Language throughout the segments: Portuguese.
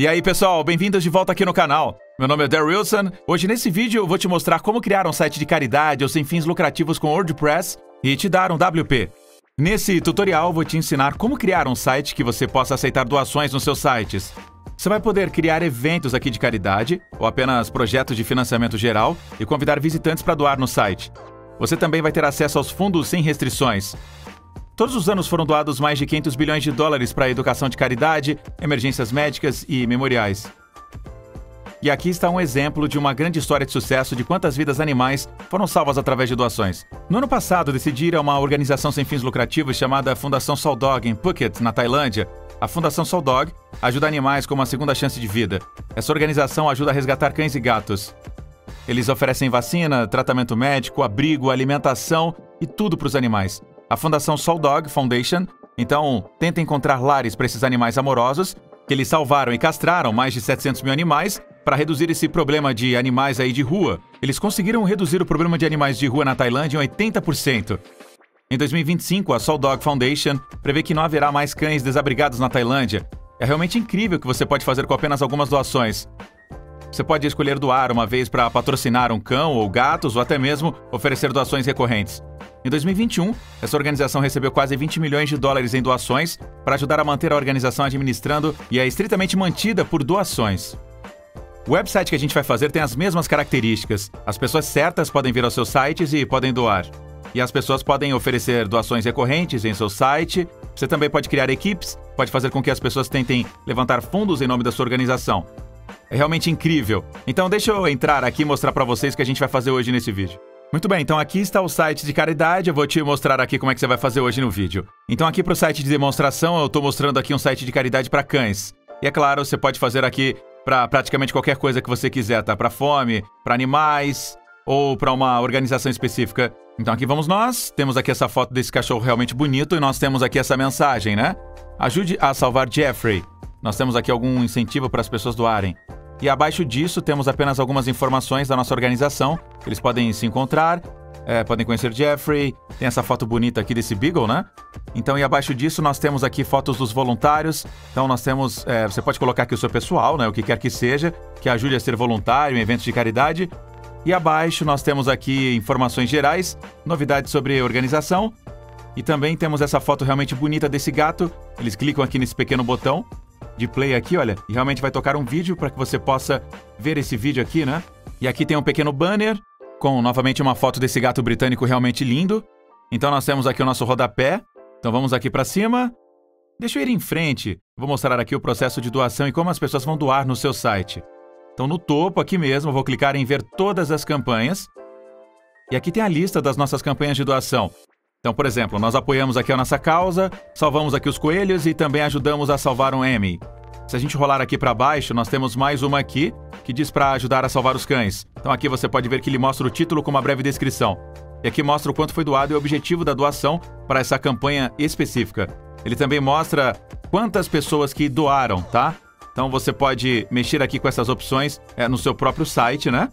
E aí, pessoal, bem-vindos de volta aqui no canal. Meu nome é Darryl Wilson. Hoje nesse vídeo eu vou te mostrar como criar um site de caridade ou sem fins lucrativos com WordPress e te dar um WP. Nesse tutorial vou te ensinar como criar um site que você possa aceitar doações nos seus sites. Você vai poder criar eventos aqui de caridade ou apenas projetos de financiamento geral e convidar visitantes para doar no site. Você também vai ter acesso aos fundos sem restrições. Todos os anos foram doados mais de 500 bilhões de dólares para educação de caridade, emergências médicas e memoriais. E aqui está um exemplo de uma grande história de sucesso de quantas vidas animais foram salvas através de doações. No ano passado, decidiram uma organização sem fins lucrativos chamada Fundação Soldog em Phuket, na Tailândia. A Fundação Soldog ajuda animais com uma segunda chance de vida. Essa organização ajuda a resgatar cães e gatos. Eles oferecem vacina, tratamento médico, abrigo, alimentação e tudo para os animais a Fundação Soul Dog Foundation. Então, tenta encontrar lares para esses animais amorosos, que eles salvaram e castraram mais de 700 mil animais para reduzir esse problema de animais aí de rua. Eles conseguiram reduzir o problema de animais de rua na Tailândia em 80%. Em 2025, a Soul Dog Foundation prevê que não haverá mais cães desabrigados na Tailândia. É realmente incrível o que você pode fazer com apenas algumas doações. Você pode escolher doar uma vez para patrocinar um cão ou gatos ou até mesmo oferecer doações recorrentes. Em 2021, essa organização recebeu quase 20 milhões de dólares em doações para ajudar a manter a organização administrando e é estritamente mantida por doações. O website que a gente vai fazer tem as mesmas características. As pessoas certas podem vir aos seus sites e podem doar. E as pessoas podem oferecer doações recorrentes em seu site. Você também pode criar equipes, pode fazer com que as pessoas tentem levantar fundos em nome da sua organização. É realmente incrível. Então deixa eu entrar aqui e mostrar para vocês o que a gente vai fazer hoje nesse vídeo. Muito bem, então aqui está o site de caridade, eu vou te mostrar aqui como é que você vai fazer hoje no vídeo. Então aqui para o site de demonstração, eu estou mostrando aqui um site de caridade para cães. E é claro, você pode fazer aqui para praticamente qualquer coisa que você quiser, tá? Para fome, para animais ou para uma organização específica. Então aqui vamos nós, temos aqui essa foto desse cachorro realmente bonito e nós temos aqui essa mensagem, né? Ajude a salvar Jeffrey. Nós temos aqui algum incentivo para as pessoas doarem. E abaixo disso temos apenas algumas informações da nossa organização. Eles podem se encontrar, é, podem conhecer Jeffrey, tem essa foto bonita aqui desse Beagle, né? Então, e abaixo disso nós temos aqui fotos dos voluntários. Então nós temos, é, você pode colocar aqui o seu pessoal, né? O que quer que seja, que ajude a ser voluntário em eventos de caridade. E abaixo nós temos aqui informações gerais, novidades sobre organização. E também temos essa foto realmente bonita desse gato. Eles clicam aqui nesse pequeno botão de play aqui, olha, e realmente vai tocar um vídeo para que você possa ver esse vídeo aqui, né? E aqui tem um pequeno banner com novamente uma foto desse gato britânico realmente lindo. Então nós temos aqui o nosso rodapé. Então vamos aqui para cima. Deixa eu ir em frente. Vou mostrar aqui o processo de doação e como as pessoas vão doar no seu site. Então no topo aqui mesmo, vou clicar em ver todas as campanhas. E aqui tem a lista das nossas campanhas de doação. Então, por exemplo, nós apoiamos aqui a nossa causa, salvamos aqui os coelhos e também ajudamos a salvar um m. Se a gente rolar aqui para baixo, nós temos mais uma aqui que diz para ajudar a salvar os cães. Então aqui você pode ver que ele mostra o título com uma breve descrição. E aqui mostra o quanto foi doado e o objetivo da doação para essa campanha específica. Ele também mostra quantas pessoas que doaram, tá? Então você pode mexer aqui com essas opções é, no seu próprio site, né?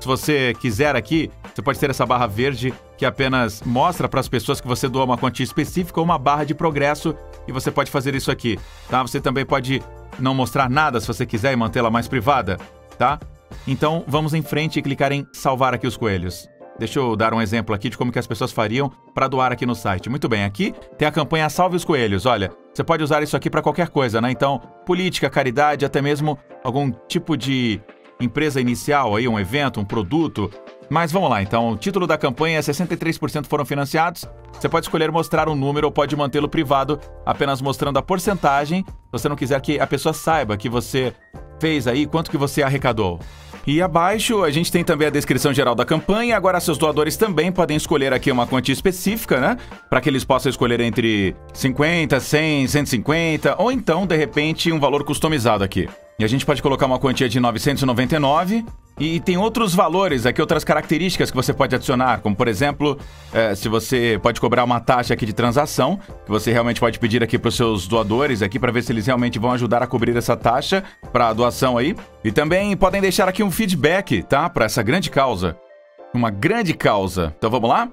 Se você quiser aqui, você pode ter essa barra verde que apenas mostra para as pessoas que você doa uma quantia específica ou uma barra de progresso e você pode fazer isso aqui, tá? Você também pode não mostrar nada se você quiser e mantê-la mais privada, tá? Então vamos em frente e clicar em salvar aqui os coelhos. Deixa eu dar um exemplo aqui de como que as pessoas fariam para doar aqui no site. Muito bem, aqui tem a campanha Salve os Coelhos. Olha, você pode usar isso aqui para qualquer coisa, né? Então, política, caridade, até mesmo algum tipo de empresa inicial, aí um evento, um produto. Mas vamos lá, então, o título da campanha é 63% foram financiados. Você pode escolher mostrar um número ou pode mantê-lo privado, apenas mostrando a porcentagem, se você não quiser que a pessoa saiba que você fez aí, quanto que você arrecadou. E abaixo a gente tem também a descrição geral da campanha. Agora seus doadores também podem escolher aqui uma quantia específica, né? Para que eles possam escolher entre 50, 100, 150 ou então, de repente, um valor customizado aqui. E a gente pode colocar uma quantia de 999 e tem outros valores aqui, outras características que você pode adicionar, como por exemplo, é, se você pode cobrar uma taxa aqui de transação, que você realmente pode pedir aqui para os seus doadores aqui para ver se eles realmente vão ajudar a cobrir essa taxa para a doação aí. E também podem deixar aqui um feedback, tá? Para essa grande causa. Uma grande causa. Então vamos lá?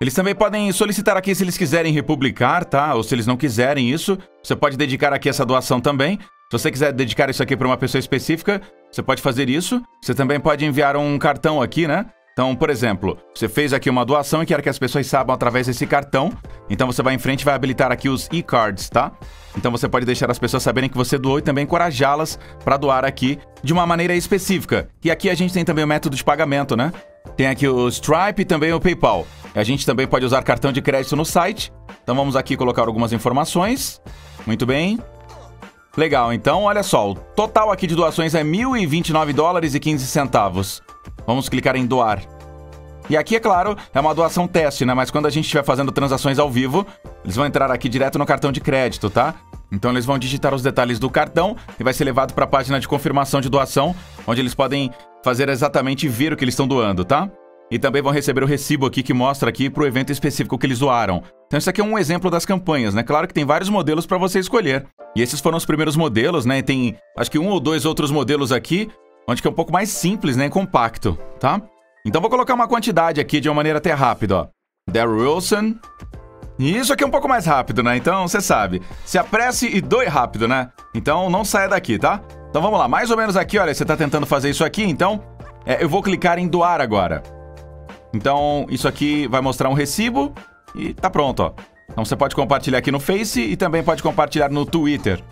Eles também podem solicitar aqui se eles quiserem republicar, tá? Ou se eles não quiserem isso, você pode dedicar aqui essa doação também você quiser dedicar isso aqui para uma pessoa específica, você pode fazer isso. Você também pode enviar um cartão aqui, né? Então, por exemplo, você fez aqui uma doação e quer que as pessoas saibam através desse cartão. Então você vai em frente e vai habilitar aqui os e-cards, tá? Então você pode deixar as pessoas saberem que você doou e também encorajá-las para doar aqui de uma maneira específica. E aqui a gente tem também o método de pagamento, né? Tem aqui o Stripe e também o PayPal. A gente também pode usar cartão de crédito no site. Então vamos aqui colocar algumas informações. Muito bem. Legal, então olha só, o total aqui de doações é 1.029 dólares e 15 centavos. Vamos clicar em doar. E aqui, é claro, é uma doação teste, né? Mas quando a gente estiver fazendo transações ao vivo, eles vão entrar aqui direto no cartão de crédito, tá? Então eles vão digitar os detalhes do cartão e vai ser levado para a página de confirmação de doação, onde eles podem fazer exatamente ver o que eles estão doando, tá? E também vão receber o recibo aqui que mostra aqui para o evento específico que eles doaram. Então isso aqui é um exemplo das campanhas, né? Claro que tem vários modelos para você escolher. E esses foram os primeiros modelos, né? Tem acho que um ou dois outros modelos aqui, onde que é um pouco mais simples, né? Compacto, tá? Então vou colocar uma quantidade aqui de uma maneira até rápida, ó. Daryl Wilson. E isso aqui é um pouco mais rápido, né? Então você sabe. Se apresse e doe rápido, né? Então não saia daqui, tá? Então vamos lá, mais ou menos aqui, olha, você tá tentando fazer isso aqui, então é, eu vou clicar em doar agora. Então isso aqui vai mostrar um recibo e tá pronto, ó. Então você pode compartilhar aqui no Face e também pode compartilhar no Twitter.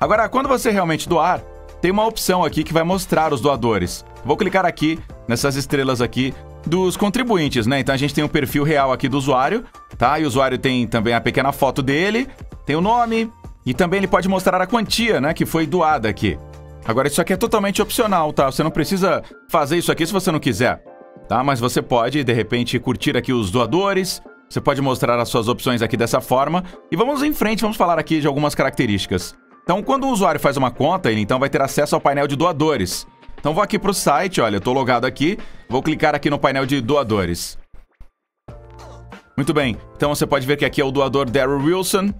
Agora, quando você realmente doar, tem uma opção aqui que vai mostrar os doadores. Vou clicar aqui nessas estrelas aqui dos contribuintes, né? Então a gente tem o um perfil real aqui do usuário, tá? E o usuário tem também a pequena foto dele, tem o nome e também ele pode mostrar a quantia, né, que foi doada aqui. Agora isso aqui é totalmente opcional, tá? Você não precisa fazer isso aqui se você não quiser, tá? Mas você pode de repente curtir aqui os doadores, você pode mostrar as suas opções aqui dessa forma. E vamos em frente, vamos falar aqui de algumas características. Então, quando o usuário faz uma conta, ele então vai ter acesso ao painel de doadores. Então vou aqui para o site, olha, eu estou logado aqui, vou clicar aqui no painel de doadores. Muito bem, então você pode ver que aqui é o doador Daryl Wilson.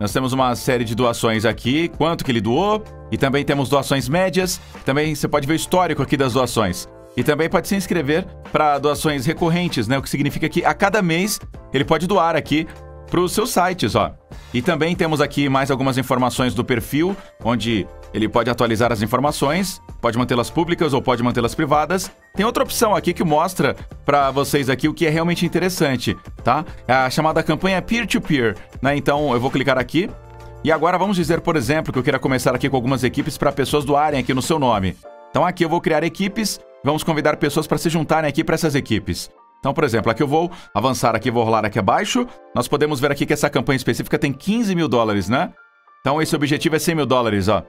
Nós temos uma série de doações aqui, quanto que ele doou, e também temos doações médias. Também você pode ver o histórico aqui das doações. E também pode se inscrever para doações recorrentes, né? O que significa que a cada mês ele pode doar aqui para os seus sites, ó. E também temos aqui mais algumas informações do perfil, onde ele pode atualizar as informações, pode mantê-las públicas ou pode mantê-las privadas. Tem outra opção aqui que mostra para vocês aqui o que é realmente interessante, tá? É a chamada campanha peer-to-peer, né? Então eu vou clicar aqui. E agora vamos dizer, por exemplo, que eu queira começar aqui com algumas equipes para pessoas doarem aqui no seu nome. Então aqui eu vou criar equipes vamos convidar pessoas para se juntarem aqui para essas equipes. Então, por exemplo, aqui eu vou avançar aqui, vou rolar aqui abaixo. Nós podemos ver aqui que essa campanha específica tem 15 mil dólares, né? Então esse objetivo é 100 mil dólares, ó.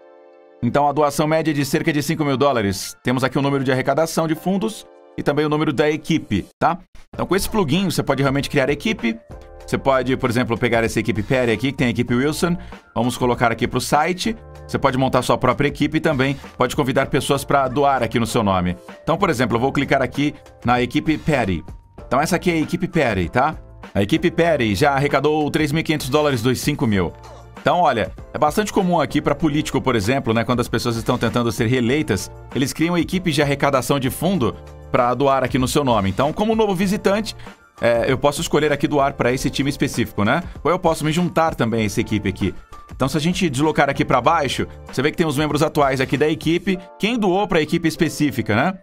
Então a doação média é de cerca de 5 mil dólares. Temos aqui o um número de arrecadação de fundos e também o número da equipe, tá? Então com esse plugin você pode realmente criar equipe. Você pode, por exemplo, pegar essa equipe Perry aqui, que tem a equipe Wilson. Vamos colocar aqui para o site. Você pode montar sua própria equipe e também pode convidar pessoas para doar aqui no seu nome. Então, por exemplo, eu vou clicar aqui na equipe Perry. Então essa aqui é a equipe Perry, tá? A equipe Perry já arrecadou 3.500 dólares dos 5 mil. Então, olha, é bastante comum aqui para político, por exemplo, né, quando as pessoas estão tentando ser reeleitas, eles criam equipes de arrecadação de fundo para doar aqui no seu nome. Então, como novo visitante, é, eu posso escolher aqui doar para esse time específico, né? Ou eu posso me juntar também a essa equipe aqui. Então, se a gente deslocar aqui para baixo, você vê que tem os membros atuais aqui da equipe, quem doou para a equipe específica, né?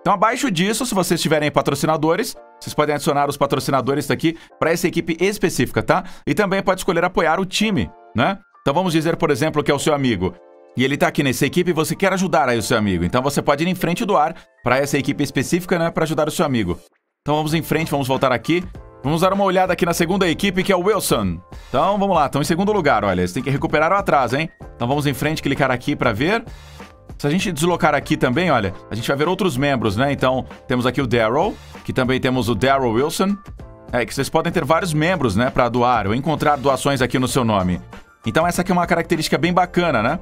Então, abaixo disso, se vocês tiverem patrocinadores, vocês podem adicionar os patrocinadores daqui para essa equipe específica, tá? E também pode escolher apoiar o time, né? Então, vamos dizer, por exemplo, que é o seu amigo e ele está aqui nessa equipe e você quer ajudar aí o seu amigo. Então você pode ir em frente do ar para essa equipe específica, né, para ajudar o seu amigo. Então vamos em frente, vamos voltar aqui. Vamos dar uma olhada aqui na segunda equipe, que é o Wilson. Então, vamos lá. Estão em segundo lugar, olha. Eles têm que recuperar o atraso, hein? Então, vamos em frente, clicar aqui para ver. Se a gente deslocar aqui também, olha, a gente vai ver outros membros, né? Então, temos aqui o Daryl, que também temos o Daryl Wilson. É, que vocês podem ter vários membros, né, para doar ou encontrar doações aqui no seu nome. Então, essa aqui é uma característica bem bacana, né?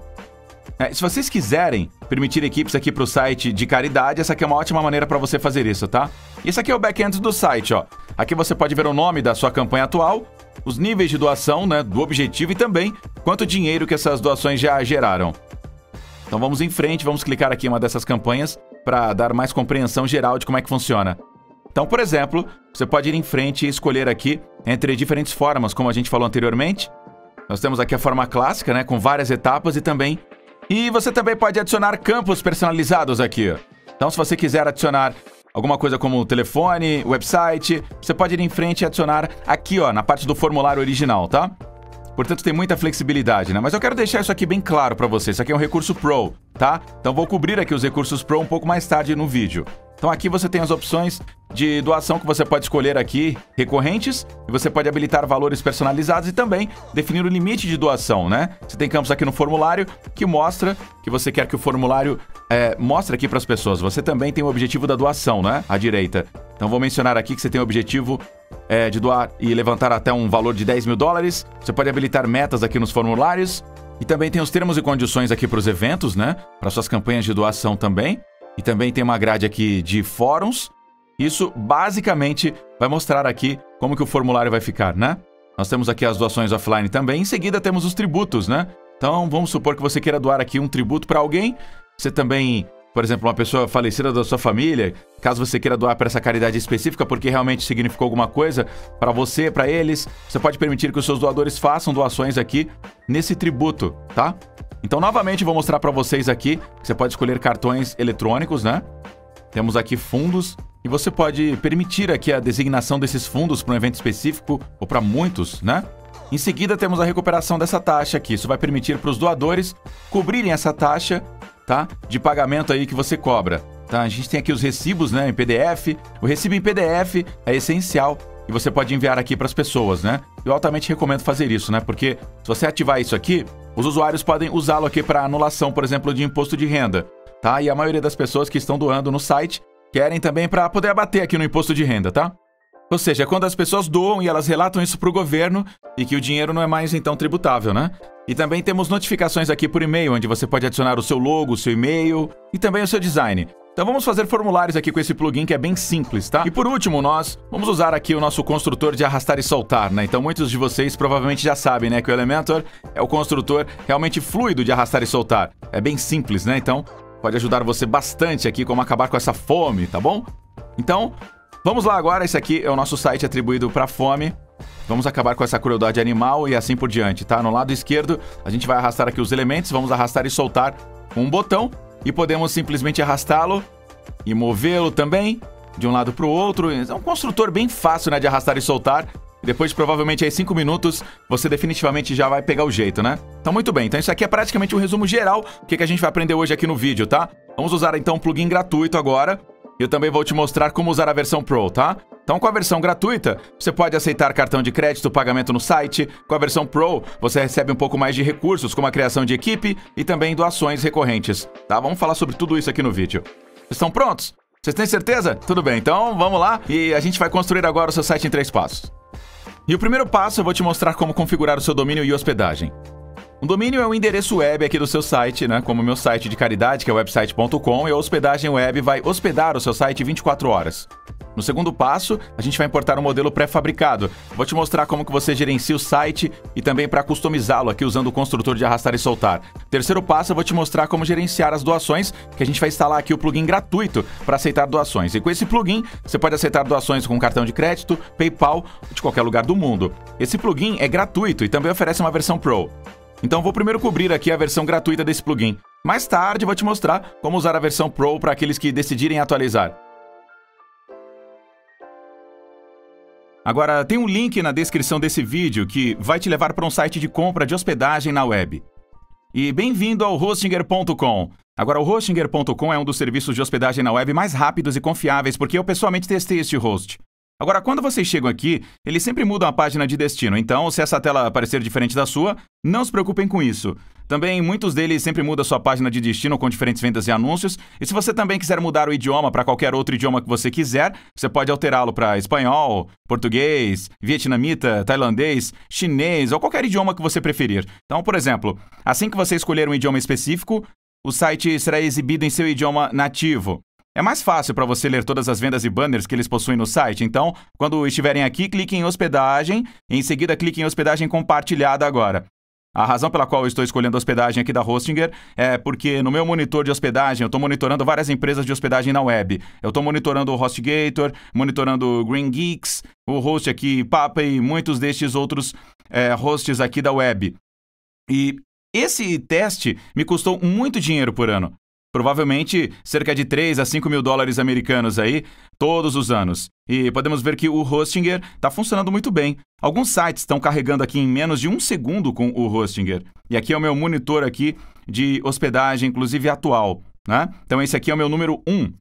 É, se vocês quiserem permitir equipes aqui para o site de caridade, essa aqui é uma ótima maneira para você fazer isso, tá? Esse aqui é o back-end do site, ó. Aqui você pode ver o nome da sua campanha atual, os níveis de doação, né, do objetivo e também quanto dinheiro que essas doações já geraram. Então vamos em frente, vamos clicar aqui em uma dessas campanhas para dar mais compreensão geral de como é que funciona. Então, por exemplo, você pode ir em frente e escolher aqui entre diferentes formas, como a gente falou anteriormente. Nós temos aqui a forma clássica, né, com várias etapas e também e você também pode adicionar campos personalizados aqui. Então, se você quiser adicionar alguma coisa como telefone, website, você pode ir em frente e adicionar aqui, ó, na parte do formulário original, tá? Portanto, tem muita flexibilidade, né? Mas eu quero deixar isso aqui bem claro para você. Isso aqui é um recurso Pro, tá? Então vou cobrir aqui os recursos Pro um pouco mais tarde no vídeo. Então aqui você tem as opções de doação que você pode escolher aqui, recorrentes, e você pode habilitar valores personalizados e também definir o limite de doação, né? Você tem campos aqui no formulário que mostra que você quer que o formulário é, mostre aqui para as pessoas. Você também tem o objetivo da doação, né? À direita. Então vou mencionar aqui que você tem o objetivo é, de doar e levantar até um valor de 10 mil dólares. Você pode habilitar metas aqui nos formulários. E também tem os termos e condições aqui para os eventos, né? Para suas campanhas de doação também e também tem uma grade aqui de fóruns. Isso basicamente vai mostrar aqui como que o formulário vai ficar, né? Nós temos aqui as doações offline também. Em seguida temos os tributos, né? Então vamos supor que você queira doar aqui um tributo para alguém. Você também, por exemplo, uma pessoa falecida da sua família. Caso você queira doar para essa caridade específica, porque realmente significou alguma coisa para você, para eles, você pode permitir que os seus doadores façam doações aqui nesse tributo, tá? Então, novamente, vou mostrar para vocês aqui. Você pode escolher cartões eletrônicos, né? Temos aqui fundos e você pode permitir aqui a designação desses fundos para um evento específico ou para muitos, né? Em seguida, temos a recuperação dessa taxa aqui. Isso vai permitir para os doadores cobrirem essa taxa tá? de pagamento aí que você cobra. Tá? A gente tem aqui os recibos né, em PDF. O recibo em PDF é essencial e você pode enviar aqui para as pessoas, né? Eu altamente recomendo fazer isso, né? Porque se você ativar isso aqui, os usuários podem usá-lo aqui para anulação, por exemplo, de imposto de renda, tá? E a maioria das pessoas que estão doando no site querem também para poder abater aqui no imposto de renda, tá? Ou seja, quando as pessoas doam e elas relatam isso para o governo e que o dinheiro não é mais então tributável, né? E também temos notificações aqui por e-mail, onde você pode adicionar o seu logo, o seu e-mail e também o seu design. Então vamos fazer formulários aqui com esse plugin que é bem simples, tá? E por último, nós vamos usar aqui o nosso construtor de arrastar e soltar, né? Então muitos de vocês provavelmente já sabem, né, que o Elementor é o construtor realmente fluido de arrastar e soltar. É bem simples, né? Então pode ajudar você bastante aqui como acabar com essa fome, tá bom? Então, vamos lá agora, esse aqui é o nosso site atribuído para fome. Vamos acabar com essa crueldade animal e assim por diante, tá? No lado esquerdo, a gente vai arrastar aqui os elementos, vamos arrastar e soltar um botão e podemos simplesmente arrastá-lo e movê-lo também de um lado para o outro. É um construtor bem fácil né, de arrastar e soltar. Depois, provavelmente, aí 5 minutos, você definitivamente já vai pegar o jeito, né? Então, muito bem. Então, isso aqui é praticamente um resumo geral do que, que a gente vai aprender hoje aqui no vídeo, tá? Vamos usar, então, um plugin gratuito agora. Eu também vou te mostrar como usar a versão Pro, tá? Então, com a versão gratuita, você pode aceitar cartão de crédito, pagamento no site. Com a versão Pro, você recebe um pouco mais de recursos, como a criação de equipe e também doações recorrentes. Tá? Vamos falar sobre tudo isso aqui no vídeo. Estão prontos? Vocês têm certeza? Tudo bem, então vamos lá e a gente vai construir agora o seu site em três passos. E o primeiro passo eu vou te mostrar como configurar o seu domínio e hospedagem. Um domínio é o um endereço web aqui do seu site, né? Como o meu site de caridade, que é website.com, e a hospedagem web vai hospedar o seu site 24 horas. No segundo passo, a gente vai importar um modelo pré-fabricado. Vou te mostrar como que você gerencia o site e também para customizá-lo aqui usando o construtor de arrastar e soltar. Terceiro passo, eu vou te mostrar como gerenciar as doações, que a gente vai instalar aqui o plugin gratuito para aceitar doações. E com esse plugin, você pode aceitar doações com cartão de crédito, PayPal, de qualquer lugar do mundo. Esse plugin é gratuito e também oferece uma versão Pro. Então vou primeiro cobrir aqui a versão gratuita desse plugin. Mais tarde vou te mostrar como usar a versão Pro para aqueles que decidirem atualizar. Agora, tem um link na descrição desse vídeo que vai te levar para um site de compra de hospedagem na web. E bem-vindo ao Hostinger.com. Agora, o Hostinger.com é um dos serviços de hospedagem na web mais rápidos e confiáveis, porque eu pessoalmente testei este host. Agora, quando vocês chegam aqui, eles sempre mudam a página de destino, então se essa tela aparecer diferente da sua, não se preocupem com isso. Também muitos deles sempre mudam sua página de destino com diferentes vendas e anúncios, e se você também quiser mudar o idioma para qualquer outro idioma que você quiser, você pode alterá-lo para espanhol, português, vietnamita, tailandês, chinês ou qualquer idioma que você preferir. Então, por exemplo, assim que você escolher um idioma específico, o site será exibido em seu idioma nativo. É mais fácil para você ler todas as vendas e banners que eles possuem no site, então, quando estiverem aqui, clique em hospedagem, em seguida clique em hospedagem compartilhada agora. A razão pela qual eu estou escolhendo a hospedagem aqui da Hostinger é porque no meu monitor de hospedagem eu estou monitorando várias empresas de hospedagem na web. Eu estou monitorando o HostGator, monitorando o Green Geeks, o host aqui Papa e muitos destes outros é, hosts aqui da web. E esse teste me custou muito dinheiro por ano provavelmente cerca de 3 a 5 mil dólares americanos aí, todos os anos. E podemos ver que o Hostinger está funcionando muito bem. Alguns sites estão carregando aqui em menos de um segundo com o Hostinger. E aqui é o meu monitor aqui de hospedagem, inclusive atual. Né? Então esse aqui é o meu número 1. Um.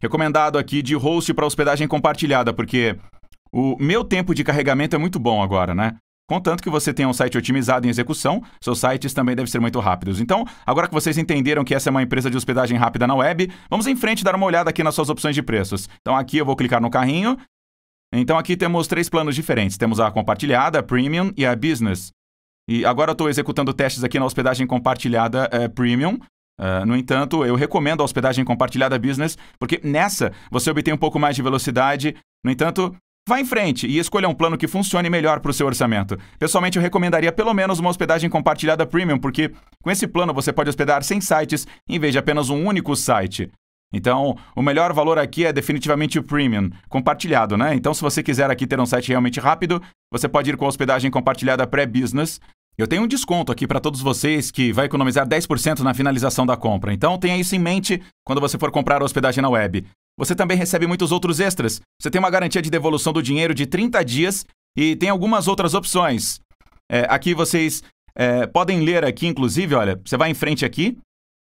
Recomendado aqui de host para hospedagem compartilhada, porque o meu tempo de carregamento é muito bom agora, né? Contanto que você tenha um site otimizado em execução, seus sites também devem ser muito rápidos. Então, agora que vocês entenderam que essa é uma empresa de hospedagem rápida na web, vamos em frente dar uma olhada aqui nas suas opções de preços. Então, aqui eu vou clicar no carrinho. Então, aqui temos três planos diferentes. Temos a compartilhada, a premium e a business. E agora eu estou executando testes aqui na hospedagem compartilhada é, premium. Uh, no entanto, eu recomendo a hospedagem compartilhada business, porque nessa você obtém um pouco mais de velocidade. No entanto, Vá em frente e escolha um plano que funcione melhor para o seu orçamento. Pessoalmente, eu recomendaria pelo menos uma hospedagem compartilhada premium, porque com esse plano você pode hospedar 100 sites em vez de apenas um único site. Então, o melhor valor aqui é definitivamente o premium, compartilhado, né? Então, se você quiser aqui ter um site realmente rápido, você pode ir com a hospedagem compartilhada pré-business. Eu tenho um desconto aqui para todos vocês que vai economizar 10% na finalização da compra. Então, tenha isso em mente quando você for comprar a hospedagem na web. Você também recebe muitos outros extras. Você tem uma garantia de devolução do dinheiro de 30 dias e tem algumas outras opções. É, aqui vocês é, podem ler aqui, inclusive, olha, você vai em frente aqui,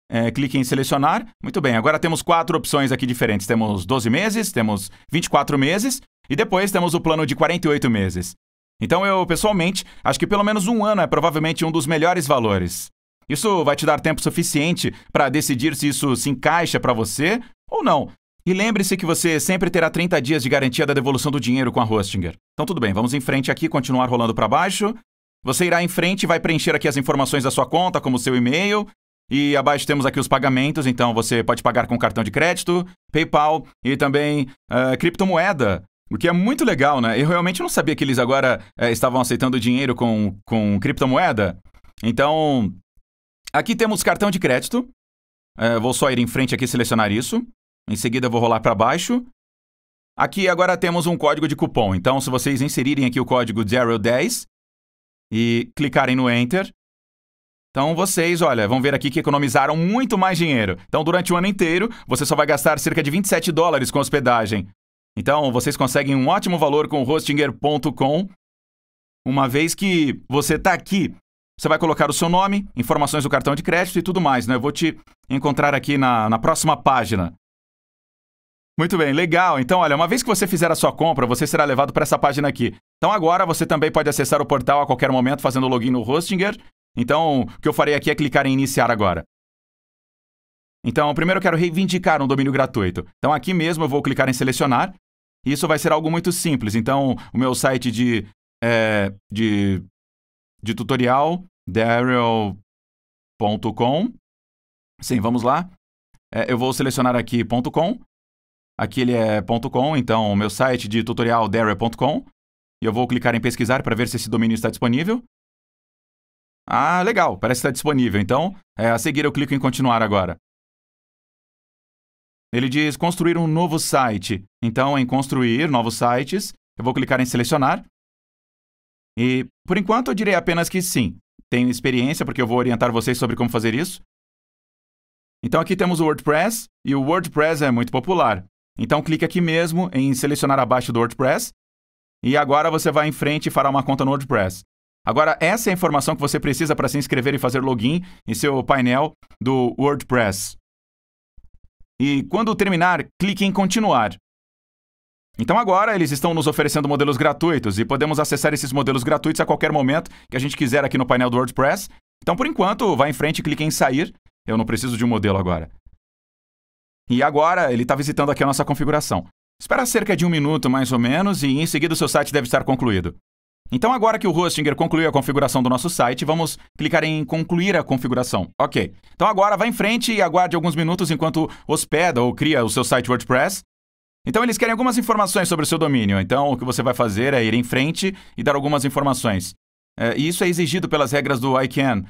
é, clique em selecionar. Muito bem, agora temos quatro opções aqui diferentes. Temos 12 meses, temos 24 meses e depois temos o plano de 48 meses. Então eu, pessoalmente, acho que pelo menos um ano é provavelmente um dos melhores valores. Isso vai te dar tempo suficiente para decidir se isso se encaixa para você ou não. E lembre-se que você sempre terá 30 dias de garantia da devolução do dinheiro com a Hostinger. Então tudo bem, vamos em frente aqui, continuar rolando para baixo. Você irá em frente e vai preencher aqui as informações da sua conta, como seu e-mail, e abaixo temos aqui os pagamentos, então você pode pagar com cartão de crédito, PayPal e também uh, criptomoeda. O que é muito legal, né? Eu realmente não sabia que eles agora uh, estavam aceitando dinheiro com, com criptomoeda. Então, aqui temos cartão de crédito. Uh, vou só ir em frente aqui e selecionar isso. Em seguida, vou rolar para baixo. Aqui agora temos um código de cupom. Então, se vocês inserirem aqui o código 010 e clicarem no Enter, então vocês, olha, vão ver aqui que economizaram muito mais dinheiro. Então durante o ano inteiro, você só vai gastar cerca de 27 dólares com hospedagem. Então vocês conseguem um ótimo valor com o hostinger.com. Uma vez que você está aqui, você vai colocar o seu nome, informações do cartão de crédito e tudo mais, né? Eu vou te encontrar aqui na, na próxima página. Muito bem, legal. Então, olha, uma vez que você fizer a sua compra, você será levado para essa página aqui. Então, agora você também pode acessar o portal a qualquer momento fazendo login no Hostinger. Então, o que eu farei aqui é clicar em iniciar agora. Então, primeiro eu quero reivindicar um domínio gratuito. Então, aqui mesmo eu vou clicar em selecionar. e Isso vai ser algo muito simples. Então, o meu site de, é, de, de tutorial, daryl.com. Sim, vamos lá. É, eu vou selecionar aqui .com Aqui ele é .com, então o meu site de tutorial Dare.com. É e eu vou clicar em pesquisar para ver se esse domínio está disponível. Ah, legal, parece estar tá disponível. Então, é, a seguir eu clico em continuar agora. Ele diz construir um novo site. Então, em construir novos sites, eu vou clicar em selecionar. E, por enquanto, eu direi apenas que sim. Tenho experiência, porque eu vou orientar vocês sobre como fazer isso. Então, aqui temos o WordPress, e o WordPress é muito popular. Então clique aqui mesmo em selecionar abaixo do WordPress e agora você vai em frente e fará uma conta no WordPress. Agora, essa é a informação que você precisa para se inscrever e fazer login em seu painel do WordPress. E quando terminar, clique em continuar. Então agora eles estão nos oferecendo modelos gratuitos e podemos acessar esses modelos gratuitos a qualquer momento que a gente quiser aqui no painel do WordPress. Então por enquanto, vá em frente e clique em sair. Eu não preciso de um modelo agora. E agora ele está visitando aqui a nossa configuração. Espera cerca de um minuto, mais ou menos, e em seguida o seu site deve estar concluído. Então, agora que o Hostinger concluiu a configuração do nosso site, vamos clicar em concluir a configuração. Ok. Então, agora vá em frente e aguarde alguns minutos enquanto hospeda ou cria o seu site WordPress. Então, eles querem algumas informações sobre o seu domínio. Então, o que você vai fazer é ir em frente e dar algumas informações. É, e isso é exigido pelas regras do ICANN,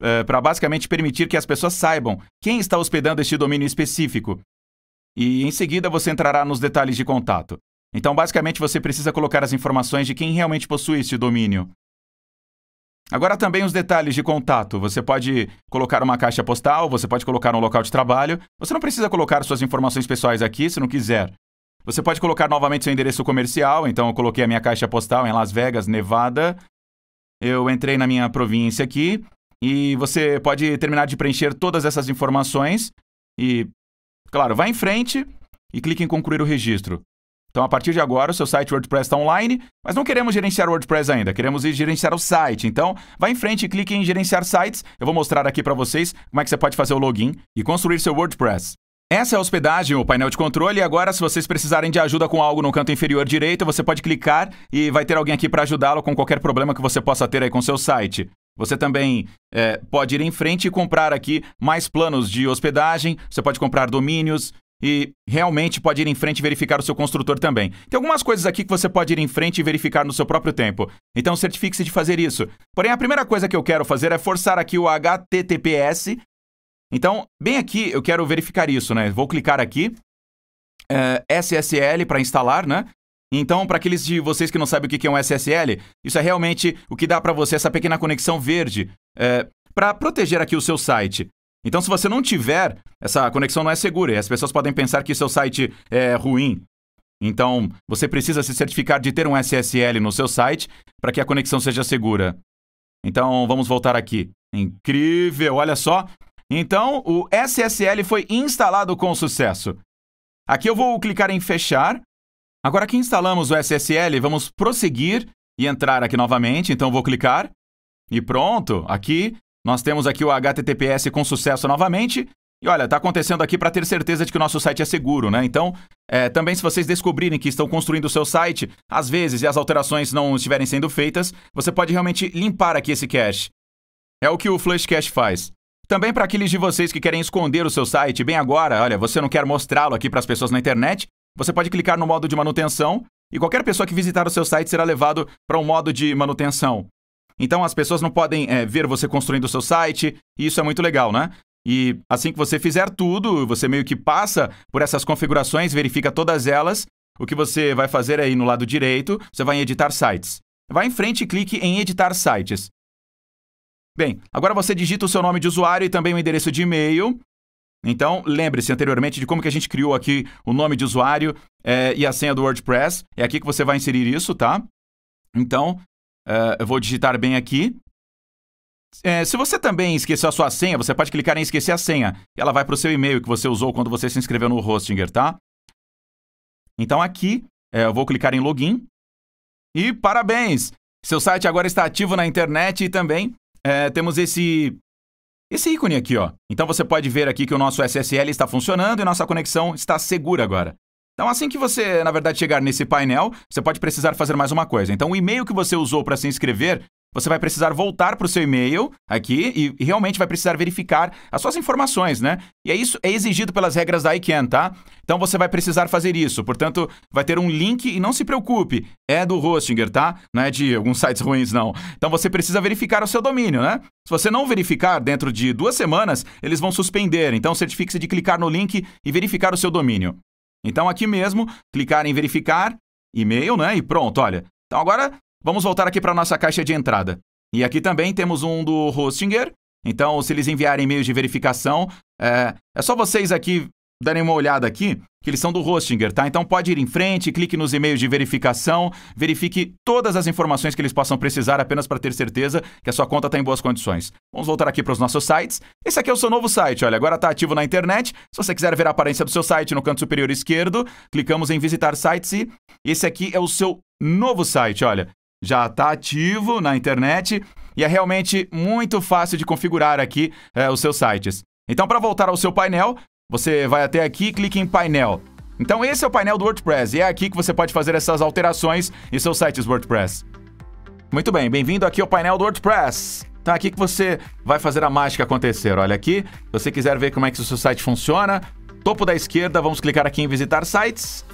eh, para basicamente permitir que as pessoas saibam quem está hospedando este domínio específico. E em seguida você entrará nos detalhes de contato. Então, basicamente, você precisa colocar as informações de quem realmente possui este domínio. Agora também os detalhes de contato. Você pode colocar uma caixa postal, você pode colocar um local de trabalho. Você não precisa colocar suas informações pessoais aqui se não quiser. Você pode colocar novamente seu endereço comercial, então eu coloquei a minha caixa postal em Las Vegas, Nevada. Eu entrei na minha província aqui. E você pode terminar de preencher todas essas informações e, claro, vá em frente e clique em concluir o registro. Então, a partir de agora, o seu site WordPress está online, mas não queremos gerenciar o WordPress ainda, queremos gerenciar o site. Então, vá em frente e clique em gerenciar sites. Eu vou mostrar aqui para vocês como é que você pode fazer o login e construir seu WordPress. Essa é a hospedagem, o painel de controle, e agora se vocês precisarem de ajuda com algo no canto inferior direito, você pode clicar e vai ter alguém aqui para ajudá-lo com qualquer problema que você possa ter aí com seu site. Você também é, pode ir em frente e comprar aqui mais planos de hospedagem, você pode comprar domínios e realmente pode ir em frente e verificar o seu construtor também. Tem algumas coisas aqui que você pode ir em frente e verificar no seu próprio tempo. Então certifique-se de fazer isso. Porém, a primeira coisa que eu quero fazer é forçar aqui o HTTPS. Então, bem aqui eu quero verificar isso, né? Vou clicar aqui, é, SSL para instalar, né? Então, para aqueles de vocês que não sabem o que é um SSL, isso é realmente o que dá para você essa pequena conexão verde é, para proteger aqui o seu site. Então, se você não tiver, essa conexão não é segura e as pessoas podem pensar que seu site é ruim. Então, você precisa se certificar de ter um SSL no seu site para que a conexão seja segura. Então, vamos voltar aqui. Incrível, olha só. Então, o SSL foi instalado com sucesso. Aqui eu vou clicar em fechar Agora que instalamos o SSL, vamos prosseguir e entrar aqui novamente. Então vou clicar e pronto. Aqui nós temos aqui o HTTPS com sucesso novamente. E olha, está acontecendo aqui para ter certeza de que o nosso site é seguro, né? Então, é, também se vocês descobrirem que estão construindo o seu site, às vezes, e as alterações não estiverem sendo feitas, você pode realmente limpar aqui esse cache. É o que o Flush Cache faz. Também para aqueles de vocês que querem esconder o seu site, bem agora, olha, você não quer mostrá-lo aqui para as pessoas na internet, você pode clicar no modo de manutenção e qualquer pessoa que visitar o seu site será levado para um modo de manutenção. Então as pessoas não podem é, ver você construindo o seu site, e isso é muito legal, né? E assim que você fizer tudo, você meio que passa por essas configurações, verifica todas elas. O que você vai fazer aí no lado direito, você vai em editar sites. Vai em frente e clique em editar sites. Bem, agora você digita o seu nome de usuário e também o endereço de e-mail. Então, lembre-se anteriormente de como que a gente criou aqui o nome de usuário é, e a senha do WordPress. É aqui que você vai inserir isso, tá? Então, é, eu vou digitar bem aqui. É, se você também esqueceu a sua senha, você pode clicar em esquecer a senha. Ela vai para o seu e-mail que você usou quando você se inscreveu no Hostinger, tá? Então, aqui, é, eu vou clicar em login. E parabéns! Seu site agora está ativo na internet e também é, temos esse esse ícone aqui, ó. Então você pode ver aqui que o nosso SSL está funcionando e nossa conexão está segura agora. Então, assim que você, na verdade, chegar nesse painel, você pode precisar fazer mais uma coisa. Então, o e-mail que você usou para se inscrever você vai precisar voltar para o seu e-mail aqui e realmente vai precisar verificar as suas informações, né? E é isso é exigido pelas regras da ICANN, tá? Então você vai precisar fazer isso. Portanto, vai ter um link e não se preocupe, é do Hostinger, tá? Não é de alguns sites ruins, não. Então você precisa verificar o seu domínio, né? Se você não verificar dentro de duas semanas, eles vão suspender. Então certifique-se de clicar no link e verificar o seu domínio. Então aqui mesmo, clicar em verificar, e-mail, né? E pronto, olha. Então agora Vamos voltar aqui para nossa caixa de entrada. E aqui também temos um do Hostinger. Então, se eles enviarem e-mails de verificação, é, é só vocês aqui darem uma olhada aqui, que eles são do Hostinger, tá? Então pode ir em frente, clique nos e-mails de verificação, verifique todas as informações que eles possam precisar apenas para ter certeza que a sua conta está em boas condições. Vamos voltar aqui para os nossos sites. Esse aqui é o seu novo site, olha, agora está ativo na internet. Se você quiser ver a aparência do seu site no canto superior esquerdo, clicamos em visitar sites e esse aqui é o seu novo site, olha já está ativo na internet e é realmente muito fácil de configurar aqui é, os seus sites. Então, para voltar ao seu painel, você vai até aqui e clica em painel. Então, esse é o painel do WordPress e é aqui que você pode fazer essas alterações em seus sites WordPress. Muito bem, bem-vindo aqui ao painel do WordPress. Então, é aqui que você vai fazer a mágica acontecer. Olha aqui, se você quiser ver como é que o seu site funciona, topo da esquerda, vamos clicar aqui em visitar sites.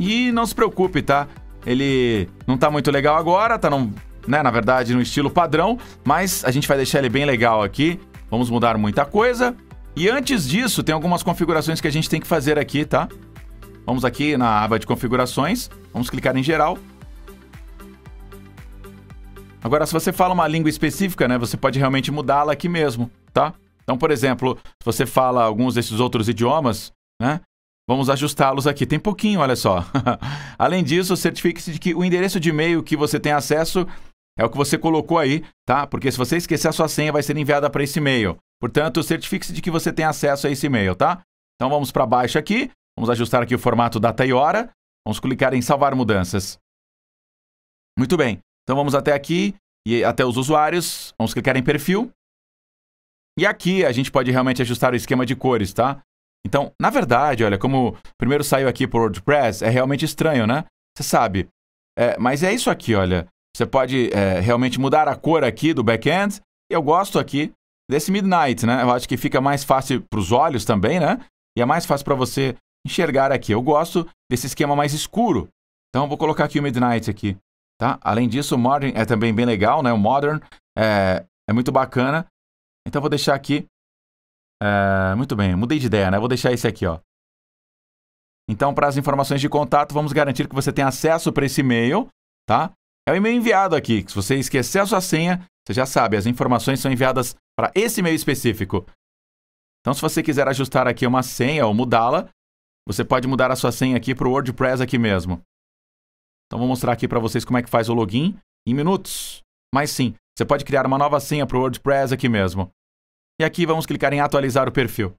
E não se preocupe, tá? Ele não tá muito legal agora, tá num, né, na verdade, no estilo padrão, mas a gente vai deixar ele bem legal aqui. Vamos mudar muita coisa. E antes disso, tem algumas configurações que a gente tem que fazer aqui, tá? Vamos aqui na aba de configurações, vamos clicar em geral. Agora, se você fala uma língua específica, né, você pode realmente mudá-la aqui mesmo, tá? Então, por exemplo, se você fala alguns desses outros idiomas, né, Vamos ajustá-los aqui. Tem pouquinho, olha só. Além disso, certifique-se de que o endereço de e-mail que você tem acesso é o que você colocou aí, tá? Porque se você esquecer a sua senha, vai ser enviada para esse e-mail. Portanto, certifique-se de que você tem acesso a esse e-mail, tá? Então vamos para baixo aqui. Vamos ajustar aqui o formato data e hora. Vamos clicar em salvar mudanças. Muito bem. Então vamos até aqui e até os usuários. Vamos clicar em perfil. E aqui a gente pode realmente ajustar o esquema de cores, tá? Então, na verdade, olha, como primeiro saiu aqui por WordPress, é realmente estranho, né? Você sabe. É, mas é isso aqui, olha. Você pode é, realmente mudar a cor aqui do back-end. Eu gosto aqui desse Midnight, né? Eu acho que fica mais fácil para os olhos também, né? E é mais fácil para você enxergar aqui. Eu gosto desse esquema mais escuro. Então, vou colocar aqui o Midnight aqui, tá? Além disso, o Modern é também bem legal, né? O Modern é, é muito bacana. Então, vou deixar aqui Uh, muito bem, mudei de ideia, né? Vou deixar esse aqui, ó. Então, para as informações de contato, vamos garantir que você tem acesso para esse e-mail, tá? É o e-mail enviado aqui. Se você esquecer a sua senha, você já sabe, as informações são enviadas para esse e-mail específico. Então, se você quiser ajustar aqui uma senha ou mudá-la, você pode mudar a sua senha aqui para o WordPress aqui mesmo. Então, vou mostrar aqui para vocês como é que faz o login em minutos. Mas sim, você pode criar uma nova senha para o WordPress aqui mesmo. E aqui vamos clicar em atualizar o perfil.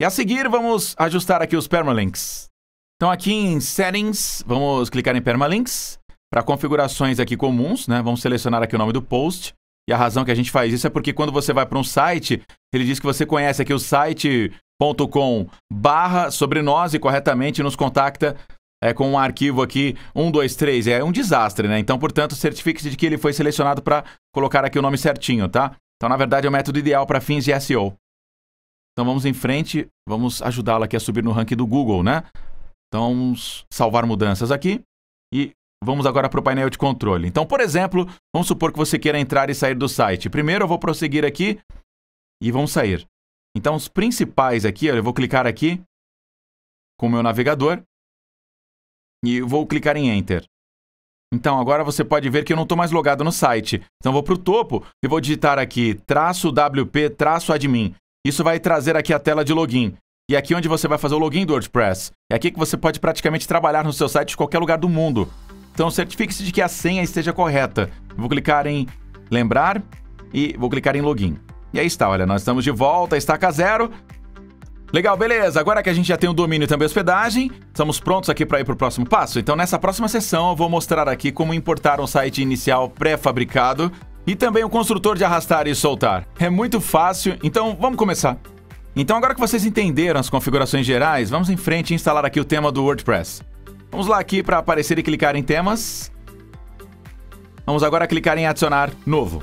E a seguir vamos ajustar aqui os permalinks. Então aqui em settings, vamos clicar em permalinks. Para configurações aqui comuns, né? Vamos selecionar aqui o nome do post. E a razão que a gente faz isso é porque quando você vai para um site, ele diz que você conhece aqui o site.com barra sobre nós e corretamente nos contacta é, com um arquivo aqui 123. É um desastre, né? Então, portanto, certifique-se de que ele foi selecionado para colocar aqui o nome certinho, tá? Então, na verdade, é o método ideal para fins de SEO. Então, vamos em frente, vamos ajudá-la aqui a subir no ranking do Google, né? Então, vamos salvar mudanças aqui e vamos agora para o painel de controle. Então, por exemplo, vamos supor que você queira entrar e sair do site. Primeiro, eu vou prosseguir aqui e vamos sair. Então, os principais aqui, eu vou clicar aqui com o meu navegador e vou clicar em Enter. Então agora você pode ver que eu não estou mais logado no site. Então vou para o topo e vou digitar aqui traço wp traço admin. Isso vai trazer aqui a tela de login. E aqui onde você vai fazer o login do WordPress. É aqui que você pode praticamente trabalhar no seu site de qualquer lugar do mundo. Então certifique-se de que a senha esteja correta. Vou clicar em lembrar e vou clicar em login. E aí está, olha, nós estamos de volta, estaca zero. Legal, beleza. Agora que a gente já tem o domínio e também a hospedagem, estamos prontos aqui para ir para o próximo passo? Então, nessa próxima sessão, eu vou mostrar aqui como importar um site inicial pré-fabricado e também o um construtor de arrastar e soltar. É muito fácil, então vamos começar. Então, agora que vocês entenderam as configurações gerais, vamos em frente e instalar aqui o tema do WordPress. Vamos lá aqui para aparecer e clicar em temas. Vamos agora clicar em adicionar novo.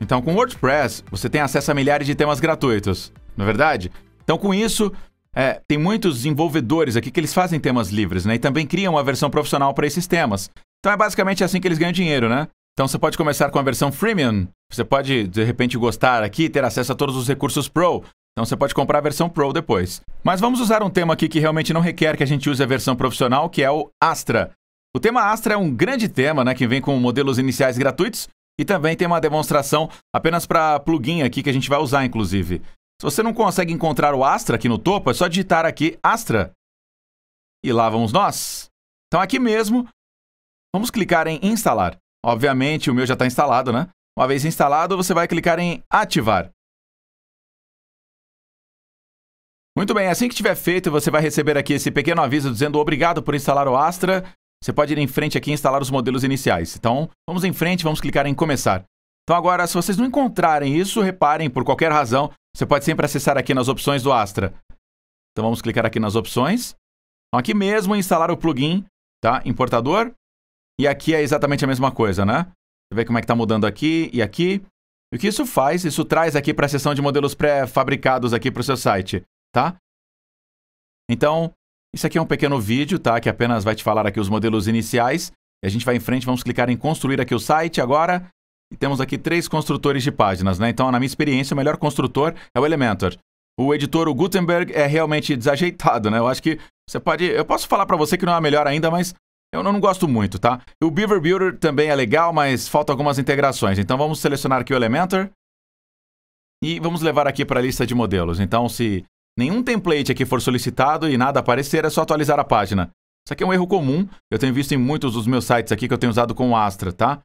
Então, com o WordPress, você tem acesso a milhares de temas gratuitos. na é verdade? Então, com isso, é, tem muitos desenvolvedores aqui que eles fazem temas livres, né? E também criam uma versão profissional para esses temas. Então é basicamente assim que eles ganham dinheiro, né? Então você pode começar com a versão freemium. Você pode, de repente, gostar aqui, ter acesso a todos os recursos Pro. Então você pode comprar a versão Pro depois. Mas vamos usar um tema aqui que realmente não requer que a gente use a versão profissional, que é o Astra. O tema Astra é um grande tema, né? Que vem com modelos iniciais gratuitos. E também tem uma demonstração apenas para plugin aqui que a gente vai usar, inclusive. Se você não consegue encontrar o Astra aqui no topo, é só digitar aqui Astra. E lá vamos nós. Então aqui mesmo, vamos clicar em instalar. Obviamente o meu já está instalado, né? Uma vez instalado, você vai clicar em ativar. Muito bem, assim que tiver feito, você vai receber aqui esse pequeno aviso dizendo obrigado por instalar o Astra. Você pode ir em frente aqui e instalar os modelos iniciais. Então, vamos em frente, vamos clicar em começar. Então agora, se vocês não encontrarem isso, reparem, por qualquer razão, você pode sempre acessar aqui nas opções do Astra. Então vamos clicar aqui nas opções. Então, aqui mesmo instalar o plugin, tá? Importador. E aqui é exatamente a mesma coisa, né? Você vê como é que tá mudando aqui e aqui. E o que isso faz? Isso traz aqui para a seção de modelos pré-fabricados aqui para o seu site, tá? Então, isso aqui é um pequeno vídeo, tá? Que apenas vai te falar aqui os modelos iniciais. E a gente vai em frente, vamos clicar em construir aqui o site agora temos aqui três construtores de páginas, né? Então, na minha experiência, o melhor construtor é o Elementor. O editor, o Gutenberg, é realmente desajeitado, né? Eu acho que você pode. Eu posso falar para você que não é melhor ainda, mas eu não gosto muito, tá? O Beaver Builder também é legal, mas falta algumas integrações. Então vamos selecionar aqui o Elementor. E vamos levar aqui para a lista de modelos. Então, se nenhum template aqui for solicitado e nada aparecer, é só atualizar a página. Isso aqui é um erro comum. Eu tenho visto em muitos dos meus sites aqui que eu tenho usado com o Astra, tá?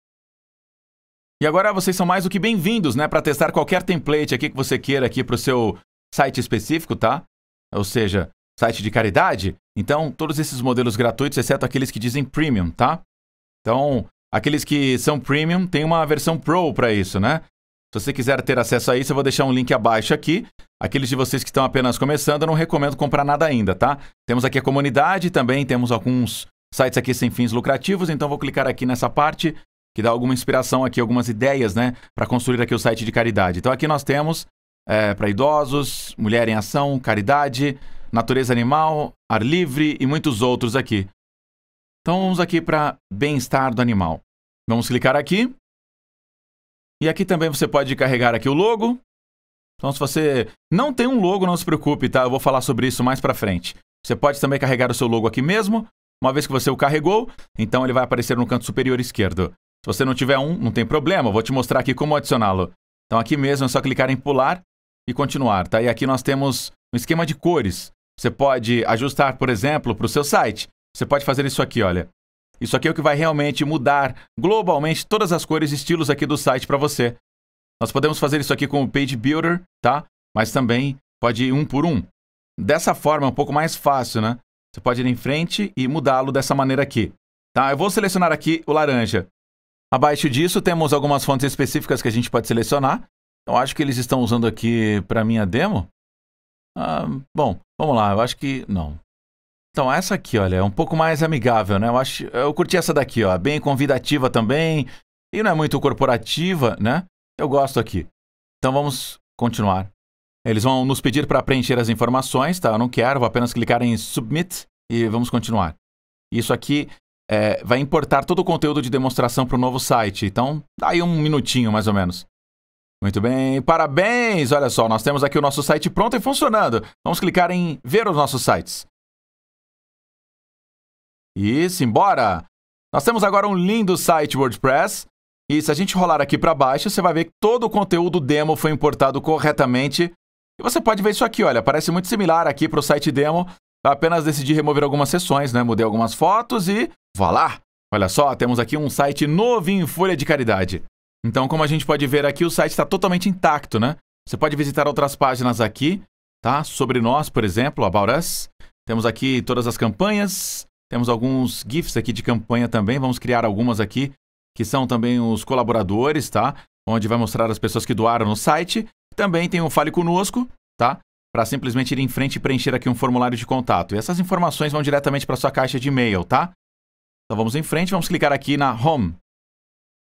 E agora vocês são mais do que bem-vindos, né, para testar qualquer template aqui que você queira aqui para o seu site específico, tá? Ou seja, site de caridade. Então, todos esses modelos gratuitos, exceto aqueles que dizem premium, tá? Então, aqueles que são premium, tem uma versão pro para isso, né? Se você quiser ter acesso a isso, eu vou deixar um link abaixo aqui. Aqueles de vocês que estão apenas começando, eu não recomendo comprar nada ainda, tá? Temos aqui a comunidade, também temos alguns sites aqui sem fins lucrativos, então vou clicar aqui nessa parte que dá alguma inspiração aqui, algumas ideias, né, para construir aqui o site de caridade. Então aqui nós temos é, para idosos, mulher em ação, caridade, natureza animal, ar livre e muitos outros aqui. Então vamos aqui para bem-estar do animal. Vamos clicar aqui. E aqui também você pode carregar aqui o logo. Então se você não tem um logo, não se preocupe, tá? Eu vou falar sobre isso mais para frente. Você pode também carregar o seu logo aqui mesmo. Uma vez que você o carregou, então ele vai aparecer no canto superior esquerdo. Se você não tiver um, não tem problema, vou te mostrar aqui como adicioná-lo. Então aqui mesmo é só clicar em pular e continuar, tá? E aqui nós temos um esquema de cores. Você pode ajustar, por exemplo, para o seu site. Você pode fazer isso aqui, olha. Isso aqui é o que vai realmente mudar globalmente todas as cores e estilos aqui do site para você. Nós podemos fazer isso aqui com o Page Builder, tá? Mas também pode ir um por um. Dessa forma é um pouco mais fácil, né? Você pode ir em frente e mudá-lo dessa maneira aqui. Tá, eu vou selecionar aqui o laranja. Abaixo disso, temos algumas fontes específicas que a gente pode selecionar. Eu acho que eles estão usando aqui para minha demo. Ah, bom, vamos lá. Eu acho que... não. Então, essa aqui, olha, é um pouco mais amigável, né? Eu, acho, eu curti essa daqui, ó. Bem convidativa também. E não é muito corporativa, né? Eu gosto aqui. Então, vamos continuar. Eles vão nos pedir para preencher as informações, tá? Eu não quero, vou apenas clicar em Submit e vamos continuar. Isso aqui é, vai importar todo o conteúdo de demonstração para o novo site. Então, dá aí um minutinho mais ou menos. Muito bem, parabéns! Olha só, nós temos aqui o nosso site pronto e funcionando. Vamos clicar em ver os nossos sites. Isso, embora! Nós temos agora um lindo site WordPress. E se a gente rolar aqui para baixo, você vai ver que todo o conteúdo demo foi importado corretamente. E você pode ver isso aqui, olha, parece muito similar aqui para o site demo, Apenas decidi remover algumas sessões, né? Mudei algumas fotos e. Vá lá! Olha só, temos aqui um site novo em Folha de Caridade. Então, como a gente pode ver aqui, o site está totalmente intacto, né? Você pode visitar outras páginas aqui, tá? Sobre nós, por exemplo, About Us. Temos aqui todas as campanhas. Temos alguns GIFs aqui de campanha também. Vamos criar algumas aqui, que são também os colaboradores, tá? Onde vai mostrar as pessoas que doaram no site. Também tem um Fale Conosco, tá? para simplesmente ir em frente e preencher aqui um formulário de contato. E essas informações vão diretamente para sua caixa de e-mail, tá? Então vamos em frente, vamos clicar aqui na Home.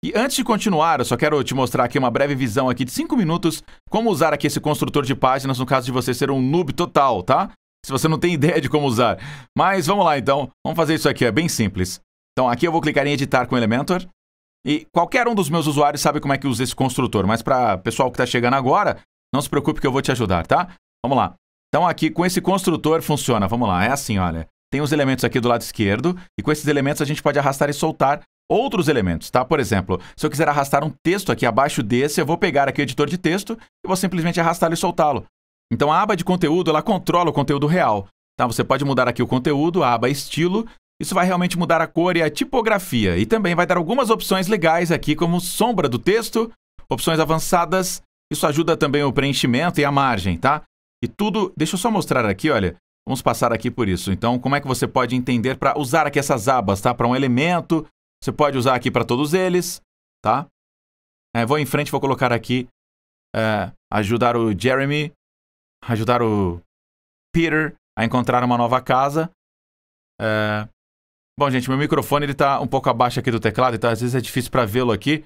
E antes de continuar, eu só quero te mostrar aqui uma breve visão aqui de 5 minutos como usar aqui esse construtor de páginas no caso de você ser um noob total, tá? Se você não tem ideia de como usar. Mas vamos lá então, vamos fazer isso aqui, é bem simples. Então aqui eu vou clicar em editar com Elementor. E qualquer um dos meus usuários sabe como é que usa esse construtor, mas para pessoal que está chegando agora, não se preocupe que eu vou te ajudar, tá? Vamos lá. Então aqui com esse construtor funciona, vamos lá, é assim, olha. Tem os elementos aqui do lado esquerdo e com esses elementos a gente pode arrastar e soltar outros elementos, tá? Por exemplo, se eu quiser arrastar um texto aqui abaixo desse, eu vou pegar aqui o editor de texto e vou simplesmente arrastá-lo e soltá-lo. Então a aba de conteúdo, ela controla o conteúdo real, tá? Você pode mudar aqui o conteúdo, a aba estilo, isso vai realmente mudar a cor e a tipografia e também vai dar algumas opções legais aqui como sombra do texto, opções avançadas, isso ajuda também o preenchimento e a margem, tá? E tudo, deixa eu só mostrar aqui, olha, vamos passar aqui por isso. Então, como é que você pode entender para usar aqui essas abas, tá? Para um elemento, você pode usar aqui para todos eles, tá? É, vou em frente, vou colocar aqui é, ajudar o Jeremy, ajudar o Peter a encontrar uma nova casa. É... Bom, gente, meu microfone ele tá um pouco abaixo aqui do teclado, então às vezes é difícil para vê-lo aqui.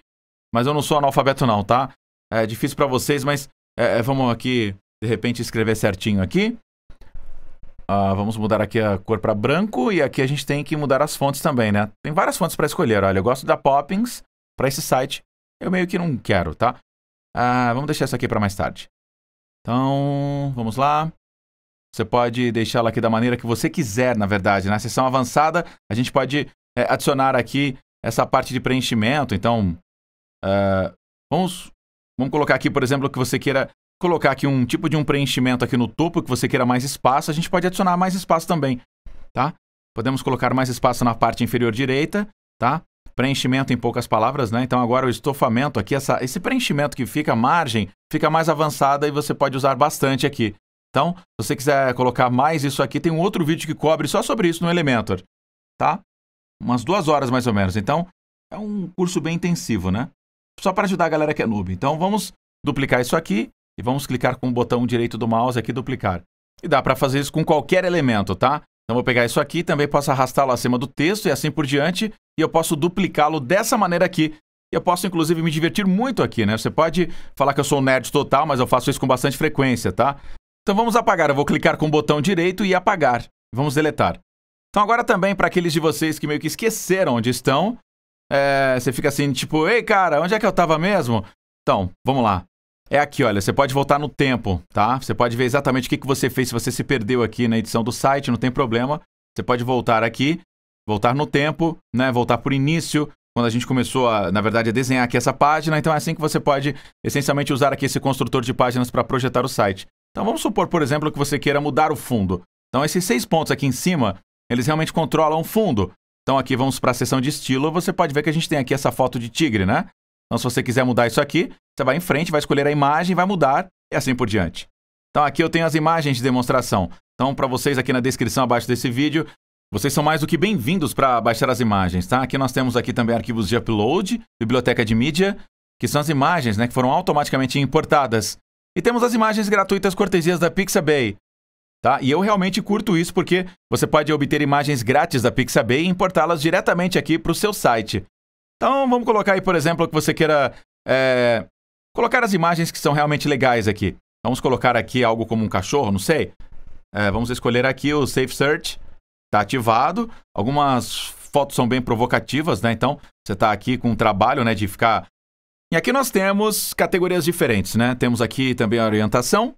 Mas eu não sou analfabeto não, tá? É difícil para vocês, mas é, é vamos aqui de repente escrever certinho aqui. Uh, vamos mudar aqui a cor para branco e aqui a gente tem que mudar as fontes também, né? Tem várias fontes para escolher. Olha, eu gosto da Poppins para esse site. Eu meio que não quero, tá? Uh, vamos deixar isso aqui para mais tarde. Então, vamos lá. Você pode deixá-la aqui da maneira que você quiser, na verdade. Na seção avançada, a gente pode é, adicionar aqui essa parte de preenchimento. Então, uh, vamos, vamos colocar aqui, por exemplo, que você queira colocar aqui um tipo de um preenchimento aqui no topo que você queira mais espaço, a gente pode adicionar mais espaço também, tá? Podemos colocar mais espaço na parte inferior direita, tá? Preenchimento em poucas palavras, né? Então agora o estofamento aqui, essa, esse preenchimento que fica a margem, fica mais avançada e você pode usar bastante aqui. Então, se você quiser colocar mais isso aqui, tem um outro vídeo que cobre só sobre isso no Elementor, tá? Umas duas horas mais ou menos. Então, é um curso bem intensivo, né? Só para ajudar a galera que é noob. Então, vamos duplicar isso aqui e vamos clicar com o botão direito do mouse aqui, duplicar. E dá para fazer isso com qualquer elemento, tá? Então vou pegar isso aqui, também posso arrastá-lo acima do texto e assim por diante. E eu posso duplicá-lo dessa maneira aqui. E eu posso, inclusive, me divertir muito aqui, né? Você pode falar que eu sou um nerd total, mas eu faço isso com bastante frequência, tá? Então vamos apagar. Eu vou clicar com o botão direito e apagar. Vamos deletar. Então agora também, para aqueles de vocês que meio que esqueceram onde estão, é, você fica assim, tipo, ei, cara, onde é que eu tava mesmo? Então, vamos lá. É aqui, olha, você pode voltar no tempo, tá? Você pode ver exatamente o que, que você fez, se você se perdeu aqui na edição do site, não tem problema. Você pode voltar aqui, voltar no tempo, né? Voltar por início, quando a gente começou, a, na verdade, a desenhar aqui essa página. Então é assim que você pode, essencialmente, usar aqui esse construtor de páginas para projetar o site. Então vamos supor, por exemplo, que você queira mudar o fundo. Então esses seis pontos aqui em cima, eles realmente controlam o fundo. Então aqui vamos para a seção de estilo, você pode ver que a gente tem aqui essa foto de tigre, né? Então, se você quiser mudar isso aqui, você vai em frente, vai escolher a imagem, vai mudar e assim por diante. Então, aqui eu tenho as imagens de demonstração. Então, para vocês aqui na descrição abaixo desse vídeo, vocês são mais do que bem-vindos para baixar as imagens, tá? Aqui nós temos aqui também arquivos de upload, biblioteca de mídia, que são as imagens né, que foram automaticamente importadas. E temos as imagens gratuitas cortesias da Pixabay, tá? E eu realmente curto isso porque você pode obter imagens grátis da Pixabay e importá-las diretamente aqui para o seu site. Então vamos colocar aí, por exemplo, que você queira é, colocar as imagens que são realmente legais aqui. Vamos colocar aqui algo como um cachorro, não sei. É, vamos escolher aqui o Safe Search, está ativado. Algumas fotos são bem provocativas, né? Então você está aqui com um trabalho, né, de ficar. E aqui nós temos categorias diferentes, né? Temos aqui também a orientação.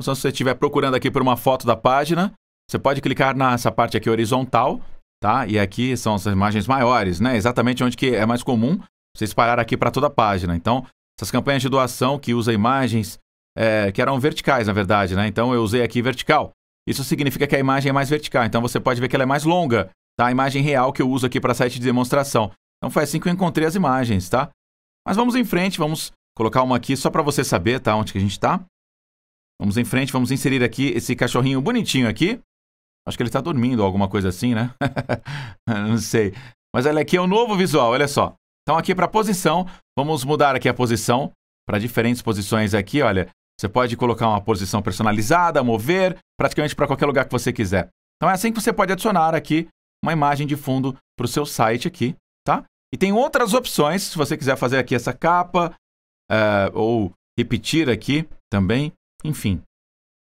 Então, se você estiver procurando aqui por uma foto da página, você pode clicar nessa parte aqui horizontal tá? E aqui são as imagens maiores, né? Exatamente onde que é mais comum vocês parar aqui para toda a página. Então, essas campanhas de doação que usa imagens é, que eram verticais, na verdade, né? Então eu usei aqui vertical. Isso significa que a imagem é mais vertical. Então você pode ver que ela é mais longa, tá? A imagem real que eu uso aqui para site de demonstração. Então foi assim que eu encontrei as imagens, tá? Mas vamos em frente, vamos colocar uma aqui só para você saber, tá? Onde que a gente está. Vamos em frente, vamos inserir aqui esse cachorrinho bonitinho aqui. Acho que ele está dormindo, alguma coisa assim, né? não sei. Mas olha aqui, é o um novo visual, olha só. Então aqui para posição, vamos mudar aqui a posição para diferentes posições aqui, olha. Você pode colocar uma posição personalizada, mover, praticamente para qualquer lugar que você quiser. Então é assim que você pode adicionar aqui uma imagem de fundo para o seu site aqui, tá? E tem outras opções, se você quiser fazer aqui essa capa uh, ou repetir aqui também, enfim.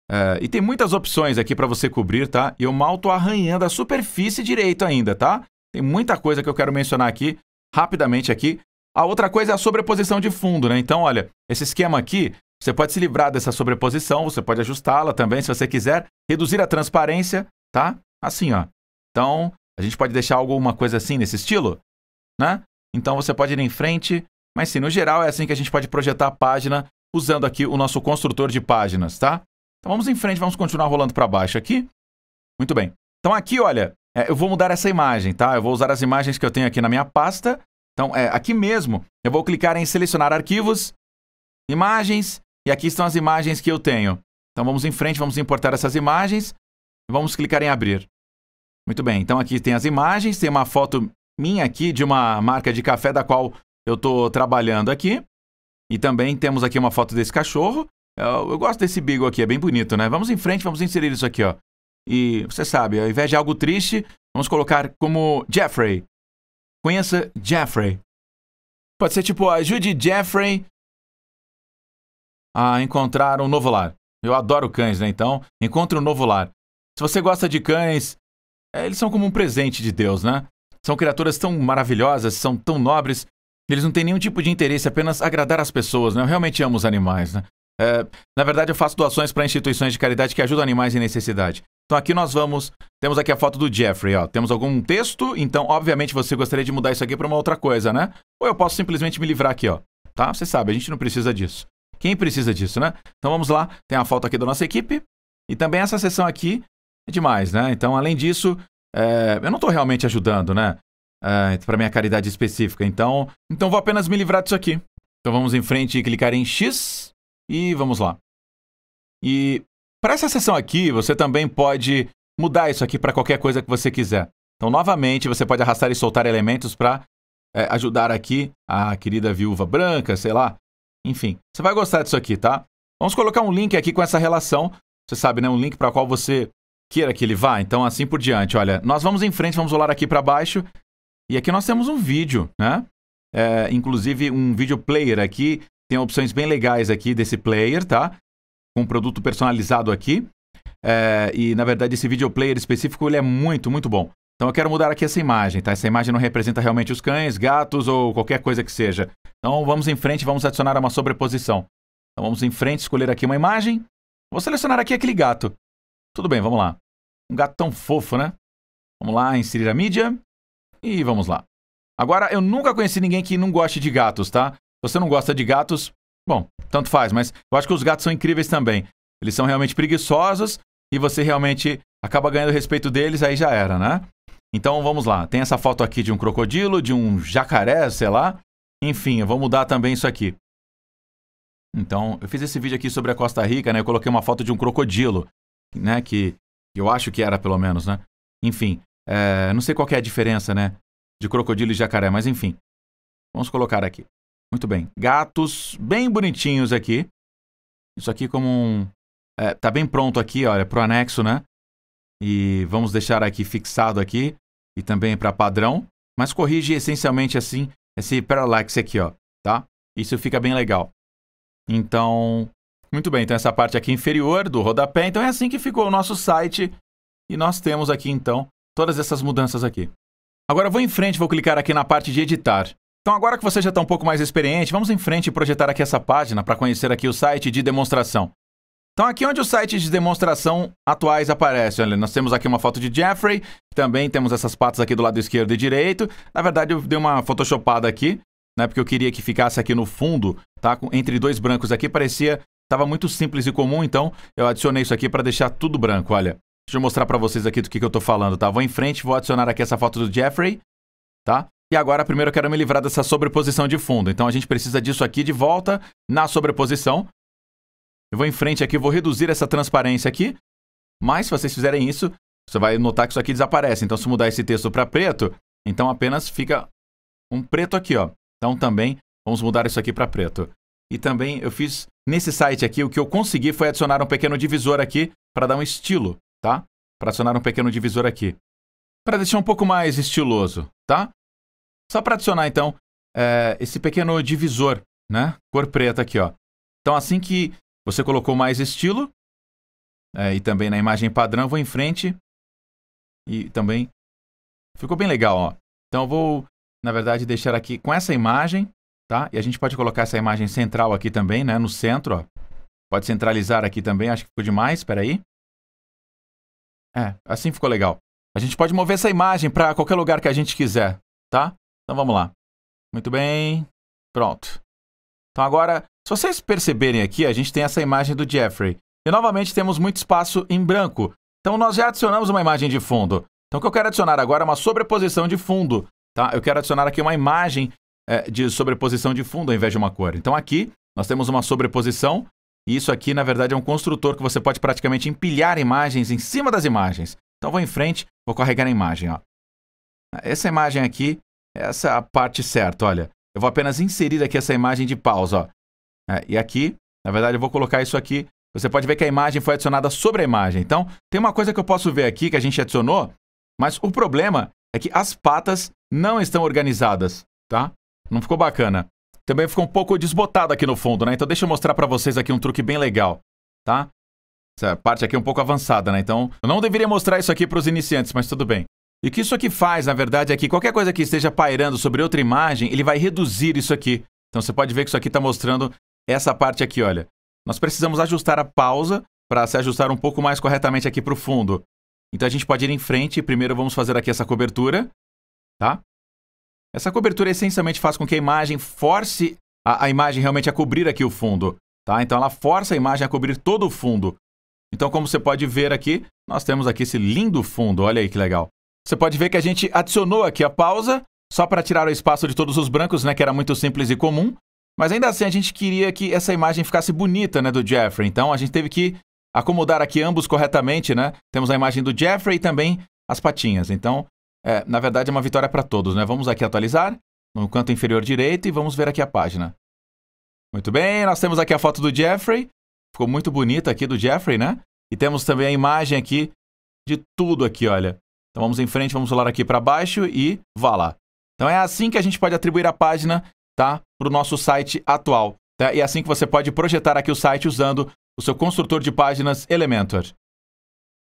Uh, e tem muitas opções aqui para você cobrir, tá? Eu mal tô arranhando a superfície direito ainda, tá? Tem muita coisa que eu quero mencionar aqui, rapidamente aqui. A outra coisa é a sobreposição de fundo, né? Então, olha, esse esquema aqui, você pode se livrar dessa sobreposição, você pode ajustá-la também, se você quiser. Reduzir a transparência, tá? Assim, ó. Então, a gente pode deixar alguma coisa assim, nesse estilo, né? Então, você pode ir em frente, mas sim, no geral é assim que a gente pode projetar a página usando aqui o nosso construtor de páginas, tá? Então vamos em frente, vamos continuar rolando para baixo aqui. Muito bem. Então aqui, olha, é, eu vou mudar essa imagem, tá? Eu vou usar as imagens que eu tenho aqui na minha pasta. Então, é, aqui mesmo, eu vou clicar em selecionar arquivos, imagens, e aqui estão as imagens que eu tenho. Então vamos em frente, vamos importar essas imagens e vamos clicar em abrir. Muito bem, então aqui tem as imagens, tem uma foto minha aqui de uma marca de café da qual eu estou trabalhando aqui. E também temos aqui uma foto desse cachorro. Eu, eu gosto desse beagle aqui, é bem bonito, né? Vamos em frente, vamos inserir isso aqui, ó. E você sabe, ao invés de algo triste, vamos colocar como Jeffrey. Conheça Jeffrey. Pode ser tipo, ajude Jeffrey a encontrar um novo lar. Eu adoro cães, né? Então, encontre um novo lar. Se você gosta de cães, é, eles são como um presente de Deus, né? São criaturas tão maravilhosas, são tão nobres, eles não têm nenhum tipo de interesse, apenas agradar as pessoas, né? Eu realmente amo os animais, né? É, na verdade, eu faço doações para instituições de caridade que ajudam animais em necessidade. Então aqui nós vamos. Temos aqui a foto do Jeffrey, ó. Temos algum texto, então obviamente você gostaria de mudar isso aqui para uma outra coisa, né? Ou eu posso simplesmente me livrar aqui, ó. Tá? Você sabe, a gente não precisa disso. Quem precisa disso, né? Então vamos lá. Tem a foto aqui da nossa equipe. E também essa sessão aqui é demais, né? Então, além disso, é... eu não estou realmente ajudando, né? É... para minha caridade específica. Então, então vou apenas me livrar disso aqui. Então vamos em frente e clicar em X e vamos lá. E para essa sessão aqui, você também pode mudar isso aqui para qualquer coisa que você quiser. Então, novamente, você pode arrastar e soltar elementos para é, ajudar aqui a querida viúva branca, sei lá. Enfim, você vai gostar disso aqui, tá? Vamos colocar um link aqui com essa relação. Você sabe, né? Um link para qual você queira que ele vá. Então, assim por diante. Olha, nós vamos em frente, vamos rolar aqui para baixo. E aqui nós temos um vídeo, né? É, inclusive um vídeo player aqui tem opções bem legais aqui desse player, tá? Com um produto personalizado aqui. É, e na verdade esse video player específico ele é muito, muito bom. Então eu quero mudar aqui essa imagem, tá? Essa imagem não representa realmente os cães, gatos ou qualquer coisa que seja. Então vamos em frente, vamos adicionar uma sobreposição. Então vamos em frente, escolher aqui uma imagem. Vou selecionar aqui aquele gato. Tudo bem, vamos lá. Um gato tão fofo, né? Vamos lá, inserir a mídia. E vamos lá. Agora, eu nunca conheci ninguém que não goste de gatos, tá? você não gosta de gatos, bom, tanto faz, mas eu acho que os gatos são incríveis também. Eles são realmente preguiçosos e você realmente acaba ganhando respeito deles, aí já era, né? Então vamos lá. Tem essa foto aqui de um crocodilo, de um jacaré, sei lá. Enfim, eu vou mudar também isso aqui. Então, eu fiz esse vídeo aqui sobre a Costa Rica, né? Eu coloquei uma foto de um crocodilo, né? Que eu acho que era, pelo menos, né? Enfim, é... não sei qual é a diferença, né? De crocodilo e jacaré, mas enfim. Vamos colocar aqui. Muito bem. Gatos bem bonitinhos aqui. Isso aqui como um... É, tá bem pronto aqui, olha, pro anexo, né? E vamos deixar aqui fixado aqui. E também para padrão. Mas corrige essencialmente assim, esse parallax aqui, ó. Tá? Isso fica bem legal. Então, muito bem. Então essa parte aqui inferior do rodapé. Então é assim que ficou o nosso site. E nós temos aqui, então, todas essas mudanças aqui. Agora eu vou em frente, vou clicar aqui na parte de editar. Então, agora que você já está um pouco mais experiente, vamos em frente e projetar aqui essa página para conhecer aqui o site de demonstração. Então, aqui onde os sites de demonstração atuais aparecem. Olha, nós temos aqui uma foto de Jeffrey, também temos essas patas aqui do lado esquerdo e direito. Na verdade, eu dei uma photoshopada aqui, né, porque eu queria que ficasse aqui no fundo, tá, entre dois brancos aqui, parecia... Estava muito simples e comum, então eu adicionei isso aqui para deixar tudo branco, olha. Deixa eu mostrar para vocês aqui do que, que eu estou falando, tá? Vou em frente, vou adicionar aqui essa foto do Jeffrey, tá? E agora, primeiro, eu quero me livrar dessa sobreposição de fundo. Então, a gente precisa disso aqui de volta na sobreposição. Eu vou em frente aqui, vou reduzir essa transparência aqui. Mas, se vocês fizerem isso, você vai notar que isso aqui desaparece. Então, se mudar esse texto para preto, então apenas fica um preto aqui, ó. Então, também vamos mudar isso aqui para preto. E também eu fiz nesse site aqui, o que eu consegui foi adicionar um pequeno divisor aqui para dar um estilo, tá? Para adicionar um pequeno divisor aqui. Para deixar um pouco mais estiloso, tá? Só para adicionar, então, é, esse pequeno divisor, né? Cor preta aqui, ó. Então, assim que você colocou mais estilo, é, e também na imagem padrão, vou em frente e também ficou bem legal, ó. Então, eu vou, na verdade, deixar aqui com essa imagem, tá? E a gente pode colocar essa imagem central aqui também, né? No centro, ó. Pode centralizar aqui também, acho que ficou demais, espera aí. É, assim ficou legal. A gente pode mover essa imagem para qualquer lugar que a gente quiser, tá? Então vamos lá. Muito bem. Pronto. Então agora, se vocês perceberem aqui, a gente tem essa imagem do Jeffrey. E novamente temos muito espaço em branco. Então nós já adicionamos uma imagem de fundo. Então o que eu quero adicionar agora é uma sobreposição de fundo. Tá? Eu quero adicionar aqui uma imagem é, de sobreposição de fundo ao invés de uma cor. Então aqui nós temos uma sobreposição. E isso aqui, na verdade, é um construtor que você pode praticamente empilhar imagens em cima das imagens. Então vou em frente, vou carregar a imagem. Ó. Essa imagem aqui essa é a parte certa, olha. Eu vou apenas inserir aqui essa imagem de pausa, ó. É, e aqui, na verdade, eu vou colocar isso aqui. Você pode ver que a imagem foi adicionada sobre a imagem. Então, tem uma coisa que eu posso ver aqui que a gente adicionou, mas o problema é que as patas não estão organizadas, tá? Não ficou bacana. Também ficou um pouco desbotado aqui no fundo, né? Então deixa eu mostrar para vocês aqui um truque bem legal, tá? Essa parte aqui é um pouco avançada, né? Então, eu não deveria mostrar isso aqui para os iniciantes, mas tudo bem. E o que isso aqui faz, na verdade, é que qualquer coisa que esteja pairando sobre outra imagem, ele vai reduzir isso aqui. Então você pode ver que isso aqui está mostrando essa parte aqui, olha. Nós precisamos ajustar a pausa para se ajustar um pouco mais corretamente aqui para o fundo. Então a gente pode ir em frente. Primeiro vamos fazer aqui essa cobertura, tá? Essa cobertura essencialmente faz com que a imagem force a, a imagem realmente a cobrir aqui o fundo, tá? Então ela força a imagem a cobrir todo o fundo. Então como você pode ver aqui, nós temos aqui esse lindo fundo, olha aí que legal. Você pode ver que a gente adicionou aqui a pausa, só para tirar o espaço de todos os brancos, né, que era muito simples e comum. Mas ainda assim, a gente queria que essa imagem ficasse bonita, né, do Jeffrey. Então, a gente teve que acomodar aqui ambos corretamente, né? Temos a imagem do Jeffrey e também as patinhas. Então, é, na verdade, é uma vitória para todos, né? Vamos aqui atualizar no canto inferior direito e vamos ver aqui a página. Muito bem, nós temos aqui a foto do Jeffrey. Ficou muito bonita aqui do Jeffrey, né? E temos também a imagem aqui de tudo aqui, olha. Então vamos em frente, vamos rolar aqui para baixo e vá lá. Então é assim que a gente pode atribuir a página tá, para o nosso site atual. Tá? E é assim que você pode projetar aqui o site usando o seu construtor de páginas Elementor.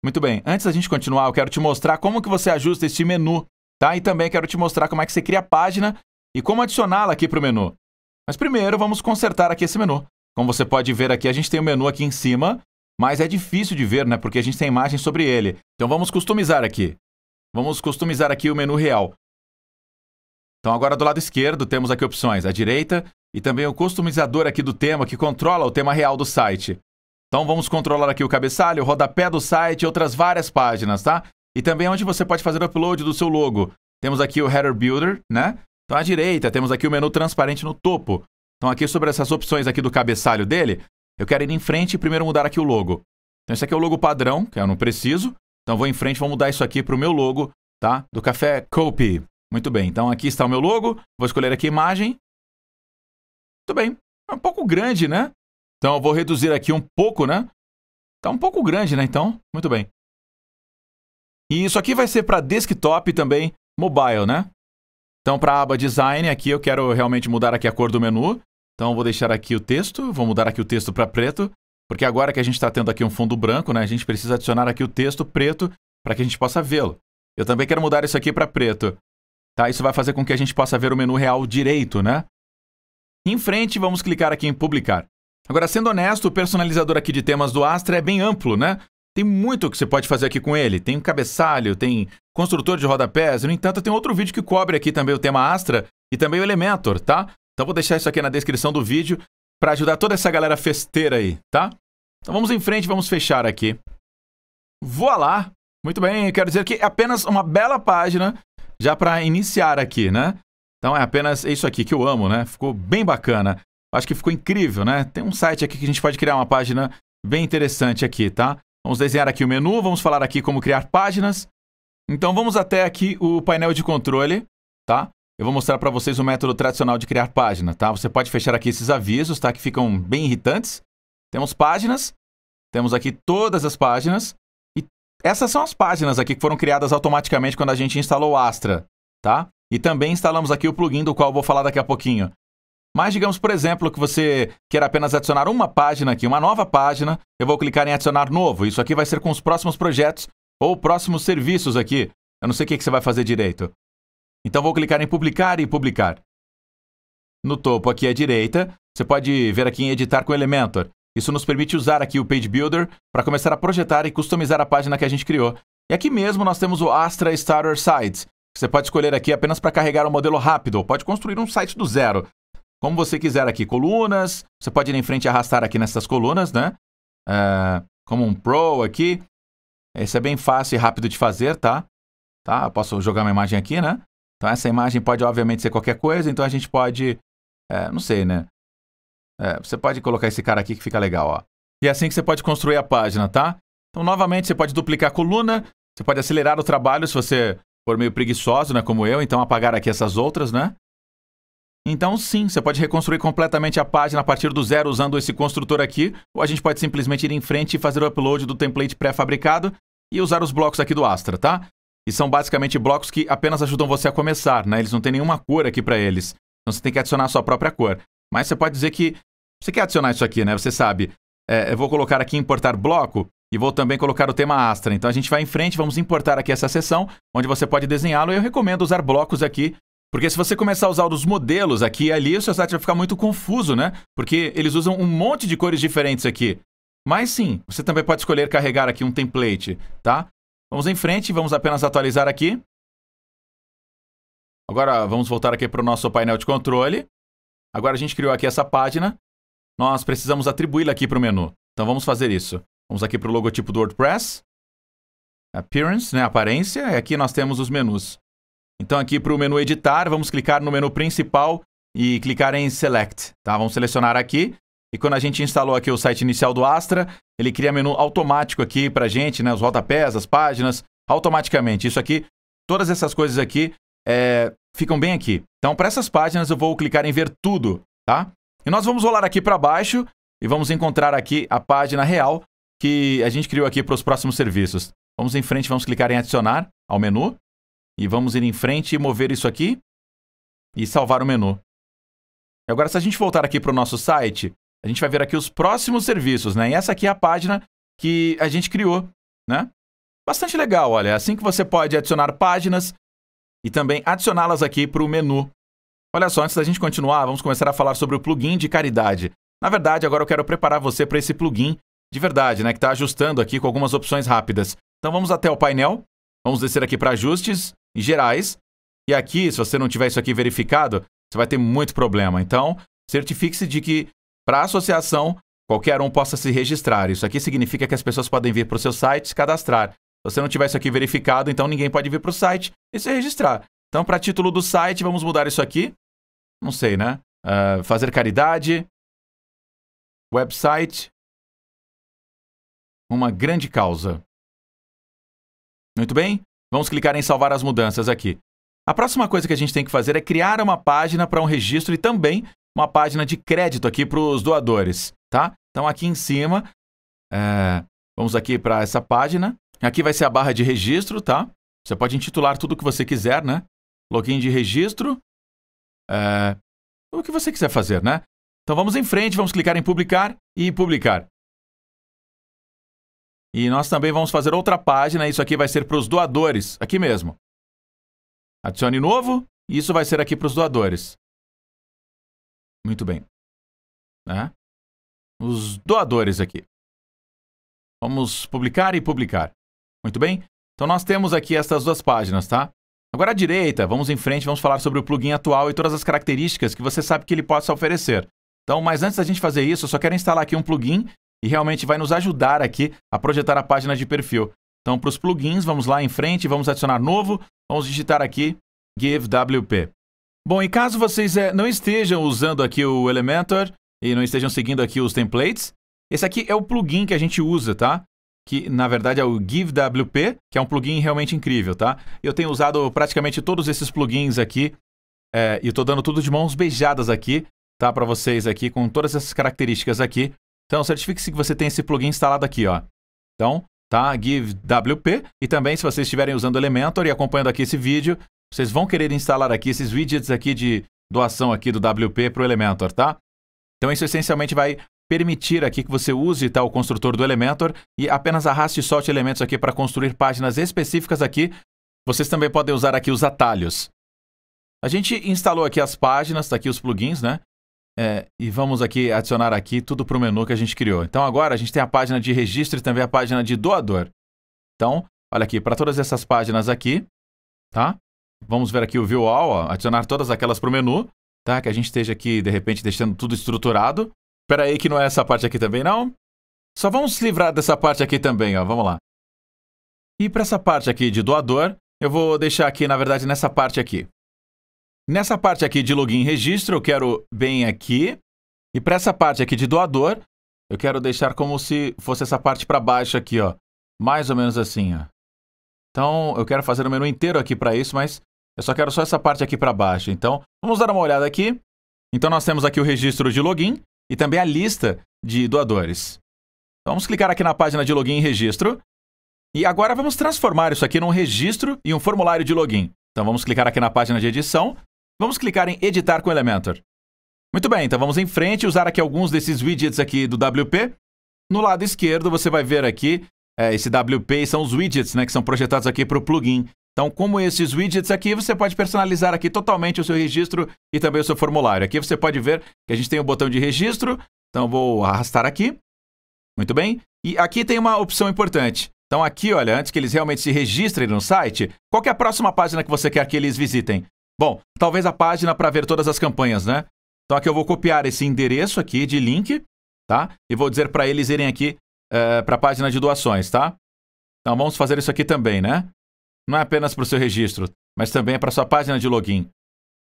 Muito bem, antes da gente continuar, eu quero te mostrar como que você ajusta este menu, tá? E também quero te mostrar como é que você cria a página e como adicioná-la aqui para o menu. Mas primeiro vamos consertar aqui esse menu. Como você pode ver aqui, a gente tem o um menu aqui em cima, mas é difícil de ver, né? Porque a gente tem imagem sobre ele. Então vamos customizar aqui. Vamos customizar aqui o menu real. Então agora do lado esquerdo temos aqui opções, à direita e também o customizador aqui do tema que controla o tema real do site. Então vamos controlar aqui o cabeçalho, o rodapé do site e outras várias páginas, tá? E também onde você pode fazer o upload do seu logo. Temos aqui o Header Builder, né? Então à direita temos aqui o menu transparente no topo. Então aqui sobre essas opções aqui do cabeçalho dele, eu quero ir em frente e primeiro mudar aqui o logo. Então esse aqui é o logo padrão, que eu não preciso. Então vou em frente, vou mudar isso aqui para o meu logo, tá? Do café Cope. Muito bem, então aqui está o meu logo, vou escolher aqui imagem. Muito bem, é um pouco grande, né? Então eu vou reduzir aqui um pouco, né? Tá um pouco grande, né? Então, muito bem. E isso aqui vai ser para desktop também mobile, né? Então, para a aba design, aqui eu quero realmente mudar aqui a cor do menu. Então, vou deixar aqui o texto, vou mudar aqui o texto para preto. Porque agora que a gente está tendo aqui um fundo branco, né, a gente precisa adicionar aqui o texto preto para que a gente possa vê-lo. Eu também quero mudar isso aqui para preto. Tá? Isso vai fazer com que a gente possa ver o menu real direito, né? Em frente, vamos clicar aqui em publicar. Agora, sendo honesto, o personalizador aqui de temas do Astra é bem amplo, né? Tem muito que você pode fazer aqui com ele. Tem um cabeçalho, tem construtor de rodapés. No entanto, tem outro vídeo que cobre aqui também o tema Astra e também o Elementor, tá? Então vou deixar isso aqui na descrição do vídeo para ajudar toda essa galera festeira aí, tá? Então vamos em frente, vamos fechar aqui. Voa lá. Muito bem, quero dizer que é apenas uma bela página já para iniciar aqui, né? Então é apenas isso aqui que eu amo, né? Ficou bem bacana. Acho que ficou incrível, né? Tem um site aqui que a gente pode criar uma página bem interessante aqui, tá? Vamos desenhar aqui o menu, vamos falar aqui como criar páginas. Então vamos até aqui o painel de controle, tá? Eu vou mostrar para vocês o método tradicional de criar página, tá? Você pode fechar aqui esses avisos, tá? Que ficam bem irritantes. Temos páginas, temos aqui todas as páginas. E essas são as páginas aqui que foram criadas automaticamente quando a gente instalou o Astra, tá? E também instalamos aqui o plugin do qual vou falar daqui a pouquinho. Mas digamos, por exemplo, que você quer apenas adicionar uma página aqui, uma nova página, eu vou clicar em adicionar novo. Isso aqui vai ser com os próximos projetos ou próximos serviços aqui. Eu não sei o que você vai fazer direito. Então vou clicar em publicar e publicar. No topo aqui à direita, você pode ver aqui em editar com Elementor. Isso nos permite usar aqui o Page Builder para começar a projetar e customizar a página que a gente criou. E aqui mesmo nós temos o Astra Starter Sites, que você pode escolher aqui apenas para carregar um modelo rápido, ou pode construir um site do zero. Como você quiser aqui, colunas, você pode ir em frente e arrastar aqui nessas colunas, né? Uh, como um Pro aqui. Esse é bem fácil e rápido de fazer, tá? tá? Eu posso jogar uma imagem aqui, né? Então essa imagem pode obviamente ser qualquer coisa, então a gente pode, é, não sei, né? É, você pode colocar esse cara aqui que fica legal, ó. E é assim que você pode construir a página, tá? Então novamente você pode duplicar a coluna, você pode acelerar o trabalho se você for meio preguiçoso, né, como eu, então apagar aqui essas outras, né? Então sim, você pode reconstruir completamente a página a partir do zero usando esse construtor aqui, ou a gente pode simplesmente ir em frente e fazer o upload do template pré-fabricado e usar os blocos aqui do Astra, tá? E são basicamente blocos que apenas ajudam você a começar, né? Eles não têm nenhuma cor aqui para eles. Então você tem que adicionar a sua própria cor. Mas você pode dizer que você quer adicionar isso aqui, né? Você sabe, é, eu vou colocar aqui importar bloco e vou também colocar o tema Astra. Então a gente vai em frente, vamos importar aqui essa seção, onde você pode desenhá-lo. Eu recomendo usar blocos aqui, porque se você começar a usar os modelos aqui e ali, o seu site vai ficar muito confuso, né? Porque eles usam um monte de cores diferentes aqui. Mas sim, você também pode escolher carregar aqui um template, tá? Vamos em frente, vamos apenas atualizar aqui. Agora vamos voltar aqui para o nosso painel de controle. Agora a gente criou aqui essa página. Nós precisamos atribuí-la aqui para o menu. Então vamos fazer isso. Vamos aqui para o logotipo do WordPress. Appearance, né, aparência. E aqui nós temos os menus. Então aqui para o menu editar, vamos clicar no menu principal e clicar em Select. Tá? Vamos selecionar aqui e quando a gente instalou aqui o site inicial do Astra, ele cria menu automático aqui pra gente, né? Os rodapés, as páginas, automaticamente. Isso aqui, todas essas coisas aqui é, ficam bem aqui. Então, para essas páginas, eu vou clicar em ver tudo, tá? E nós vamos rolar aqui para baixo e vamos encontrar aqui a página real que a gente criou aqui para os próximos serviços. Vamos em frente, vamos clicar em adicionar ao menu. E vamos ir em frente e mover isso aqui e salvar o menu. Agora, se a gente voltar aqui para o nosso site, a gente vai ver aqui os próximos serviços, né? E essa aqui é a página que a gente criou, né? Bastante legal, olha. Assim que você pode adicionar páginas e também adicioná-las aqui para o menu. Olha só, antes da gente continuar, vamos começar a falar sobre o plugin de caridade. Na verdade, agora eu quero preparar você para esse plugin de verdade, né? Que está ajustando aqui com algumas opções rápidas. Então vamos até o painel, vamos descer aqui para ajustes e gerais. E aqui, se você não tiver isso aqui verificado, você vai ter muito problema. Então, certifique-se de que para a associação, qualquer um possa se registrar. Isso aqui significa que as pessoas podem vir para o seu site se cadastrar. Se você não tiver isso aqui verificado, então ninguém pode vir para o site e se registrar. Então, para título do site, vamos mudar isso aqui. Não sei, né? Uh, fazer caridade. Website. Uma grande causa. Muito bem? Vamos clicar em salvar as mudanças aqui. A próxima coisa que a gente tem que fazer é criar uma página para um registro e também uma página de crédito aqui para os doadores, tá? Então aqui em cima, é, vamos aqui para essa página. Aqui vai ser a barra de registro, tá? Você pode intitular tudo o que você quiser, né? Login de registro. É, o que você quiser fazer, né? Então vamos em frente, vamos clicar em publicar e publicar. E nós também vamos fazer outra página, isso aqui vai ser para os doadores, aqui mesmo. Adicione novo, e isso vai ser aqui para os doadores. Muito bem. Né? Os doadores aqui. Vamos publicar e publicar. Muito bem? Então nós temos aqui estas duas páginas, tá? Agora à direita, vamos em frente, vamos falar sobre o plugin atual e todas as características que você sabe que ele possa oferecer. Então, mas antes da gente fazer isso, eu só quero instalar aqui um plugin e realmente vai nos ajudar aqui a projetar a página de perfil. Então, para os plugins, vamos lá em frente, vamos adicionar novo, vamos digitar aqui GiveWP. Bom, e caso vocês é, não estejam usando aqui o Elementor e não estejam seguindo aqui os templates, esse aqui é o plugin que a gente usa, tá? Que na verdade é o GiveWP, que é um plugin realmente incrível, tá? Eu tenho usado praticamente todos esses plugins aqui é, e estou dando tudo de mãos beijadas aqui, tá? Para vocês aqui, com todas essas características aqui. Então, certifique-se que você tem esse plugin instalado aqui, ó. Então, tá? GiveWP. E também, se vocês estiverem usando Elementor e acompanhando aqui esse vídeo, vocês vão querer instalar aqui esses widgets aqui de doação aqui do WP para o Elementor, tá? Então isso essencialmente vai permitir aqui que você use tá, o construtor do Elementor e apenas arraste e solte elementos aqui para construir páginas específicas aqui. Vocês também podem usar aqui os atalhos. A gente instalou aqui as páginas, tá aqui os plugins, né? É, e vamos aqui adicionar aqui tudo para o menu que a gente criou. Então agora a gente tem a página de registro e também a página de doador. Então, olha aqui, para todas essas páginas aqui, tá? Vamos ver aqui o View All, adicionar todas aquelas para o menu, tá? Que a gente esteja aqui, de repente, deixando tudo estruturado. Espera aí que não é essa parte aqui também, não. Só vamos se livrar dessa parte aqui também, ó. Vamos lá. E para essa parte aqui de doador, eu vou deixar aqui, na verdade, nessa parte aqui. Nessa parte aqui de login e registro, eu quero bem aqui. E para essa parte aqui de doador, eu quero deixar como se fosse essa parte para baixo aqui, ó. Mais ou menos assim, ó. Então, eu quero fazer o menu inteiro aqui para isso, mas eu só quero só essa parte aqui para baixo. Então, vamos dar uma olhada aqui. Então, nós temos aqui o registro de login e também a lista de doadores. Então, vamos clicar aqui na página de login e registro. E agora vamos transformar isso aqui num registro e um formulário de login. Então, vamos clicar aqui na página de edição. Vamos clicar em editar com Elementor. Muito bem, então vamos em frente e usar aqui alguns desses widgets aqui do WP. No lado esquerdo, você vai ver aqui é, esse WP são os widgets, né, que são projetados aqui para o plugin. Então, como esses widgets aqui, você pode personalizar aqui totalmente o seu registro e também o seu formulário. Aqui você pode ver que a gente tem o botão de registro, então vou arrastar aqui. Muito bem. E aqui tem uma opção importante. Então aqui, olha, antes que eles realmente se registrem no site, qual é a próxima página que você quer que eles visitem? Bom, talvez a página para ver todas as campanhas, né? Então aqui eu vou copiar esse endereço aqui de link, tá? E vou dizer para eles irem aqui é, para a página de doações, tá? Então vamos fazer isso aqui também, né? Não é apenas para o seu registro, mas também é para sua página de login.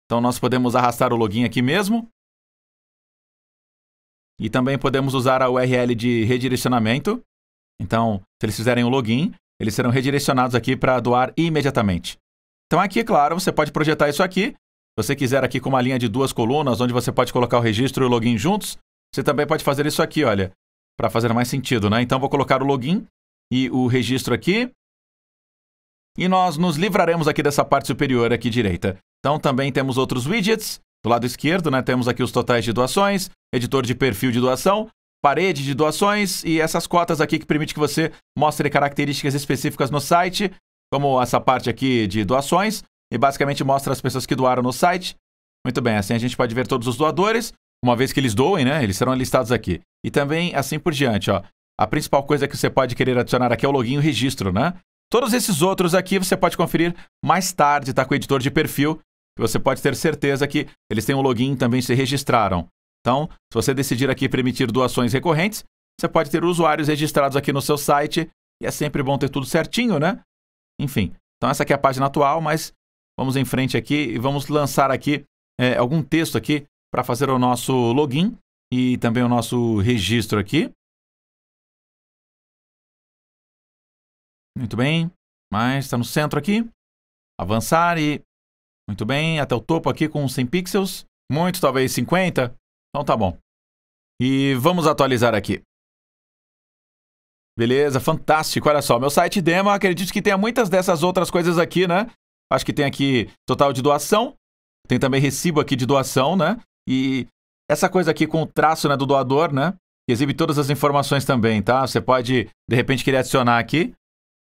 Então nós podemos arrastar o login aqui mesmo. E também podemos usar a URL de redirecionamento. Então, se eles fizerem o login, eles serão redirecionados aqui para doar imediatamente. Então aqui, claro, você pode projetar isso aqui. Se você quiser aqui com uma linha de duas colunas, onde você pode colocar o registro e o login juntos, você também pode fazer isso aqui, olha para fazer mais sentido, né? Então vou colocar o login e o registro aqui. E nós nos livraremos aqui dessa parte superior aqui direita. Então também temos outros widgets. Do lado esquerdo, né, temos aqui os totais de doações, editor de perfil de doação, parede de doações e essas cotas aqui que permite que você mostre características específicas no site, como essa parte aqui de doações, e basicamente mostra as pessoas que doaram no site. Muito bem, assim a gente pode ver todos os doadores uma vez que eles doem, né? Eles serão listados aqui. E também assim por diante, ó. A principal coisa que você pode querer adicionar aqui é o login e o registro, né? Todos esses outros aqui você pode conferir mais tarde, tá? Com o editor de perfil. Você pode ter certeza que eles têm um login também se registraram. Então, se você decidir aqui permitir doações recorrentes, você pode ter usuários registrados aqui no seu site. E é sempre bom ter tudo certinho, né? Enfim. Então, essa aqui é a página atual, mas vamos em frente aqui e vamos lançar aqui é, algum texto aqui para fazer o nosso login e também o nosso registro aqui. Muito bem, mas está no centro aqui. Avançar e... Muito bem, até o topo aqui com 100 pixels. Muito, talvez 50. Então tá bom. E vamos atualizar aqui. Beleza, fantástico. Olha só, meu site demo, acredito que tenha muitas dessas outras coisas aqui, né? Acho que tem aqui total de doação. Tem também recibo aqui de doação, né? E essa coisa aqui com o traço né, do doador, né? Exibe todas as informações também, tá? Você pode, de repente, querer adicionar aqui,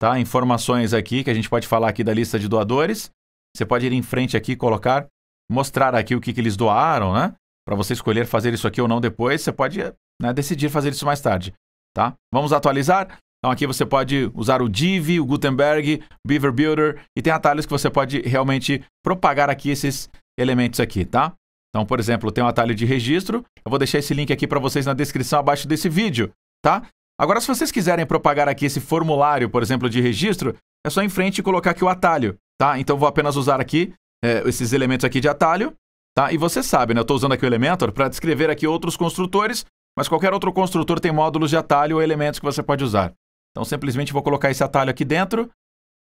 tá? Informações aqui que a gente pode falar aqui da lista de doadores. Você pode ir em frente aqui, colocar, mostrar aqui o que, que eles doaram, né? Para você escolher fazer isso aqui ou não depois, você pode né, decidir fazer isso mais tarde, tá? Vamos atualizar? Então aqui você pode usar o Div, o Gutenberg, o Beaver Builder e tem atalhos que você pode realmente propagar aqui esses elementos aqui, tá? Então, por exemplo, tem um atalho de registro. Eu vou deixar esse link aqui para vocês na descrição abaixo desse vídeo, tá? Agora, se vocês quiserem propagar aqui esse formulário, por exemplo, de registro, é só em frente e colocar aqui o atalho, tá? Então, vou apenas usar aqui é, esses elementos aqui de atalho, tá? E você sabe, né? Eu estou usando aqui o Elementor para descrever aqui outros construtores, mas qualquer outro construtor tem módulos de atalho ou elementos que você pode usar. Então, simplesmente vou colocar esse atalho aqui dentro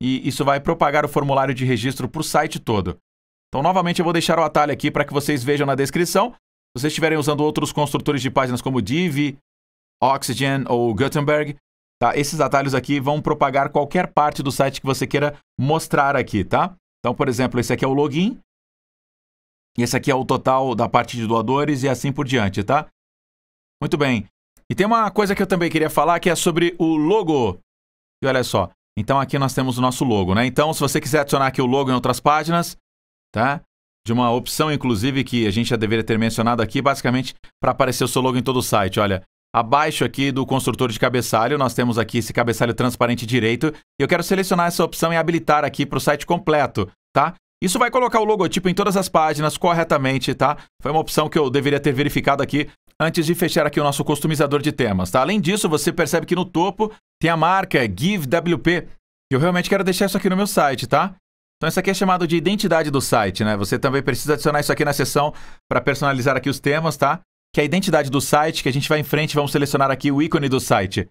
e isso vai propagar o formulário de registro para o site todo. Então, novamente, eu vou deixar o atalho aqui para que vocês vejam na descrição. Se vocês estiverem usando outros construtores de páginas como Div, Oxygen ou Gutenberg, tá? esses atalhos aqui vão propagar qualquer parte do site que você queira mostrar aqui, tá? Então, por exemplo, esse aqui é o login, esse aqui é o total da parte de doadores e assim por diante, tá? Muito bem. E tem uma coisa que eu também queria falar que é sobre o logo. E olha só, então aqui nós temos o nosso logo, né? Então, se você quiser adicionar aqui o logo em outras páginas, tá? De uma opção, inclusive, que a gente já deveria ter mencionado aqui, basicamente para aparecer o seu logo em todo o site. Olha, abaixo aqui do construtor de cabeçalho, nós temos aqui esse cabeçalho transparente direito, e eu quero selecionar essa opção e habilitar aqui para o site completo, tá? Isso vai colocar o logotipo em todas as páginas corretamente, tá? Foi uma opção que eu deveria ter verificado aqui antes de fechar aqui o nosso customizador de temas, tá? Além disso, você percebe que no topo tem a marca GiveWP. Eu realmente quero deixar isso aqui no meu site, tá? Então isso aqui é chamado de identidade do site, né? Você também precisa adicionar isso aqui na seção para personalizar aqui os temas, tá? Que é a identidade do site, que a gente vai em frente, vamos selecionar aqui o ícone do site.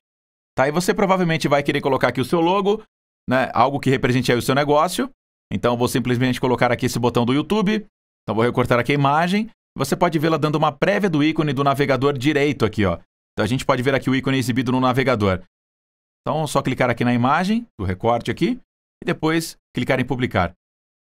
Tá? E você provavelmente vai querer colocar aqui o seu logo, né? Algo que represente aí o seu negócio. Então vou simplesmente colocar aqui esse botão do YouTube. Então vou recortar aqui a imagem. Você pode vê-la dando uma prévia do ícone do navegador direito aqui, ó. Então a gente pode ver aqui o ícone exibido no navegador. Então, é só clicar aqui na imagem do recorte aqui e depois clicar em publicar.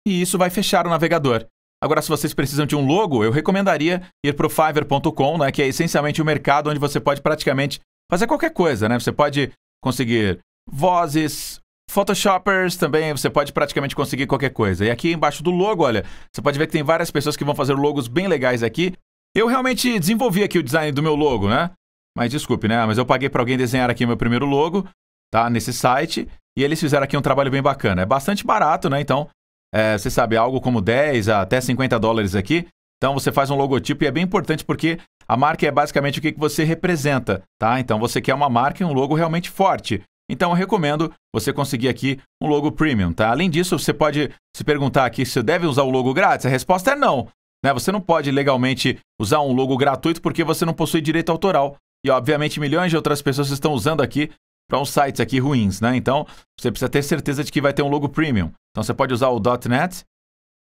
E isso vai fechar o navegador. Agora, se vocês precisam de um logo, eu recomendaria ir para o Fiverr.com, né, que é essencialmente o um mercado onde você pode praticamente fazer qualquer coisa. Né? Você pode conseguir vozes, Photoshoppers também, você pode praticamente conseguir qualquer coisa. E aqui embaixo do logo, olha, você pode ver que tem várias pessoas que vão fazer logos bem legais aqui. Eu realmente desenvolvi aqui o design do meu logo, né? Mas desculpe, né? Mas eu paguei para alguém desenhar aqui meu primeiro logo tá? Nesse site. E eles fizeram aqui um trabalho bem bacana. É bastante barato, né? Então, é, você sabe, algo como 10 até 50 dólares aqui. Então você faz um logotipo e é bem importante porque a marca é basicamente o que você representa, tá? Então você quer uma marca e um logo realmente forte. Então eu recomendo você conseguir aqui um logo premium, tá? Além disso, você pode se perguntar aqui se deve usar o logo grátis. A resposta é não. Né? Você não pode legalmente usar um logo gratuito porque você não possui direito autoral. E obviamente milhões de outras pessoas estão usando aqui para uns sites aqui ruins, né? Então, você precisa ter certeza de que vai ter um logo premium. Então, você pode usar o .NET,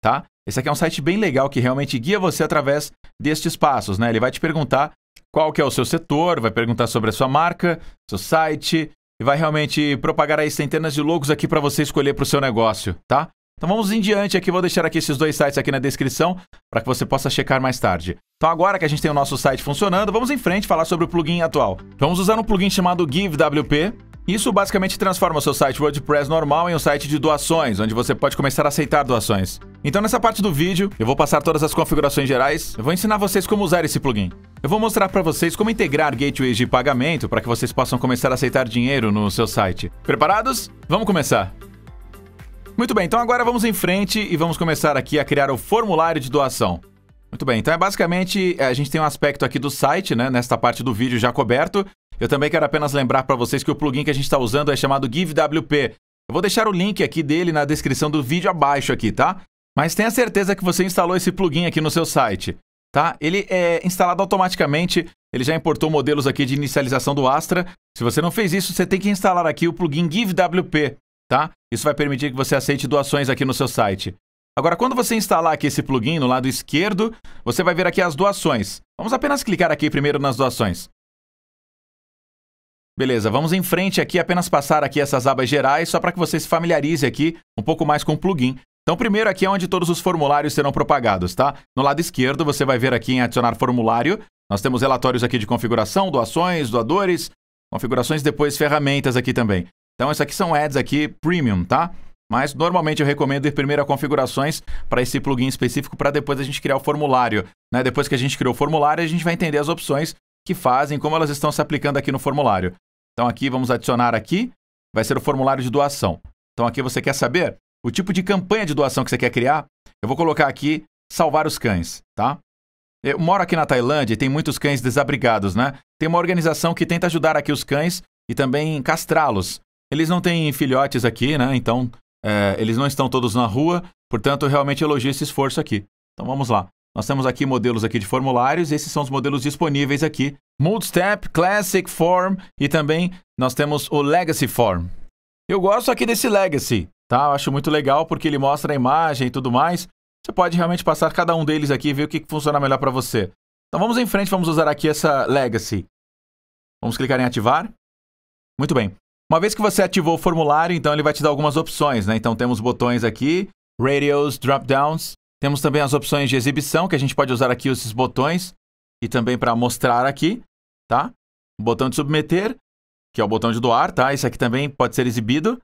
tá? Esse aqui é um site bem legal que realmente guia você através destes passos, né? Ele vai te perguntar qual que é o seu setor, vai perguntar sobre a sua marca, seu site, e vai realmente propagar aí centenas de logos aqui para você escolher para o seu negócio, tá? Então vamos em diante aqui, vou deixar aqui esses dois sites aqui na descrição para que você possa checar mais tarde. Então agora que a gente tem o nosso site funcionando, vamos em frente falar sobre o plugin atual. Vamos usar um plugin chamado GiveWP. Isso basicamente transforma o seu site WordPress normal em um site de doações, onde você pode começar a aceitar doações. Então nessa parte do vídeo, eu vou passar todas as configurações gerais, eu vou ensinar vocês como usar esse plugin. Eu vou mostrar para vocês como integrar gateways de pagamento para que vocês possam começar a aceitar dinheiro no seu site. Preparados? Vamos começar! Muito bem, então agora vamos em frente e vamos começar aqui a criar o formulário de doação. Muito bem, então é basicamente é, a gente tem um aspecto aqui do site, né, nesta parte do vídeo já coberto. Eu também quero apenas lembrar para vocês que o plugin que a gente está usando é chamado GiveWP. Eu vou deixar o link aqui dele na descrição do vídeo abaixo aqui, tá? Mas tenha certeza que você instalou esse plugin aqui no seu site, tá? Ele é instalado automaticamente, ele já importou modelos aqui de inicialização do Astra. Se você não fez isso, você tem que instalar aqui o plugin GiveWP tá? Isso vai permitir que você aceite doações aqui no seu site. Agora, quando você instalar aqui esse plugin no lado esquerdo, você vai ver aqui as doações. Vamos apenas clicar aqui primeiro nas doações. Beleza, vamos em frente aqui, apenas passar aqui essas abas gerais, só para que você se familiarize aqui um pouco mais com o plugin. Então, primeiro aqui é onde todos os formulários serão propagados, tá? No lado esquerdo, você vai ver aqui em adicionar formulário. Nós temos relatórios aqui de configuração, doações, doadores, configurações, depois ferramentas aqui também. Então, essas aqui são ads aqui premium, tá? Mas normalmente eu recomendo ir primeiro a configurações para esse plugin específico para depois a gente criar o formulário. Né? Depois que a gente criou o formulário, a gente vai entender as opções que fazem, como elas estão se aplicando aqui no formulário. Então aqui vamos adicionar aqui, vai ser o formulário de doação. Então aqui você quer saber o tipo de campanha de doação que você quer criar. Eu vou colocar aqui salvar os cães, tá? Eu moro aqui na Tailândia e tem muitos cães desabrigados, né? Tem uma organização que tenta ajudar aqui os cães e também castrá-los. Eles não têm filhotes aqui, né? Então, é, eles não estão todos na rua, portanto, eu realmente elogio esse esforço aqui. Então, vamos lá. Nós temos aqui modelos aqui de formulários, esses são os modelos disponíveis aqui. Multistep, Classic Form e também nós temos o Legacy Form. Eu gosto aqui desse Legacy, tá? Eu acho muito legal porque ele mostra a imagem e tudo mais. Você pode realmente passar cada um deles aqui e ver o que funciona melhor para você. Então vamos em frente, vamos usar aqui essa Legacy. Vamos clicar em ativar. Muito bem. Uma vez que você ativou o formulário, então ele vai te dar algumas opções, né? Então temos botões aqui, radios, drop-downs. Temos também as opções de exibição, que a gente pode usar aqui esses botões e também para mostrar aqui, tá? O botão de submeter, que é o botão de doar, tá? Isso aqui também pode ser exibido,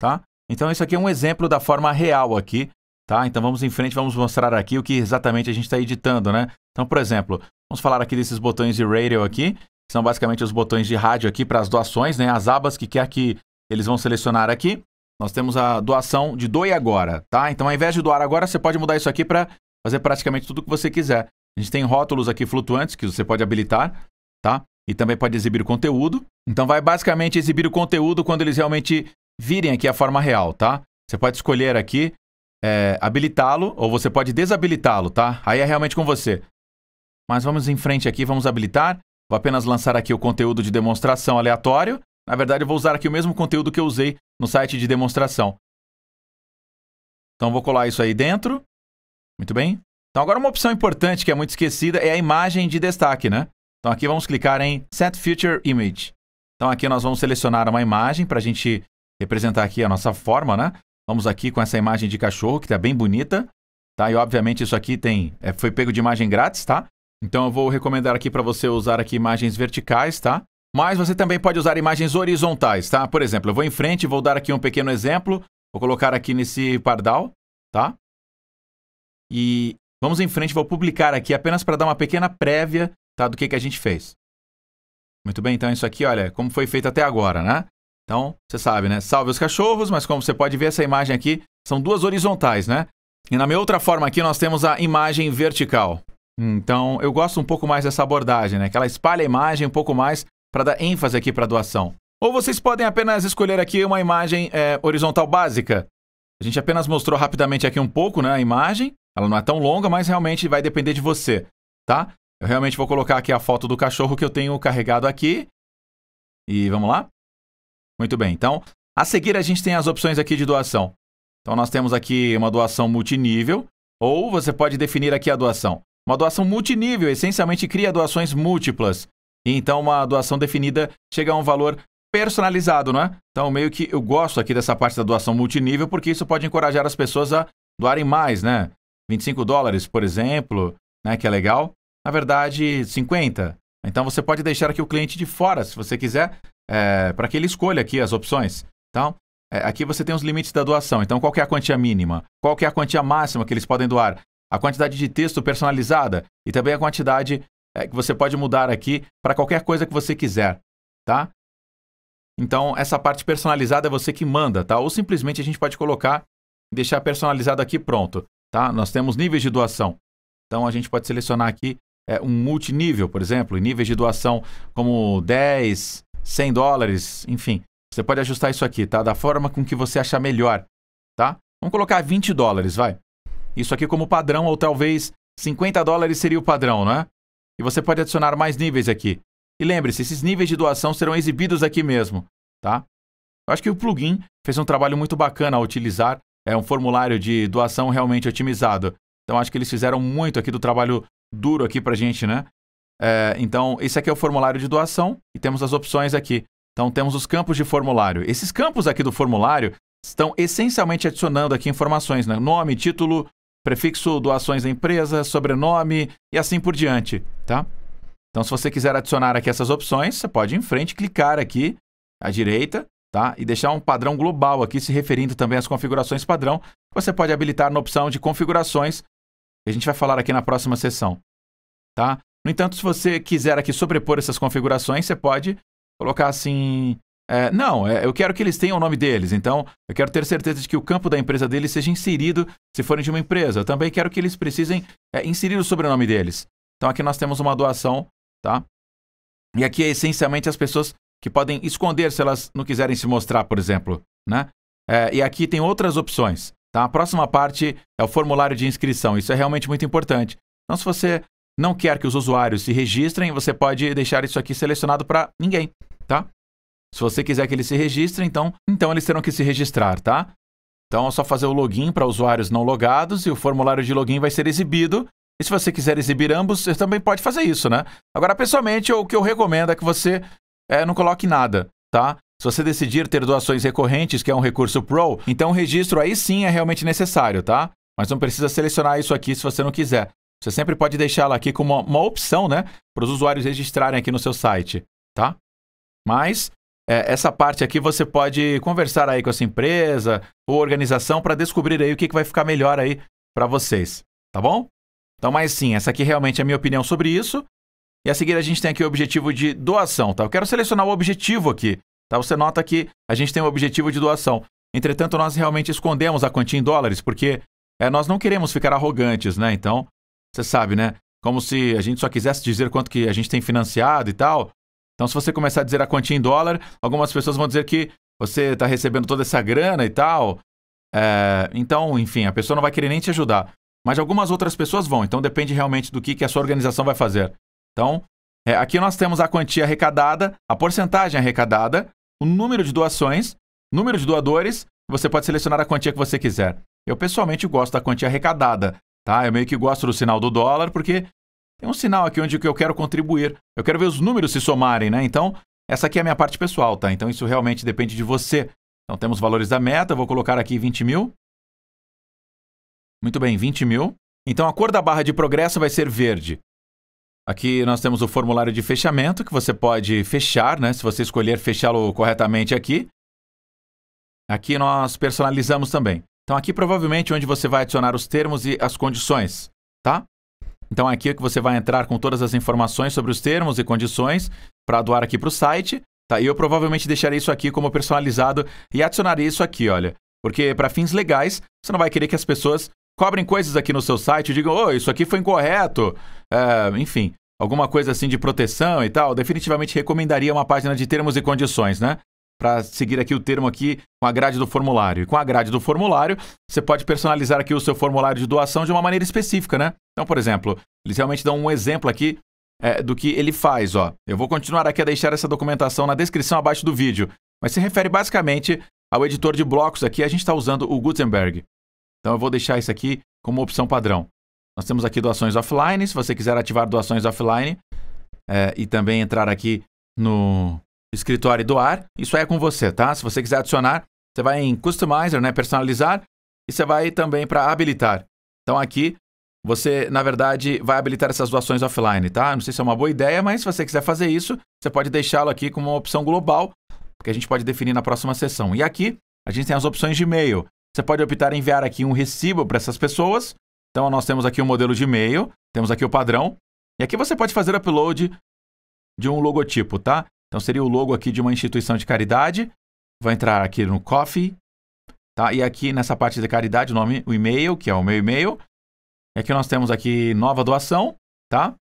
tá? Então isso aqui é um exemplo da forma real aqui, tá? Então vamos em frente, vamos mostrar aqui o que exatamente a gente está editando, né? Então, por exemplo, vamos falar aqui desses botões de radio aqui são basicamente os botões de rádio aqui para as doações, né? As abas que quer que eles vão selecionar aqui. Nós temos a doação de doe agora, tá? Então, ao invés de doar agora, você pode mudar isso aqui para fazer praticamente tudo o que você quiser. A gente tem rótulos aqui flutuantes que você pode habilitar, tá? E também pode exibir o conteúdo. Então, vai basicamente exibir o conteúdo quando eles realmente virem aqui a forma real, tá? Você pode escolher aqui é, habilitá-lo ou você pode desabilitá-lo, tá? Aí é realmente com você. Mas vamos em frente aqui, vamos habilitar. Vou apenas lançar aqui o conteúdo de demonstração aleatório. Na verdade, eu vou usar aqui o mesmo conteúdo que eu usei no site de demonstração. Então, vou colar isso aí dentro. Muito bem. Então, agora uma opção importante que é muito esquecida é a imagem de destaque, né? Então, aqui vamos clicar em Set Feature Image. Então, aqui nós vamos selecionar uma imagem para a gente representar aqui a nossa forma, né? Vamos aqui com essa imagem de cachorro, que está bem bonita. Tá? E, obviamente, isso aqui tem, é, foi pego de imagem grátis, tá? Então eu vou recomendar aqui para você usar aqui imagens verticais, tá? Mas você também pode usar imagens horizontais, tá? Por exemplo, eu vou em frente, vou dar aqui um pequeno exemplo. Vou colocar aqui nesse pardal, tá? E vamos em frente, vou publicar aqui apenas para dar uma pequena prévia, tá? Do que, que a gente fez. Muito bem, então isso aqui, olha, como foi feito até agora, né? Então, você sabe, né? Salve os cachorros, mas como você pode ver, essa imagem aqui são duas horizontais, né? E na minha outra forma aqui, nós temos a imagem vertical. Então, eu gosto um pouco mais dessa abordagem, né? Que ela espalha a imagem um pouco mais para dar ênfase aqui para a doação. Ou vocês podem apenas escolher aqui uma imagem é, horizontal básica. A gente apenas mostrou rapidamente aqui um pouco né, a imagem. Ela não é tão longa, mas realmente vai depender de você, tá? Eu realmente vou colocar aqui a foto do cachorro que eu tenho carregado aqui. E vamos lá? Muito bem, então, a seguir a gente tem as opções aqui de doação. Então, nós temos aqui uma doação multinível, ou você pode definir aqui a doação. Uma doação multinível essencialmente cria doações múltiplas. E então uma doação definida chega a um valor personalizado, né? Então meio que eu gosto aqui dessa parte da doação multinível porque isso pode encorajar as pessoas a doarem mais, né? 25 dólares, por exemplo, né, que é legal. Na verdade, 50. Então você pode deixar aqui o cliente de fora, se você quiser, é, para que ele escolha aqui as opções. Então, é, aqui você tem os limites da doação. Então, qual é a quantia mínima? Qual é a quantia máxima que eles podem doar? a quantidade de texto personalizada e também a quantidade é, que você pode mudar aqui para qualquer coisa que você quiser, tá? Então, essa parte personalizada é você que manda, tá? Ou simplesmente a gente pode colocar e deixar personalizado aqui pronto, tá? Nós temos níveis de doação. Então, a gente pode selecionar aqui é, um multinível, por exemplo, níveis de doação como 10, 100 dólares, enfim. Você pode ajustar isso aqui, tá? Da forma com que você achar melhor, tá? Vamos colocar 20 dólares, vai. Isso aqui como padrão, ou talvez 50 dólares seria o padrão, não é? E você pode adicionar mais níveis aqui. E lembre-se, esses níveis de doação serão exibidos aqui mesmo, tá? Eu acho que o plugin fez um trabalho muito bacana ao utilizar é um formulário de doação realmente otimizado. Então acho que eles fizeram muito aqui do trabalho duro aqui pra gente, né? É, então, esse aqui é o formulário de doação e temos as opções aqui. Então temos os campos de formulário. Esses campos aqui do formulário estão essencialmente adicionando aqui informações, né? Nome, título, prefixo, doações da empresa, sobrenome e assim por diante, tá? Então, se você quiser adicionar aqui essas opções, você pode ir em frente, clicar aqui à direita, tá? E deixar um padrão global aqui, se referindo também às configurações padrão. Você pode habilitar na opção de configurações, que a gente vai falar aqui na próxima sessão, tá? No entanto, se você quiser aqui sobrepor essas configurações, você pode colocar assim é, não, é, eu quero que eles tenham o nome deles, então eu quero ter certeza de que o campo da empresa deles seja inserido se forem de uma empresa. Eu também quero que eles precisem é, inserir o sobrenome deles. Então aqui nós temos uma doação, tá? E aqui é essencialmente as pessoas que podem esconder se elas não quiserem se mostrar, por exemplo, né? É, e aqui tem outras opções, tá? A próxima parte é o formulário de inscrição, isso é realmente muito importante. Então se você não quer que os usuários se registrem, você pode deixar isso aqui selecionado para ninguém, tá? Se você quiser que ele se registre, então, então eles terão que se registrar, tá? Então é só fazer o login para usuários não logados e o formulário de login vai ser exibido. E se você quiser exibir ambos, você também pode fazer isso, né? Agora, pessoalmente, o que eu recomendo é que você é, não coloque nada, tá? Se você decidir ter doações recorrentes, que é um recurso Pro, então o registro aí sim é realmente necessário, tá? Mas não precisa selecionar isso aqui se você não quiser. Você sempre pode deixá-la aqui como uma, uma opção, né? Para os usuários registrarem aqui no seu site, tá? Mas é, essa parte aqui você pode conversar aí com a sua empresa ou organização para descobrir aí o que, que vai ficar melhor aí para vocês, tá bom? Então, mas sim, essa aqui realmente é a minha opinião sobre isso. E a seguir a gente tem aqui o objetivo de doação, tá? Eu quero selecionar o objetivo aqui, tá? Você nota que a gente tem o um objetivo de doação. Entretanto, nós realmente escondemos a quantia em dólares, porque é, nós não queremos ficar arrogantes, né? Então, você sabe, né? Como se a gente só quisesse dizer quanto que a gente tem financiado e tal. Então, se você começar a dizer a quantia em dólar, algumas pessoas vão dizer que você está recebendo toda essa grana e tal. É, então, enfim, a pessoa não vai querer nem te ajudar. Mas algumas outras pessoas vão, então depende realmente do que, que a sua organização vai fazer. Então, é, aqui nós temos a quantia arrecadada, a porcentagem arrecadada, o número de doações, número de doadores, você pode selecionar a quantia que você quiser. Eu pessoalmente gosto da quantia arrecadada, tá? Eu meio que gosto do sinal do dólar, porque tem um sinal aqui onde eu quero contribuir. Eu quero ver os números se somarem, né? Então, essa aqui é a minha parte pessoal, tá? Então, isso realmente depende de você. Então, temos valores da meta. Vou colocar aqui 20 mil. Muito bem, 20 mil. Então, a cor da barra de progresso vai ser verde. Aqui nós temos o formulário de fechamento, que você pode fechar, né? Se você escolher fechá-lo corretamente aqui. Aqui nós personalizamos também. Então, aqui provavelmente onde você vai adicionar os termos e as condições, tá? Então aqui é que você vai entrar com todas as informações sobre os termos e condições para doar aqui para o site. Tá? E eu provavelmente deixarei isso aqui como personalizado e adicionarei isso aqui, olha. Porque para fins legais, você não vai querer que as pessoas cobrem coisas aqui no seu site e digam, oh, isso aqui foi incorreto. É, enfim, alguma coisa assim de proteção e tal. Definitivamente recomendaria uma página de termos e condições, né? para seguir aqui o termo aqui com a grade do formulário. E com a grade do formulário, você pode personalizar aqui o seu formulário de doação de uma maneira específica, né? Então, por exemplo, eles realmente dão um exemplo aqui é, do que ele faz, ó. Eu vou continuar aqui a deixar essa documentação na descrição abaixo do vídeo, mas se refere basicamente ao editor de blocos aqui, a gente está usando o Gutenberg. Então eu vou deixar isso aqui como opção padrão. Nós temos aqui doações offline, se você quiser ativar doações offline é, e também entrar aqui no, escritório e doar. Isso é com você, tá? Se você quiser adicionar, você vai em Customizer, né? Personalizar. E você vai também para habilitar. Então aqui você, na verdade, vai habilitar essas doações offline, tá? Não sei se é uma boa ideia, mas se você quiser fazer isso, você pode deixá-lo aqui como uma opção global, que a gente pode definir na próxima sessão. E aqui a gente tem as opções de e-mail. Você pode optar em enviar aqui um recibo para essas pessoas. Então nós temos aqui o um modelo de e-mail, temos aqui o padrão. E aqui você pode fazer upload de um logotipo, tá? Então seria o logo aqui de uma instituição de caridade. Vai entrar aqui no Coffee, tá? E aqui nessa parte de caridade, o nome, o e-mail, que é o meu e-mail. É e aqui nós temos aqui nova doação, tá?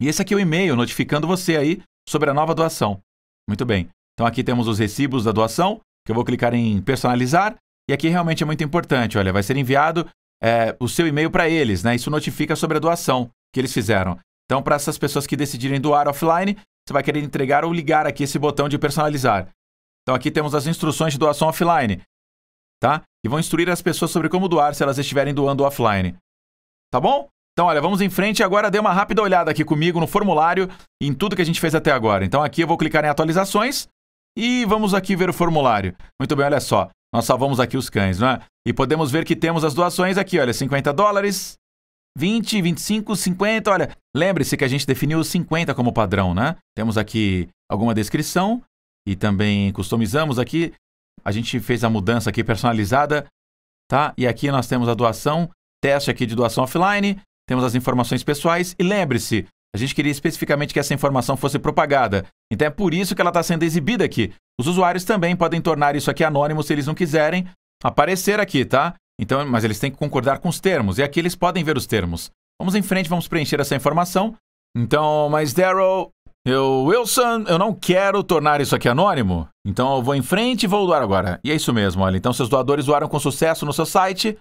E esse aqui é o e-mail notificando você aí sobre a nova doação. Muito bem. Então aqui temos os recibos da doação, que eu vou clicar em personalizar. E aqui realmente é muito importante, olha, vai ser enviado é, o seu e-mail para eles, né? Isso notifica sobre a doação que eles fizeram. Então, para essas pessoas que decidirem doar offline, você vai querer entregar ou ligar aqui esse botão de personalizar. Então aqui temos as instruções de doação offline, tá? Que vão instruir as pessoas sobre como doar se elas estiverem doando offline. Tá bom? Então, olha, vamos em frente. Agora dê uma rápida olhada aqui comigo no formulário e em tudo que a gente fez até agora. Então, aqui eu vou clicar em atualizações e vamos aqui ver o formulário. Muito bem, olha só. Nós salvamos aqui os cães, não é? E podemos ver que temos as doações aqui, olha, 50 dólares, 20, 25, 50. Olha, lembre-se que a gente definiu 50 como padrão, né? Temos aqui alguma descrição e também customizamos aqui. A gente fez a mudança aqui personalizada, tá? E aqui nós temos a doação, teste aqui de doação offline, temos as informações pessoais e lembre-se, a gente queria especificamente que essa informação fosse propagada. Então é por isso que ela está sendo exibida aqui. Os usuários também podem tornar isso aqui anônimo se eles não quiserem aparecer aqui, tá? Então, mas eles têm que concordar com os termos. E aqui eles podem ver os termos. Vamos em frente, vamos preencher essa informação. Então, mas Daryl, eu, Wilson, eu não quero tornar isso aqui anônimo. Então eu vou em frente e vou doar agora. E é isso mesmo, olha. Então seus doadores doaram com sucesso no seu site.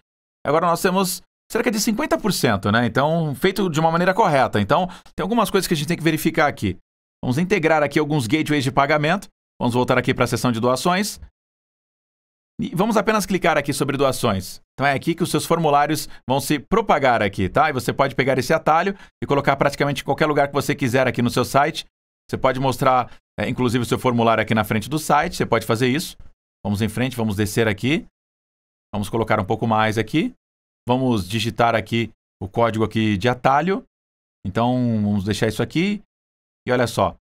Agora nós temos cerca de 50%, né? Então, feito de uma maneira correta. Então, tem algumas coisas que a gente tem que verificar aqui. Vamos integrar aqui alguns gateways de pagamento. Vamos voltar aqui para a seção de doações. Vamos apenas clicar aqui sobre doações. Então é aqui que os seus formulários vão se propagar aqui, tá? E você pode pegar esse atalho e colocar praticamente em qualquer lugar que você quiser aqui no seu site. Você pode mostrar, é, inclusive, o seu formulário aqui na frente do site. Você pode fazer isso. Vamos em frente, vamos descer aqui. Vamos colocar um pouco mais aqui. Vamos digitar aqui o código aqui de atalho. Então, vamos deixar isso aqui. E olha só,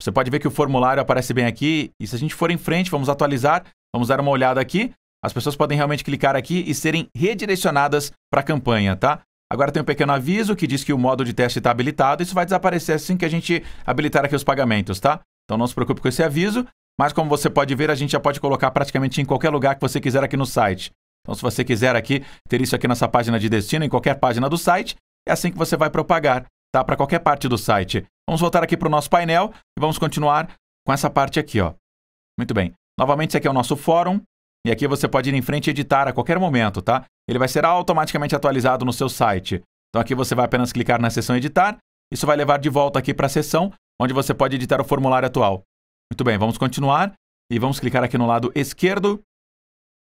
você pode ver que o formulário aparece bem aqui. E se a gente for em frente, vamos atualizar. Vamos dar uma olhada aqui. As pessoas podem realmente clicar aqui e serem redirecionadas para a campanha, tá? Agora tem um pequeno aviso que diz que o modo de teste está habilitado. Isso vai desaparecer assim que a gente habilitar aqui os pagamentos, tá? Então não se preocupe com esse aviso. Mas como você pode ver, a gente já pode colocar praticamente em qualquer lugar que você quiser aqui no site. Então se você quiser aqui ter isso aqui nessa página de destino, em qualquer página do site, é assim que você vai propagar, tá? Para qualquer parte do site. Vamos voltar aqui para o nosso painel e vamos continuar com essa parte aqui, ó. Muito bem. Novamente, esse aqui é o nosso fórum. E aqui você pode ir em frente e editar a qualquer momento, tá? Ele vai ser automaticamente atualizado no seu site. Então aqui você vai apenas clicar na seção editar. Isso vai levar de volta aqui para a seção onde você pode editar o formulário atual. Muito bem, vamos continuar e vamos clicar aqui no lado esquerdo.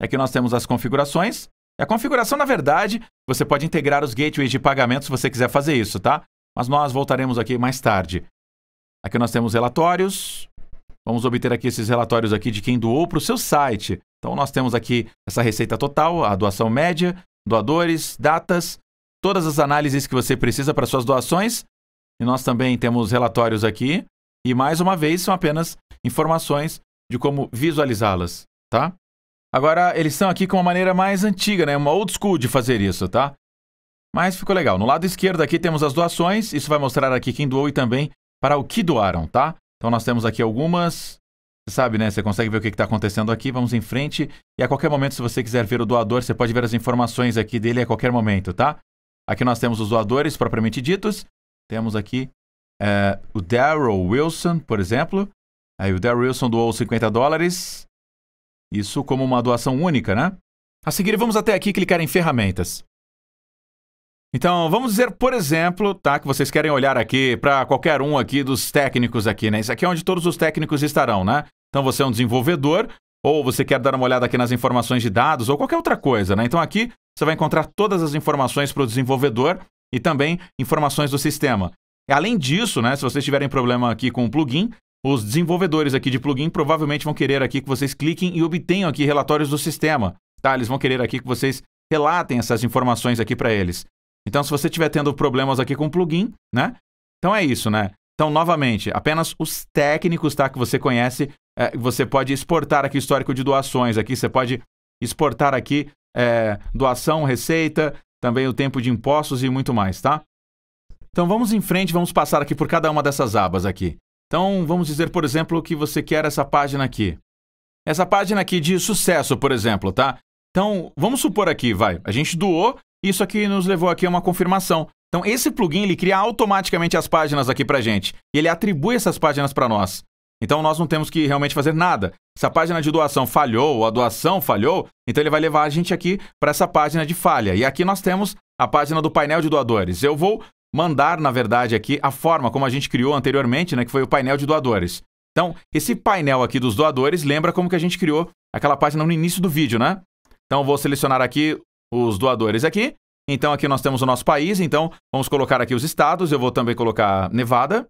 Aqui nós temos as configurações. A configuração, na verdade, você pode integrar os gateways de pagamento se você quiser fazer isso, tá? Mas nós voltaremos aqui mais tarde. Aqui nós temos relatórios, Vamos obter aqui esses relatórios aqui de quem doou para o seu site. Então nós temos aqui essa receita total, a doação média, doadores, datas, todas as análises que você precisa para suas doações. E nós também temos relatórios aqui. E mais uma vez são apenas informações de como visualizá-las, tá? Agora eles estão aqui com uma maneira mais antiga, né? Uma old school de fazer isso, tá? Mas ficou legal. No lado esquerdo aqui temos as doações. Isso vai mostrar aqui quem doou e também para o que doaram, tá? Então nós temos aqui algumas. Você sabe, né? Você consegue ver o que está acontecendo aqui. Vamos em frente. E a qualquer momento, se você quiser ver o doador, você pode ver as informações aqui dele a qualquer momento, tá? Aqui nós temos os doadores propriamente ditos. Temos aqui é, o Daryl Wilson, por exemplo. Aí o Daryl Wilson doou 50 dólares. Isso como uma doação única, né? A seguir, vamos até aqui clicar em ferramentas. Então, vamos dizer, por exemplo, tá, que vocês querem olhar aqui para qualquer um aqui dos técnicos aqui, né? Isso aqui é onde todos os técnicos estarão, né? Então, você é um desenvolvedor, ou você quer dar uma olhada aqui nas informações de dados, ou qualquer outra coisa, né? Então, aqui você vai encontrar todas as informações para o desenvolvedor e também informações do sistema. Além disso, né, se vocês tiverem problema aqui com o plugin, os desenvolvedores aqui de plugin provavelmente vão querer aqui que vocês cliquem e obtenham aqui relatórios do sistema, tá? Eles vão querer aqui que vocês relatem essas informações aqui para eles. Então, se você estiver tendo problemas aqui com o plugin, né? Então é isso, né? Então, novamente, apenas os técnicos, tá? Que você conhece, é, você pode exportar aqui histórico de doações aqui, você pode exportar aqui é, doação, receita, também o tempo de impostos e muito mais, tá? Então vamos em frente, vamos passar aqui por cada uma dessas abas aqui. Então vamos dizer, por exemplo, que você quer essa página aqui. Essa página aqui de sucesso, por exemplo, tá? Então vamos supor aqui, vai, a gente doou isso aqui nos levou aqui a uma confirmação. Então esse plugin ele cria automaticamente as páginas aqui para gente e ele atribui essas páginas para nós. Então nós não temos que realmente fazer nada. Se a página de doação falhou, a doação falhou, então ele vai levar a gente aqui para essa página de falha. E aqui nós temos a página do painel de doadores. Eu vou mandar, na verdade, aqui a forma como a gente criou anteriormente, né, que foi o painel de doadores. Então, esse painel aqui dos doadores lembra como que a gente criou aquela página no início do vídeo, né? Então, eu vou selecionar aqui os doadores aqui. Então aqui nós temos o nosso país, então vamos colocar aqui os estados, eu vou também colocar Nevada.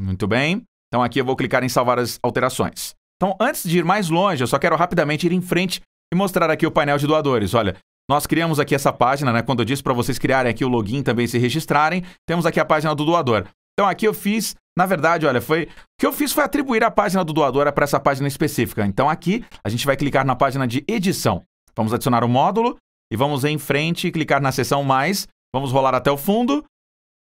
Muito bem. Então aqui eu vou clicar em salvar as alterações. Então antes de ir mais longe, eu só quero rapidamente ir em frente e mostrar aqui o painel de doadores. Olha, nós criamos aqui essa página, né? Quando eu disse para vocês criarem aqui o login também se registrarem, temos aqui a página do doador. Então aqui eu fiz, na verdade, olha, foi o que eu fiz foi atribuir a página do doador para essa página específica. Então aqui a gente vai clicar na página de edição. Vamos adicionar o módulo e vamos em frente e clicar na seção mais. Vamos rolar até o fundo.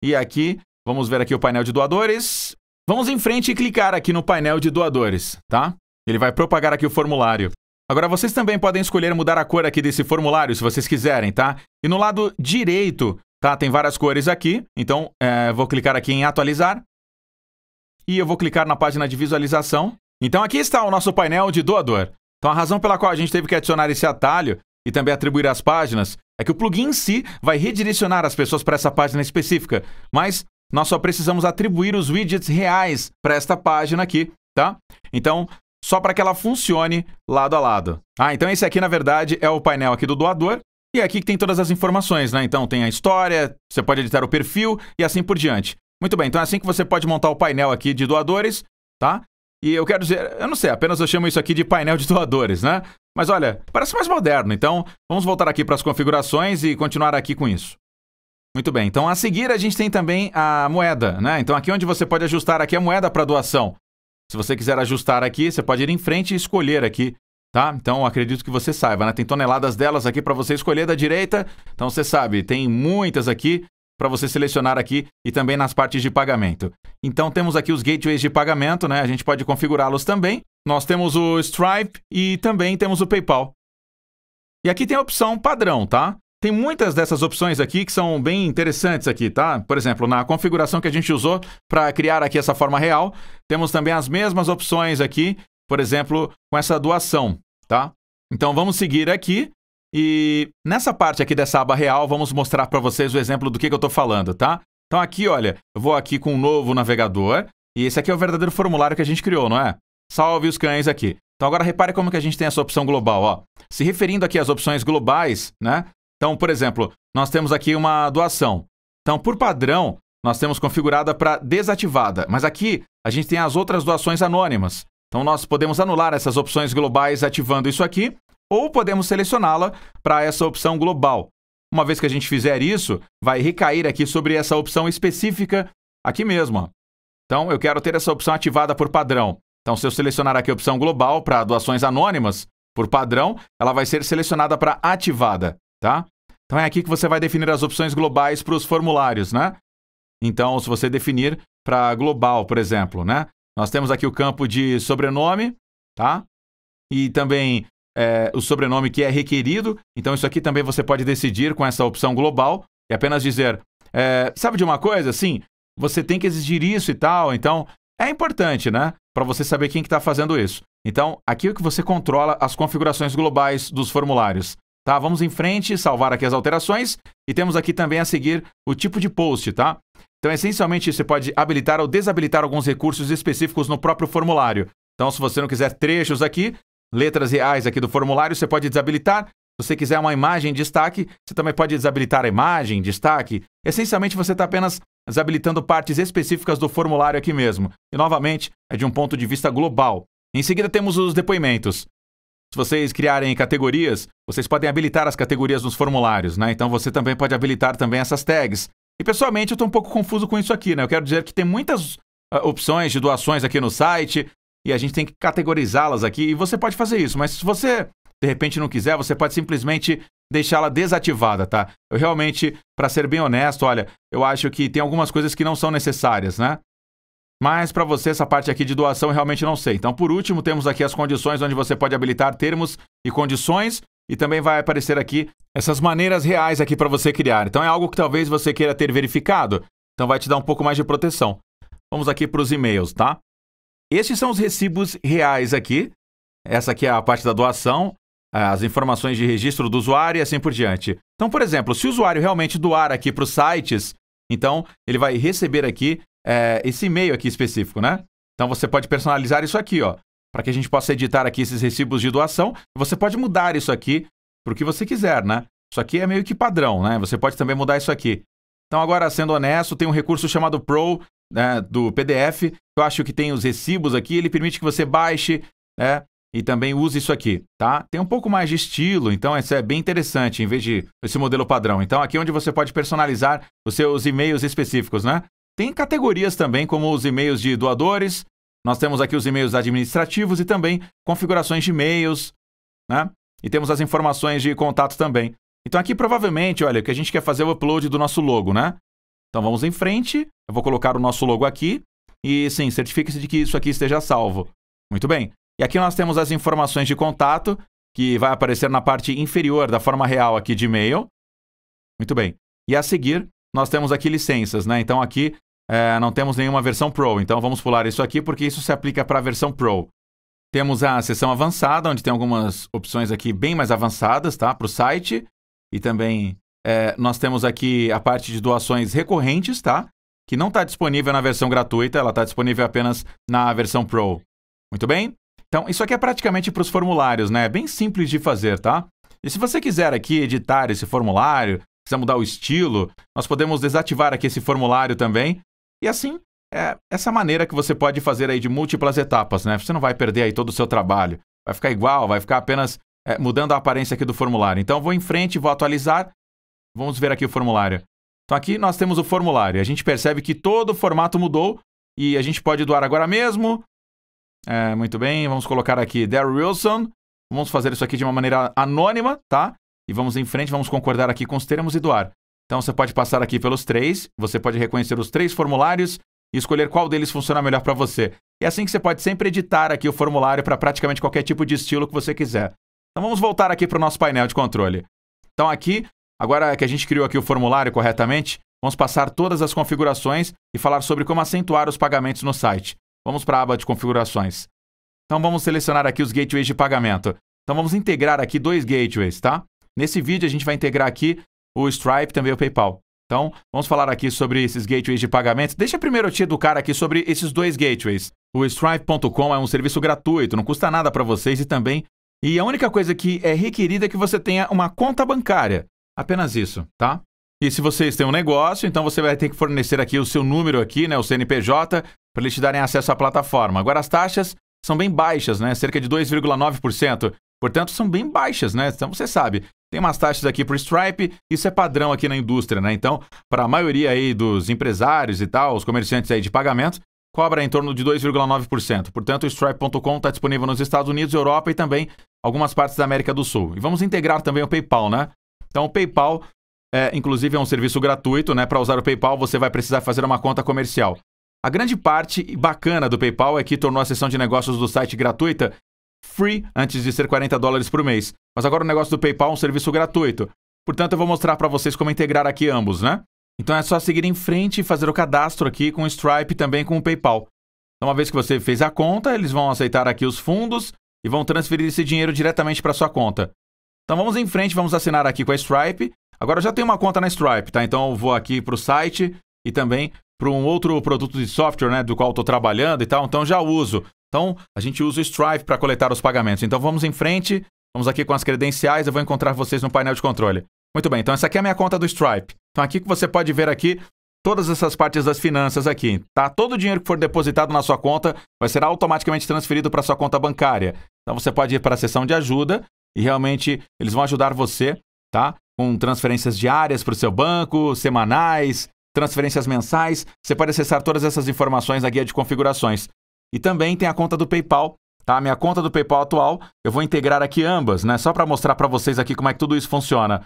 E aqui, vamos ver aqui o painel de doadores. Vamos em frente e clicar aqui no painel de doadores, tá? Ele vai propagar aqui o formulário. Agora, vocês também podem escolher mudar a cor aqui desse formulário, se vocês quiserem, tá? E no lado direito, tá? Tem várias cores aqui. Então, é, vou clicar aqui em atualizar. E eu vou clicar na página de visualização. Então, aqui está o nosso painel de doador. Então, a razão pela qual a gente teve que adicionar esse atalho e também atribuir as páginas, é que o plugin em si vai redirecionar as pessoas para essa página específica, mas nós só precisamos atribuir os widgets reais para esta página aqui, tá? Então, só para que ela funcione lado a lado. Ah, então esse aqui, na verdade, é o painel aqui do doador, e é aqui que tem todas as informações, né? Então tem a história, você pode editar o perfil e assim por diante. Muito bem, então é assim que você pode montar o painel aqui de doadores, tá? E eu quero dizer, eu não sei, apenas eu chamo isso aqui de painel de doadores, né? Mas olha, parece mais moderno, então vamos voltar aqui para as configurações e continuar aqui com isso. Muito bem, então a seguir a gente tem também a moeda, né? Então aqui onde você pode ajustar aqui a moeda para doação. Se você quiser ajustar aqui, você pode ir em frente e escolher aqui, tá? Então acredito que você saiba, né? Tem toneladas delas aqui para você escolher da direita. Então você sabe, tem muitas aqui para você selecionar aqui e também nas partes de pagamento. Então temos aqui os gateways de pagamento, né? A gente pode configurá-los também. Nós temos o Stripe e também temos o PayPal. E aqui tem a opção padrão, tá? Tem muitas dessas opções aqui que são bem interessantes aqui, tá? Por exemplo, na configuração que a gente usou para criar aqui essa forma real, temos também as mesmas opções aqui, por exemplo, com essa doação, tá? Então vamos seguir aqui e nessa parte aqui dessa aba real, vamos mostrar para vocês o exemplo do que, que eu estou falando, tá? Então aqui, olha, eu vou aqui com um novo navegador, e esse aqui é o verdadeiro formulário que a gente criou, não é? Salve os cães aqui. Então agora repare como que a gente tem essa opção global, ó. Se referindo aqui às opções globais, né? Então, por exemplo, nós temos aqui uma doação. Então, por padrão, nós temos configurada para desativada, mas aqui a gente tem as outras doações anônimas. Então, nós podemos anular essas opções globais ativando isso aqui ou podemos selecioná-la para essa opção global. Uma vez que a gente fizer isso, vai recair aqui sobre essa opção específica aqui mesmo. Então, eu quero ter essa opção ativada por padrão. Então, se eu selecionar aqui a opção global para doações anônimas, por padrão, ela vai ser selecionada para ativada, tá? Então, é aqui que você vai definir as opções globais para os formulários, né? Então, se você definir para global, por exemplo, né? Nós temos aqui o campo de sobrenome, tá? E também é, o sobrenome que é requerido. Então, isso aqui também você pode decidir com essa opção global e apenas dizer: é, sabe de uma coisa? Sim, você tem que exigir isso e tal. Então, é importante, né? Para você saber quem está que tá fazendo isso. Então, aqui é que você controla as configurações globais dos formulários. Tá, vamos em frente, salvar aqui as alterações e temos aqui também a seguir o tipo de post, tá? Então, essencialmente, você pode habilitar ou desabilitar alguns recursos específicos no próprio formulário. Então, se você não quiser trechos aqui, letras reais aqui do formulário, você pode desabilitar. Se você quiser uma imagem destaque, você também pode desabilitar a imagem destaque. Essencialmente, você está apenas desabilitando partes específicas do formulário aqui mesmo. E, novamente, é de um ponto de vista global. Em seguida, temos os depoimentos. Se vocês criarem categorias, vocês podem habilitar as categorias nos formulários, né? Então você também pode habilitar também essas tags. E pessoalmente eu estou um pouco confuso com isso aqui, né? Eu quero dizer que tem muitas uh, opções de doações aqui no site, e a gente tem que categorizá-las aqui. E você pode fazer isso, mas se você de repente não quiser, você pode simplesmente deixá-la desativada, tá? Eu realmente, para ser bem honesto, olha, eu acho que tem algumas coisas que não são necessárias, né? Mas para você essa parte aqui de doação eu realmente não sei. Então, por último, temos aqui as condições onde você pode habilitar termos e condições e também vai aparecer aqui essas maneiras reais aqui para você criar. Então é algo que talvez você queira ter verificado. Então vai te dar um pouco mais de proteção. Vamos aqui para os e-mails, tá? Estes são os recibos reais aqui. Essa aqui é a parte da doação, as informações de registro do usuário e assim por diante. Então, por exemplo, se o usuário realmente doar aqui para os sites, então ele vai receber aqui é, esse e-mail aqui específico, né? Então você pode personalizar isso aqui, ó, para que a gente possa editar aqui esses recibos de doação. Você pode mudar isso aqui para o que você quiser, né? Isso aqui é meio que padrão, né? Você pode também mudar isso aqui. Então, agora, sendo honesto, tem um recurso chamado Pro né, do PDF. Eu acho que tem os recibos aqui, ele permite que você baixe né, e também use isso aqui, tá? Tem um pouco mais de estilo, então isso é bem interessante, em vez de esse modelo padrão. Então aqui é onde você pode personalizar os seus e-mails específicos, né? Tem categorias também, como os e-mails de doadores, nós temos aqui os e-mails administrativos e também configurações de e-mails, né? E temos as informações de contato também. Então aqui provavelmente, olha, o que a gente quer fazer é o upload do nosso logo, né? Então vamos em frente, eu vou colocar o nosso logo aqui e sim, certifique-se de que isso aqui esteja salvo. Muito bem. E aqui nós temos as informações de contato, que vai aparecer na parte inferior da forma real aqui de e-mail. Muito bem. E a seguir, nós temos aqui licenças, né? Então aqui é, não temos nenhuma versão Pro, então vamos pular isso aqui porque isso se aplica para a versão Pro. Temos a seção avançada, onde tem algumas opções aqui bem mais avançadas, tá? Para o site e também é, nós temos aqui a parte de doações recorrentes, tá? Que não está disponível na versão gratuita, ela está disponível apenas na versão Pro. Muito bem? Então, isso aqui é praticamente para os formulários, né? É bem simples de fazer, tá? E se você quiser aqui editar esse formulário, quiser mudar o estilo, nós podemos desativar aqui esse formulário também. E assim, é essa maneira que você pode fazer aí de múltiplas etapas, né? Você não vai perder aí todo o seu trabalho. Vai ficar igual, vai ficar apenas é, mudando a aparência aqui do formulário. Então, vou em frente, vou atualizar Vamos ver aqui o formulário. Então aqui nós temos o formulário. A gente percebe que todo o formato mudou e a gente pode doar agora mesmo. É, muito bem, vamos colocar aqui Daryl Wilson. Vamos fazer isso aqui de uma maneira anônima, tá? E vamos em frente, vamos concordar aqui com os termos e doar. Então você pode passar aqui pelos três, você pode reconhecer os três formulários e escolher qual deles funciona melhor para você. E é assim que você pode sempre editar aqui o formulário para praticamente qualquer tipo de estilo que você quiser. Então vamos voltar aqui para o nosso painel de controle. Então aqui Agora que a gente criou aqui o formulário corretamente, vamos passar todas as configurações e falar sobre como acentuar os pagamentos no site. Vamos para a aba de configurações. Então vamos selecionar aqui os gateways de pagamento. Então vamos integrar aqui dois gateways, tá? Nesse vídeo a gente vai integrar aqui o Stripe também o PayPal. Então, vamos falar aqui sobre esses gateways de pagamento. Deixa primeiro eu te educar aqui sobre esses dois gateways. O Stripe.com é um serviço gratuito, não custa nada para vocês e também. E a única coisa que é requerida é que você tenha uma conta bancária. Apenas isso, tá? E se vocês têm um negócio, então você vai ter que fornecer aqui o seu número aqui, né, o CNPJ, para eles te darem acesso à plataforma. Agora as taxas são bem baixas, né, cerca de 2,9%. Portanto, são bem baixas, né? Então você sabe, tem umas taxas aqui para Stripe, isso é padrão aqui na indústria, né? Então, para a maioria aí dos empresários e tal, os comerciantes aí de pagamentos, cobra em torno de 2,9%. Portanto, o Stripe.com está disponível nos Estados Unidos, Europa e também algumas partes da América do Sul. E vamos integrar também o PayPal, né? Então o PayPal, é, inclusive, é um serviço gratuito, né? Para usar o PayPal, você vai precisar fazer uma conta comercial. A grande parte bacana do PayPal é que tornou a seção de negócios do site gratuita free antes de ser 40 dólares por mês. Mas agora o negócio do PayPal é um serviço gratuito. Portanto, eu vou mostrar para vocês como integrar aqui ambos, né? Então é só seguir em frente e fazer o cadastro aqui com o Stripe também com o PayPal. Então, uma vez que você fez a conta, eles vão aceitar aqui os fundos e vão transferir esse dinheiro diretamente para sua conta. Então vamos em frente, vamos assinar aqui com a Stripe. Agora eu já tenho uma conta na Stripe, tá? Então eu vou aqui para o site e também para um outro produto de software, né, do qual estou trabalhando e tal. Então já uso. Então a gente usa o Stripe para coletar os pagamentos. Então vamos em frente, vamos aqui com as credenciais. Eu vou encontrar vocês no painel de controle. Muito bem. Então essa aqui é a minha conta do Stripe. Então aqui que você pode ver aqui todas essas partes das finanças aqui, tá? Todo o dinheiro que for depositado na sua conta vai ser automaticamente transferido para sua conta bancária. Então você pode ir para a seção de ajuda e realmente eles vão ajudar você, tá? Com transferências diárias para o seu banco, semanais, transferências mensais. Você pode acessar todas essas informações na guia de configurações. E também tem a conta do PayPal, tá? Minha conta do PayPal atual, eu vou integrar aqui ambas, né? Só para mostrar para vocês aqui como é que tudo isso funciona.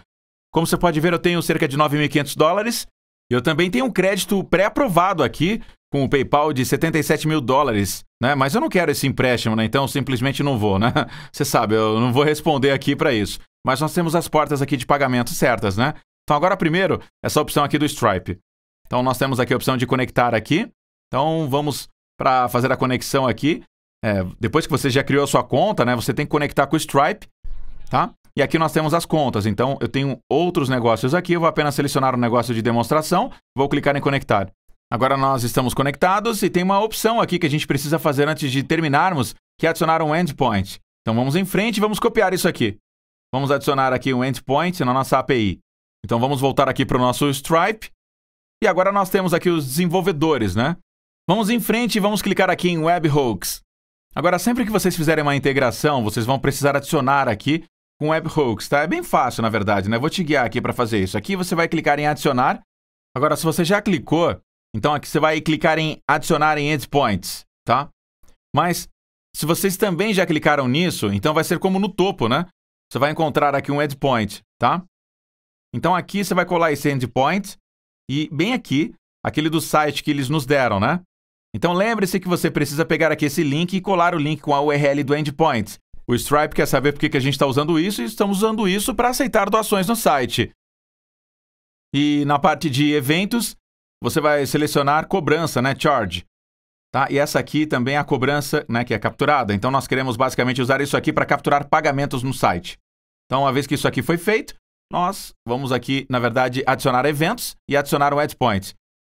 Como você pode ver, eu tenho cerca de 9.500 dólares. Eu também tenho um crédito pré-aprovado aqui com o PayPal de 77 mil dólares. Né? Mas eu não quero esse empréstimo, né? Então simplesmente não vou, né? Você sabe, eu não vou responder aqui para isso. Mas nós temos as portas aqui de pagamento certas, né? Então agora primeiro, essa opção aqui do Stripe. Então nós temos aqui a opção de conectar aqui. Então vamos para fazer a conexão aqui. É, depois que você já criou a sua conta, né? Você tem que conectar com o Stripe, tá? E aqui nós temos as contas. Então eu tenho outros negócios aqui. Eu vou apenas selecionar o um negócio de demonstração. Vou clicar em conectar. Agora nós estamos conectados e tem uma opção aqui que a gente precisa fazer antes de terminarmos, que é adicionar um endpoint. Então vamos em frente e vamos copiar isso aqui. Vamos adicionar aqui um endpoint na nossa API. Então vamos voltar aqui para o nosso Stripe. E agora nós temos aqui os desenvolvedores, né? Vamos em frente e vamos clicar aqui em Webhooks. Agora, sempre que vocês fizerem uma integração, vocês vão precisar adicionar aqui com Webhooks, tá? É bem fácil, na verdade, né? Vou te guiar aqui para fazer isso. Aqui você vai clicar em adicionar. Agora, se você já clicou, então aqui você vai clicar em adicionar em endpoints, tá? Mas se vocês também já clicaram nisso, então vai ser como no topo, né? Você vai encontrar aqui um endpoint, tá? Então aqui você vai colar esse endpoint e bem aqui, aquele do site que eles nos deram, né? Então lembre-se que você precisa pegar aqui esse link e colar o link com a URL do endpoint. O Stripe quer saber por que a gente está usando isso e estamos usando isso para aceitar doações no site. E na parte de eventos, você vai selecionar cobrança, né? Charge. Tá? E essa aqui também é a cobrança né, que é capturada. Então, nós queremos basicamente usar isso aqui para capturar pagamentos no site. Então, uma vez que isso aqui foi feito, nós vamos aqui, na verdade, adicionar eventos e adicionar o Edge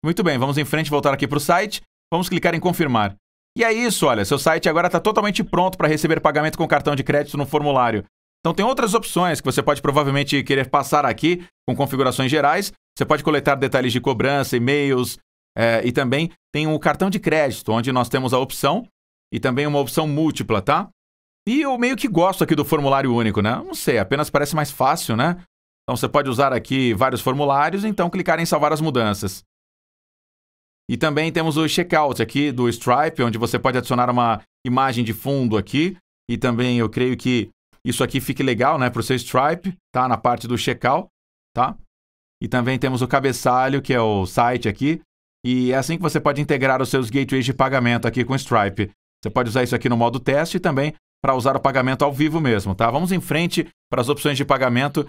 Muito bem, vamos em frente, voltar aqui para o site, vamos clicar em confirmar. E é isso, olha, seu site agora está totalmente pronto para receber pagamento com cartão de crédito no formulário. Então tem outras opções que você pode provavelmente querer passar aqui com configurações gerais, você pode coletar detalhes de cobrança, e-mails é, e também tem o um cartão de crédito, onde nós temos a opção e também uma opção múltipla, tá? E eu meio que gosto aqui do formulário único, né? Não sei, apenas parece mais fácil, né? Então você pode usar aqui vários formulários, então clicar em salvar as mudanças. E também temos o checkout aqui do Stripe, onde você pode adicionar uma imagem de fundo aqui. E também eu creio que isso aqui fique legal, né, para o seu Stripe, tá? Na parte do checkout, tá? E também temos o cabeçalho, que é o site aqui. E é assim que você pode integrar os seus gateways de pagamento aqui com o Stripe. Você pode usar isso aqui no modo teste e também para usar o pagamento ao vivo mesmo, tá? Vamos em frente para as opções de pagamento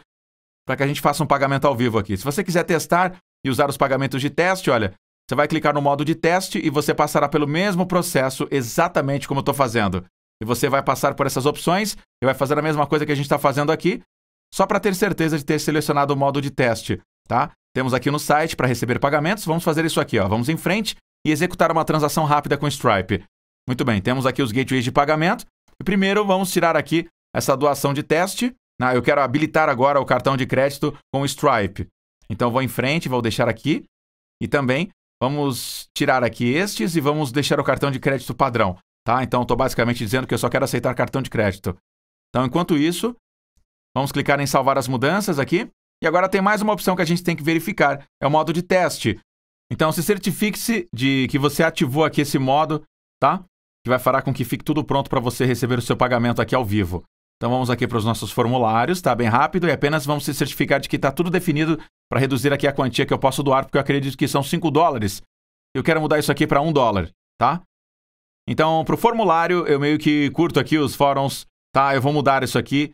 para que a gente faça um pagamento ao vivo aqui. Se você quiser testar e usar os pagamentos de teste, olha, você vai clicar no modo de teste e você passará pelo mesmo processo exatamente como eu estou fazendo. E você vai passar por essas opções e vai fazer a mesma coisa que a gente está fazendo aqui, só para ter certeza de ter selecionado o modo de teste tá? Temos aqui no site para receber pagamentos, vamos fazer isso aqui, ó. Vamos em frente e executar uma transação rápida com Stripe. Muito bem, temos aqui os gateways de pagamento. Primeiro vamos tirar aqui essa doação de teste. Né? eu quero habilitar agora o cartão de crédito com Stripe. Então vou em frente, vou deixar aqui. E também vamos tirar aqui estes e vamos deixar o cartão de crédito padrão. Tá? Então estou basicamente dizendo que eu só quero aceitar cartão de crédito. Então enquanto isso, vamos clicar em salvar as mudanças aqui. E agora tem mais uma opção que a gente tem que verificar, é o modo de teste. Então se certifique-se de que você ativou aqui esse modo, tá? Que vai fará com que fique tudo pronto para você receber o seu pagamento aqui ao vivo. Então vamos aqui para os nossos formulários, tá? Bem rápido e apenas vamos se certificar de que está tudo definido para reduzir aqui a quantia que eu posso doar, porque eu acredito que são 5 dólares. Eu quero mudar isso aqui para 1 dólar, tá? Então, para o formulário, eu meio que curto aqui os fóruns, tá? Eu vou mudar isso aqui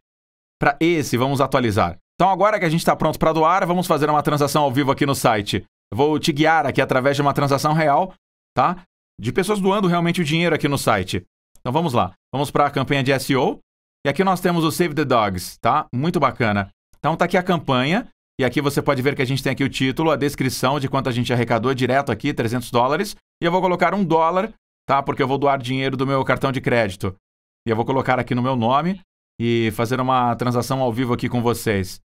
para esse, vamos atualizar. Então, agora que a gente está pronto para doar, vamos fazer uma transação ao vivo aqui no site. Eu vou te guiar aqui através de uma transação real, tá? De pessoas doando realmente o dinheiro aqui no site. Então, vamos lá. Vamos para a campanha de SEO. E aqui nós temos o Save the Dogs, tá? Muito bacana. Então, tá aqui a campanha. E aqui você pode ver que a gente tem aqui o título, a descrição de quanto a gente arrecadou direto aqui, 300 dólares. E eu vou colocar um dólar, tá? Porque eu vou doar dinheiro do meu cartão de crédito. E eu vou colocar aqui no meu nome e fazer uma transação ao vivo aqui com vocês.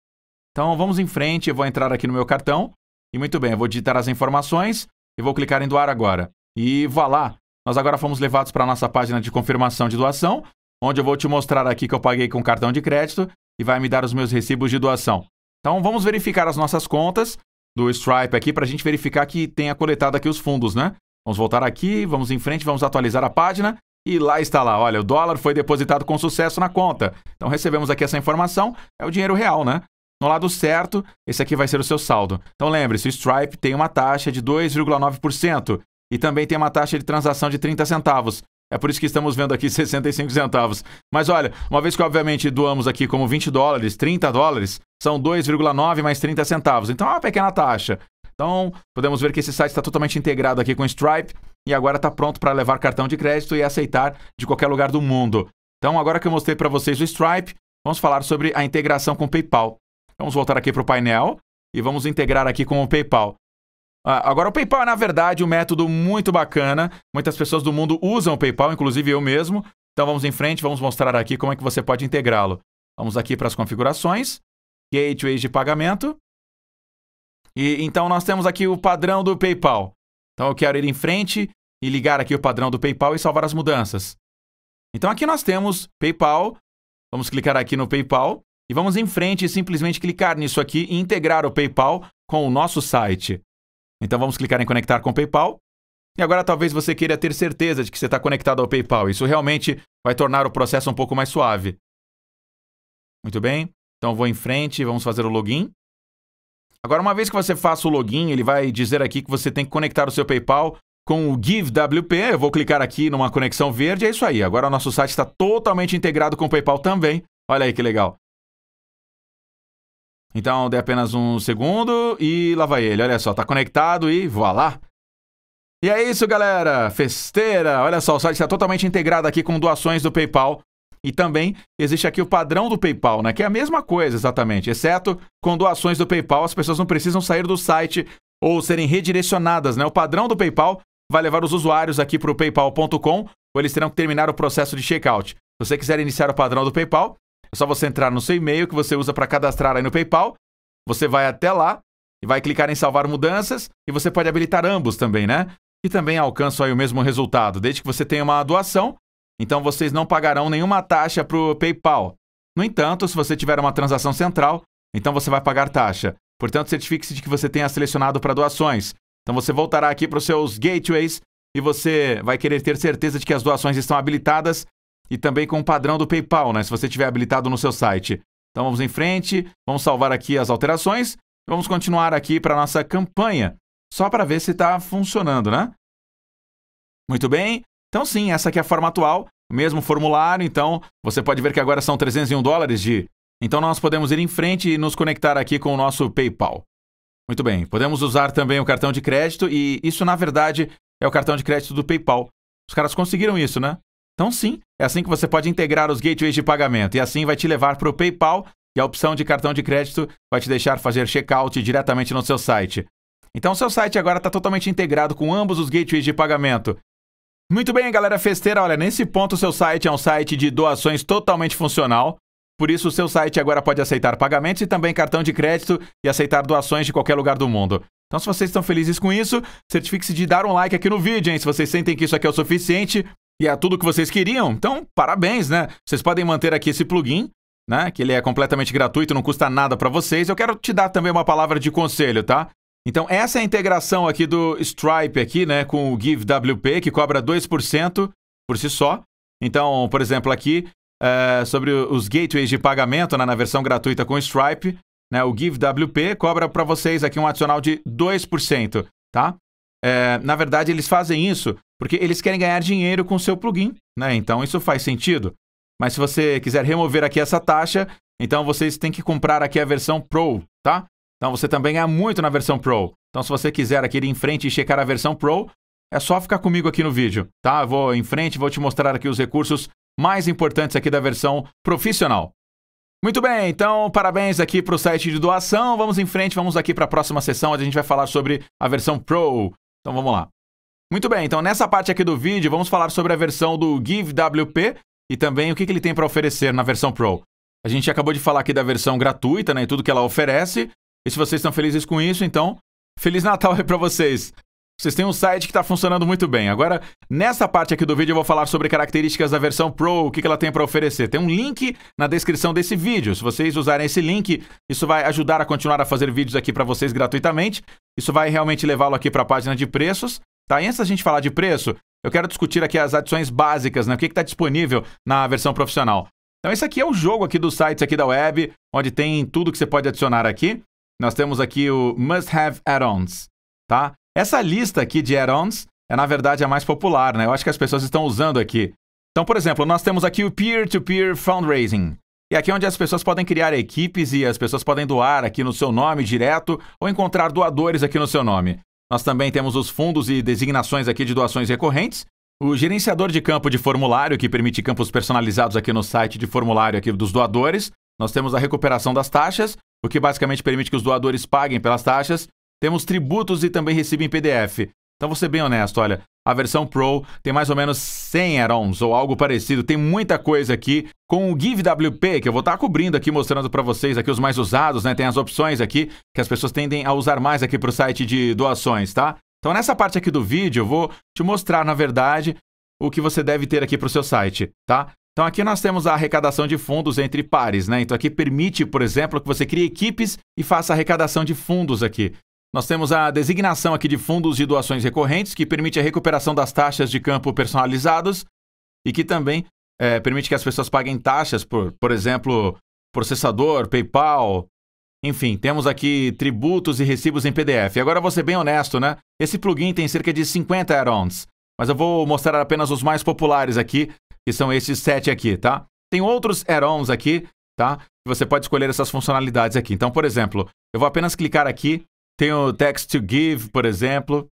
Então vamos em frente, eu vou entrar aqui no meu cartão. E muito bem, eu vou digitar as informações e vou clicar em doar agora. E vá lá. Nós agora fomos levados para a nossa página de confirmação de doação, onde eu vou te mostrar aqui que eu paguei com cartão de crédito e vai me dar os meus recibos de doação. Então vamos verificar as nossas contas do Stripe aqui para a gente verificar que tenha coletado aqui os fundos, né? Vamos voltar aqui, vamos em frente, vamos atualizar a página e lá está lá, olha, o dólar foi depositado com sucesso na conta. Então recebemos aqui essa informação, é o dinheiro real, né? No lado certo, esse aqui vai ser o seu saldo. Então lembre-se, o Stripe tem uma taxa de 2,9% e também tem uma taxa de transação de 30 centavos. É por isso que estamos vendo aqui 65 centavos. Mas olha, uma vez que obviamente doamos aqui como 20 dólares, 30 dólares, são 2,9 mais 30 centavos. Então é uma pequena taxa. Então, podemos ver que esse site está totalmente integrado aqui com o Stripe e agora está pronto para levar cartão de crédito e aceitar de qualquer lugar do mundo. Então, agora que eu mostrei para vocês o Stripe, vamos falar sobre a integração com o PayPal. Vamos voltar aqui para o painel e vamos integrar aqui com o PayPal. Ah, agora, o PayPal é, na verdade, um método muito bacana. Muitas pessoas do mundo usam o PayPal, inclusive eu mesmo. Então, vamos em frente, vamos mostrar aqui como é que você pode integrá-lo. Vamos aqui para as configurações, gateways de pagamento. E então, nós temos aqui o padrão do PayPal. Então, eu quero ir em frente e ligar aqui o padrão do PayPal e salvar as mudanças. Então, aqui nós temos PayPal. Vamos clicar aqui no PayPal. E vamos em frente e simplesmente clicar nisso aqui e integrar o PayPal com o nosso site. Então vamos clicar em conectar com o PayPal. E agora talvez você queira ter certeza de que você está conectado ao PayPal. Isso realmente vai tornar o processo um pouco mais suave. Muito bem. Então vou em frente, e vamos fazer o login. Agora, uma vez que você faça o login, ele vai dizer aqui que você tem que conectar o seu PayPal com o GiveWP. Eu vou clicar aqui numa conexão verde, é isso aí. Agora o nosso site está totalmente integrado com o PayPal também. Olha aí que legal. Então dê apenas um segundo e lá vai ele. Olha só, tá conectado e voilá! E é isso, galera! Festeira! Olha só, o site está totalmente integrado aqui com doações do PayPal. E também existe aqui o padrão do PayPal, né? Que é a mesma coisa exatamente, exceto com doações do PayPal, as pessoas não precisam sair do site ou serem redirecionadas, né? O padrão do PayPal vai levar os usuários aqui para o paypal.com, ou eles terão que terminar o processo de checkout. Se você quiser iniciar o padrão do PayPal, é só você entrar no seu e-mail que você usa para cadastrar aí no PayPal. Você vai até lá e vai clicar em salvar mudanças e você pode habilitar ambos também, né? E também alcança aí o mesmo resultado, desde que você tenha uma doação. Então vocês não pagarão nenhuma taxa para o PayPal. No entanto, se você tiver uma transação central, então você vai pagar taxa. Portanto, certifique-se de que você tenha selecionado para doações. Então você voltará aqui para os seus gateways e você vai querer ter certeza de que as doações estão habilitadas e também com o padrão do PayPal, né? Se você tiver habilitado no seu site. Então vamos em frente, vamos salvar aqui as alterações e vamos continuar aqui para nossa campanha, só para ver se está funcionando, né? Muito bem. Então sim, essa aqui é a forma atual, mesmo formulário, então você pode ver que agora são 301 dólares de... Então nós podemos ir em frente e nos conectar aqui com o nosso PayPal. Muito bem, podemos usar também o cartão de crédito e isso na verdade é o cartão de crédito do PayPal. Os caras conseguiram isso, né? Então, sim, é assim que você pode integrar os gateways de pagamento e assim vai te levar para o PayPal e a opção de cartão de crédito vai te deixar fazer checkout diretamente no seu site. Então, seu site agora está totalmente integrado com ambos os gateways de pagamento. Muito bem, galera festeira, olha, nesse ponto o seu site é um site de doações totalmente funcional. Por isso, o seu site agora pode aceitar pagamentos e também cartão de crédito e aceitar doações de qualquer lugar do mundo. Então, se vocês estão felizes com isso, certifique-se de dar um like aqui no vídeo, hein? Se vocês sentem que isso aqui é o suficiente, e é tudo o que vocês queriam? Então, parabéns, né? Vocês podem manter aqui esse plugin, né? Que ele é completamente gratuito, não custa nada para vocês. Eu quero te dar também uma palavra de conselho, tá? Então, essa é a integração aqui do Stripe aqui, né, com o GiveWP, que cobra 2% por si só. Então, por exemplo, aqui, é, sobre os gateways de pagamento né, na versão gratuita com o Stripe, né, o GiveWP cobra para vocês aqui um adicional de 2%, tá? É, na verdade, eles fazem isso porque eles querem ganhar dinheiro com o seu plugin, né? Então isso faz sentido. Mas se você quiser remover aqui essa taxa, então vocês têm que comprar aqui a versão Pro, tá? Então você também ganha muito na versão Pro. Então se você quiser aqui ir em frente e checar a versão Pro, é só ficar comigo aqui no vídeo, tá? Eu vou em frente, vou te mostrar aqui os recursos mais importantes aqui da versão profissional. Muito bem, então parabéns aqui para o site de doação. Vamos em frente, vamos aqui para a próxima sessão onde a gente vai falar sobre a versão Pro. Então vamos lá. Muito bem, então nessa parte aqui do vídeo vamos falar sobre a versão do GiveWP e também o que, que ele tem para oferecer na versão Pro. A gente acabou de falar aqui da versão gratuita né, e tudo que ela oferece. E se vocês estão felizes com isso, então Feliz Natal aí para vocês! Vocês têm um site que está funcionando muito bem. Agora, nessa parte aqui do vídeo, eu vou falar sobre características da versão Pro, o que ela tem para oferecer. Tem um link na descrição desse vídeo. Se vocês usarem esse link, isso vai ajudar a continuar a fazer vídeos aqui para vocês gratuitamente. Isso vai realmente levá-lo aqui para a página de preços. Tá? E antes da gente falar de preço, eu quero discutir aqui as adições básicas, né? O que está disponível na versão profissional. Então, esse aqui é o jogo aqui dos sites aqui da web, onde tem tudo que você pode adicionar aqui. Nós temos aqui o Must Have Add-ons, tá? Essa lista aqui de add-ons é, na verdade, a mais popular, né? Eu acho que as pessoas estão usando aqui. Então, por exemplo, nós temos aqui o Peer-to-Peer -peer Fundraising. E aqui é onde as pessoas podem criar equipes e as pessoas podem doar aqui no seu nome direto ou encontrar doadores aqui no seu nome. Nós também temos os fundos e designações aqui de doações recorrentes, o gerenciador de campo de formulário, que permite campos personalizados aqui no site de formulário aqui dos doadores. Nós temos a recuperação das taxas, o que basicamente permite que os doadores paguem pelas taxas. Temos tributos e também recebem PDF. Então, vou ser é bem honesto, olha, a versão Pro tem mais ou menos 100 add-ons ou algo parecido. Tem muita coisa aqui. Com o GiveWP, que eu vou estar tá cobrindo aqui, mostrando para vocês aqui os mais usados, né? Tem as opções aqui que as pessoas tendem a usar mais aqui para o site de doações, tá? Então, nessa parte aqui do vídeo, eu vou te mostrar, na verdade, o que você deve ter aqui para o seu site, tá? Então aqui nós temos a arrecadação de fundos entre pares, né? Então aqui permite, por exemplo, que você crie equipes e faça arrecadação de fundos aqui. Nós temos a designação aqui de fundos de doações recorrentes, que permite a recuperação das taxas de campo personalizados e que também é, permite que as pessoas paguem taxas por, por exemplo, processador, PayPal. Enfim, temos aqui tributos e recibos em PDF. agora vou ser bem honesto, né? Esse plugin tem cerca de 50 add-ons, mas eu vou mostrar apenas os mais populares aqui, que são esses sete aqui, tá? Tem outros add-ons aqui, tá? Você pode escolher essas funcionalidades aqui. Então, por exemplo, eu vou apenas clicar aqui tem o Text to Give, por exemplo.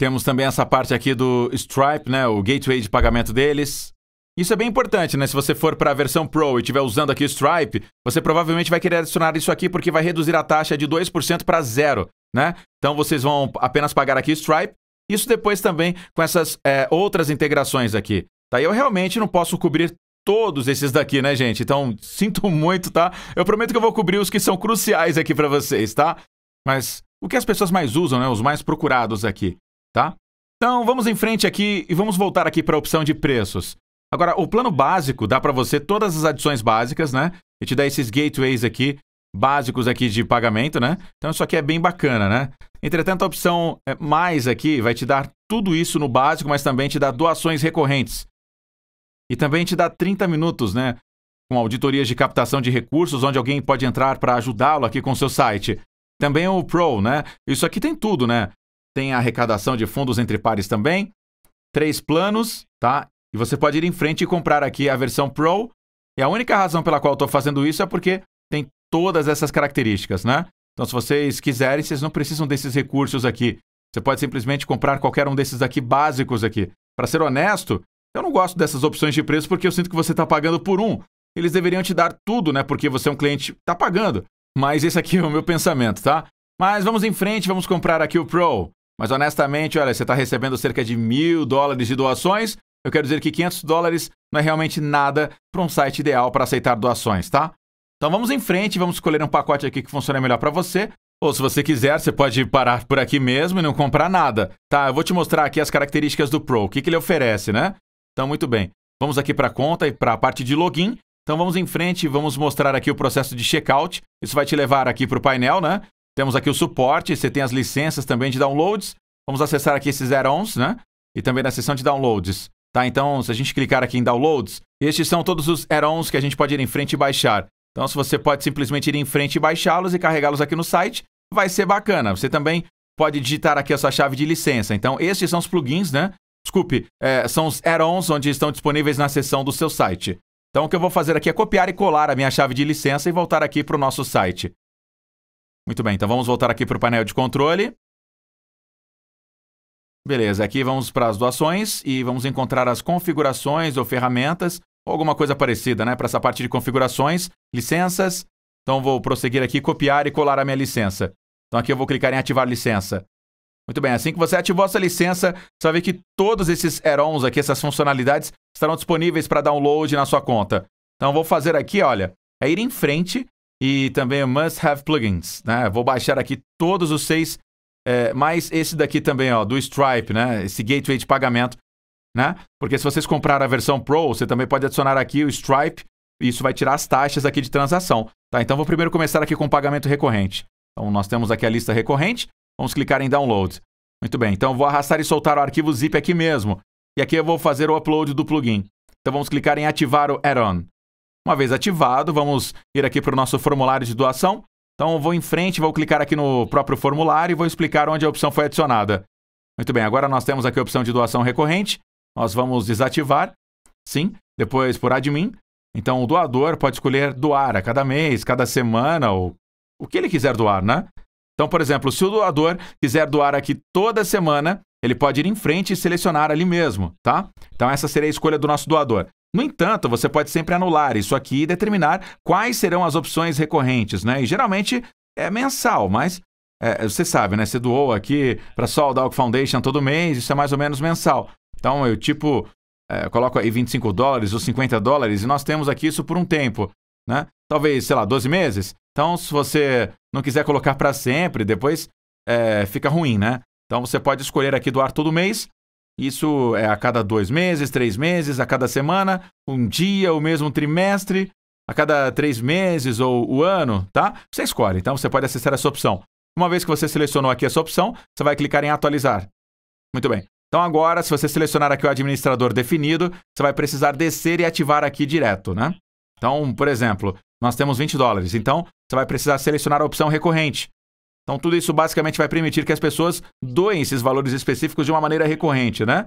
Temos também essa parte aqui do Stripe, né, o gateway de pagamento deles. Isso é bem importante, né? Se você for para a versão Pro e estiver usando aqui o Stripe, você provavelmente vai querer adicionar isso aqui porque vai reduzir a taxa de 2% para zero, né? Então vocês vão apenas pagar aqui Stripe. Isso depois também com essas é, outras integrações aqui. Tá? Eu realmente não posso cobrir todos esses daqui, né, gente? Então, sinto muito, tá? Eu prometo que eu vou cobrir os que são cruciais aqui para vocês, tá? Mas o que as pessoas mais usam, né? Os mais procurados aqui, tá? Então vamos em frente aqui e vamos voltar aqui para a opção de preços. Agora, o plano básico dá para você todas as adições básicas, né? E te dá esses gateways aqui, básicos aqui de pagamento, né? Então isso aqui é bem bacana, né? Entretanto, a opção é, mais aqui vai te dar tudo isso no básico, mas também te dá doações recorrentes. E também te dá 30 minutos, né? Com auditorias de captação de recursos, onde alguém pode entrar para ajudá-lo aqui com seu site. Também o Pro, né? Isso aqui tem tudo, né? Tem a arrecadação de fundos entre pares também. Três planos, tá? E você pode ir em frente e comprar aqui a versão Pro. E a única razão pela qual eu estou fazendo isso é porque tem todas essas características, né? Então, se vocês quiserem, vocês não precisam desses recursos aqui. Você pode simplesmente comprar qualquer um desses aqui básicos aqui. Para ser honesto, eu não gosto dessas opções de preço porque eu sinto que você está pagando por um. Eles deveriam te dar tudo, né? Porque você é um cliente, está pagando. Mas esse aqui é o meu pensamento, tá? Mas vamos em frente, vamos comprar aqui o Pro. Mas honestamente, olha, você está recebendo cerca de mil dólares de doações. Eu quero dizer que 500 dólares não é realmente nada para um site ideal para aceitar doações, tá? Então vamos em frente, vamos escolher um pacote aqui que funcione melhor para você. Ou se você quiser, você pode parar por aqui mesmo e não comprar nada, tá? Eu vou te mostrar aqui as características do Pro, o que, que ele oferece, né? Então, muito bem. Vamos aqui para a conta e para a parte de login. Então vamos em frente e vamos mostrar aqui o processo de checkout. Isso vai te levar aqui para o painel, né? Temos aqui o suporte, você tem as licenças também de downloads. Vamos acessar aqui esses add-ons, né? E também na seção de downloads. Tá, então, se a gente clicar aqui em downloads, estes são todos os add-ons que a gente pode ir em frente e baixar. Então, se você pode simplesmente ir em frente e baixá-los e carregá-los aqui no site, vai ser bacana. Você também pode digitar aqui a sua chave de licença. Então, estes são os plugins, né? Desculpe, é, são os add-ons onde estão disponíveis na seção do seu site. Então o que eu vou fazer aqui é copiar e colar a minha chave de licença e voltar aqui para o nosso site. Muito bem, então vamos voltar aqui para o painel de controle. Beleza, aqui vamos para as doações e vamos encontrar as configurações ou ferramentas, ou alguma coisa parecida, né? Para essa parte de configurações, licenças. Então vou prosseguir aqui, copiar e colar a minha licença. Então aqui eu vou clicar em ativar licença. Muito bem, assim que você ativou essa licença, você vai ver que todos esses erons aqui, essas funcionalidades, estarão disponíveis para download na sua conta. Então vou fazer aqui, olha, é ir em frente e também must have plugins, né? Vou baixar aqui todos os seis, é, mais esse daqui também, ó, do Stripe, né? Esse gateway de pagamento, né? Porque se vocês compraram a versão Pro, você também pode adicionar aqui o Stripe e isso vai tirar as taxas aqui de transação, tá? Então vou primeiro começar aqui com o pagamento recorrente. Então nós temos aqui a lista recorrente, Vamos clicar em download. Muito bem, então vou arrastar e soltar o arquivo zip aqui mesmo. E aqui eu vou fazer o upload do plugin. Então vamos clicar em ativar o add-on. Uma vez ativado, vamos ir aqui para o nosso formulário de doação. Então vou em frente, vou clicar aqui no próprio formulário e vou explicar onde a opção foi adicionada. Muito bem, agora nós temos aqui a opção de doação recorrente. Nós vamos desativar, sim, depois por admin. Então o doador pode escolher doar a cada mês, cada semana ou o que ele quiser doar, né? Então, por exemplo, se o doador quiser doar aqui toda semana, ele pode ir em frente e selecionar ali mesmo, tá? Então, essa seria a escolha do nosso doador. No entanto, você pode sempre anular isso aqui e determinar quais serão as opções recorrentes, né? E geralmente é mensal, mas é, você sabe, né? Você doou aqui para só o Dog Foundation todo mês, isso é mais ou menos mensal. Então, eu tipo, é, coloco aí 25 dólares ou 50 dólares e nós temos aqui isso por um tempo, né? Talvez, sei lá, 12 meses. Então, se você não quiser colocar para sempre, depois é, fica ruim, né? Então, você pode escolher aqui doar todo mês. Isso é a cada dois meses, três meses, a cada semana, um dia, o mesmo trimestre, a cada três meses ou o ano, tá? Você escolhe, então você pode acessar essa opção. Uma vez que você selecionou aqui essa opção, você vai clicar em atualizar. Muito bem. Então agora, se você selecionar aqui o administrador definido, você vai precisar descer e ativar aqui direto, né? Então, por exemplo, nós temos 20 dólares. Então, você vai precisar selecionar a opção recorrente. Então, tudo isso basicamente vai permitir que as pessoas doem esses valores específicos de uma maneira recorrente, né?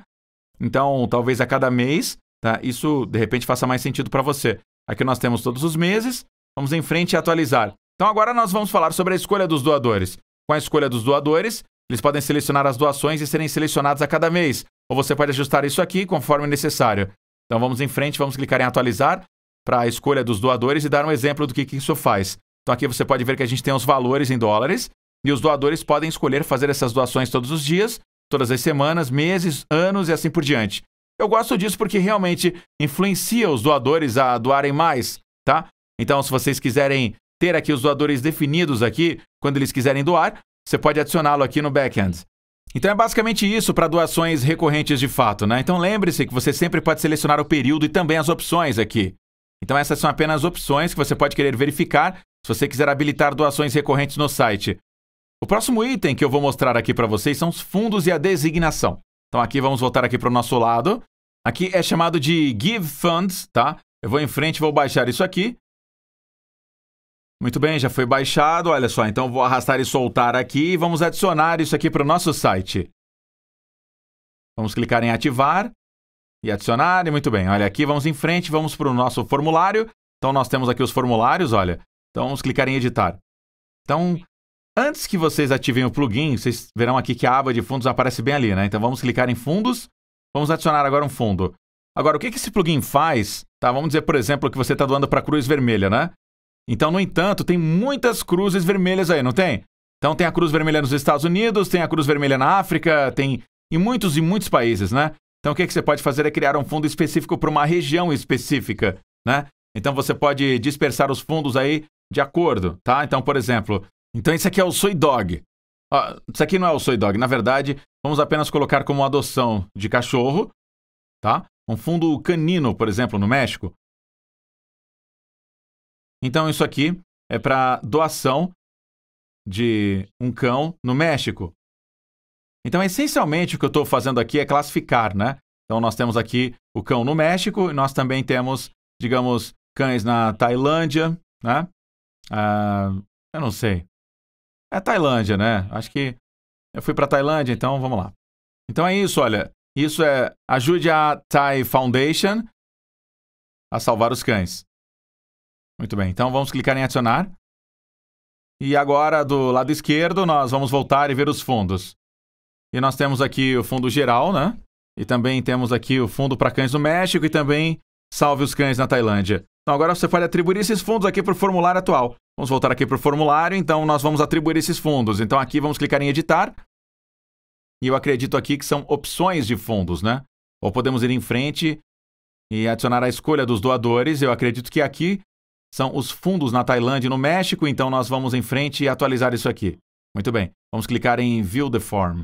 Então, talvez a cada mês, tá? Isso de repente faça mais sentido para você. Aqui nós temos todos os meses, vamos em frente e atualizar. Então, agora nós vamos falar sobre a escolha dos doadores. Com a escolha dos doadores, eles podem selecionar as doações e serem selecionados a cada mês, ou você pode ajustar isso aqui conforme necessário. Então, vamos em frente, vamos clicar em atualizar para a escolha dos doadores e dar um exemplo do que, que isso faz. Então aqui você pode ver que a gente tem os valores em dólares e os doadores podem escolher fazer essas doações todos os dias, todas as semanas, meses, anos e assim por diante. Eu gosto disso porque realmente influencia os doadores a doarem mais, tá? Então, se vocês quiserem ter aqui os doadores definidos aqui, quando eles quiserem doar, você pode adicioná-lo aqui no backend. Então é basicamente isso para doações recorrentes de fato, né? Então lembre-se que você sempre pode selecionar o período e também as opções aqui. Então essas são apenas opções que você pode querer verificar se você quiser habilitar doações recorrentes no site. O próximo item que eu vou mostrar aqui para vocês são os fundos e a designação. Então aqui vamos voltar aqui para o nosso lado. Aqui é chamado de Give Funds, tá? Eu vou em frente, vou baixar isso aqui. Muito bem, já foi baixado. Olha só, então vou arrastar e soltar aqui e vamos adicionar isso aqui para o nosso site. Vamos clicar em ativar e adicionar. E muito bem, olha aqui, vamos em frente, vamos para o nosso formulário. Então nós temos aqui os formulários, olha. Então vamos clicar em editar. Então, antes que vocês ativem o plugin, vocês verão aqui que a aba de fundos aparece bem ali, né? Então vamos clicar em fundos, vamos adicionar agora um fundo. Agora, o que, que esse plugin faz? Tá, vamos dizer, por exemplo, que você está doando para a Cruz Vermelha, né? Então, no entanto, tem muitas cruzes vermelhas aí, não tem? Então tem a Cruz Vermelha nos Estados Unidos, tem a Cruz Vermelha na África, tem em muitos e muitos países, né? Então o que, é que você pode fazer é criar um fundo específico para uma região específica, né? Então você pode dispersar os fundos aí de acordo, tá? Então, por exemplo, então isso aqui é o soy dog. Ah, isso aqui não é o soy dog. Na verdade, vamos apenas colocar como adoção de cachorro, tá? Um fundo canino, por exemplo, no México. Então, isso aqui é para doação de um cão no México. Então, essencialmente, o que eu estou fazendo aqui é classificar, né? Então, nós temos aqui o cão no México e nós também temos, digamos, cães na Tailândia, né? Ah, eu não sei. É Tailândia, né? Acho que eu fui para Tailândia, então vamos lá. Então é isso, olha. Isso é ajude a Thai Foundation a salvar os cães. Muito bem, então vamos clicar em adicionar. E agora, do lado esquerdo, nós vamos voltar e ver os fundos. E nós temos aqui o fundo geral, né? E também temos aqui o fundo para cães no México e também salve os cães na Tailândia. Então agora você pode atribuir esses fundos aqui para o formulário atual. Vamos voltar aqui para o formulário, então nós vamos atribuir esses fundos. Então aqui vamos clicar em editar. E eu acredito aqui que são opções de fundos, né? Ou podemos ir em frente e adicionar a escolha dos doadores. Eu acredito que aqui são os fundos na Tailândia e no México, então nós vamos em frente e atualizar isso aqui. Muito bem, vamos clicar em View the Form.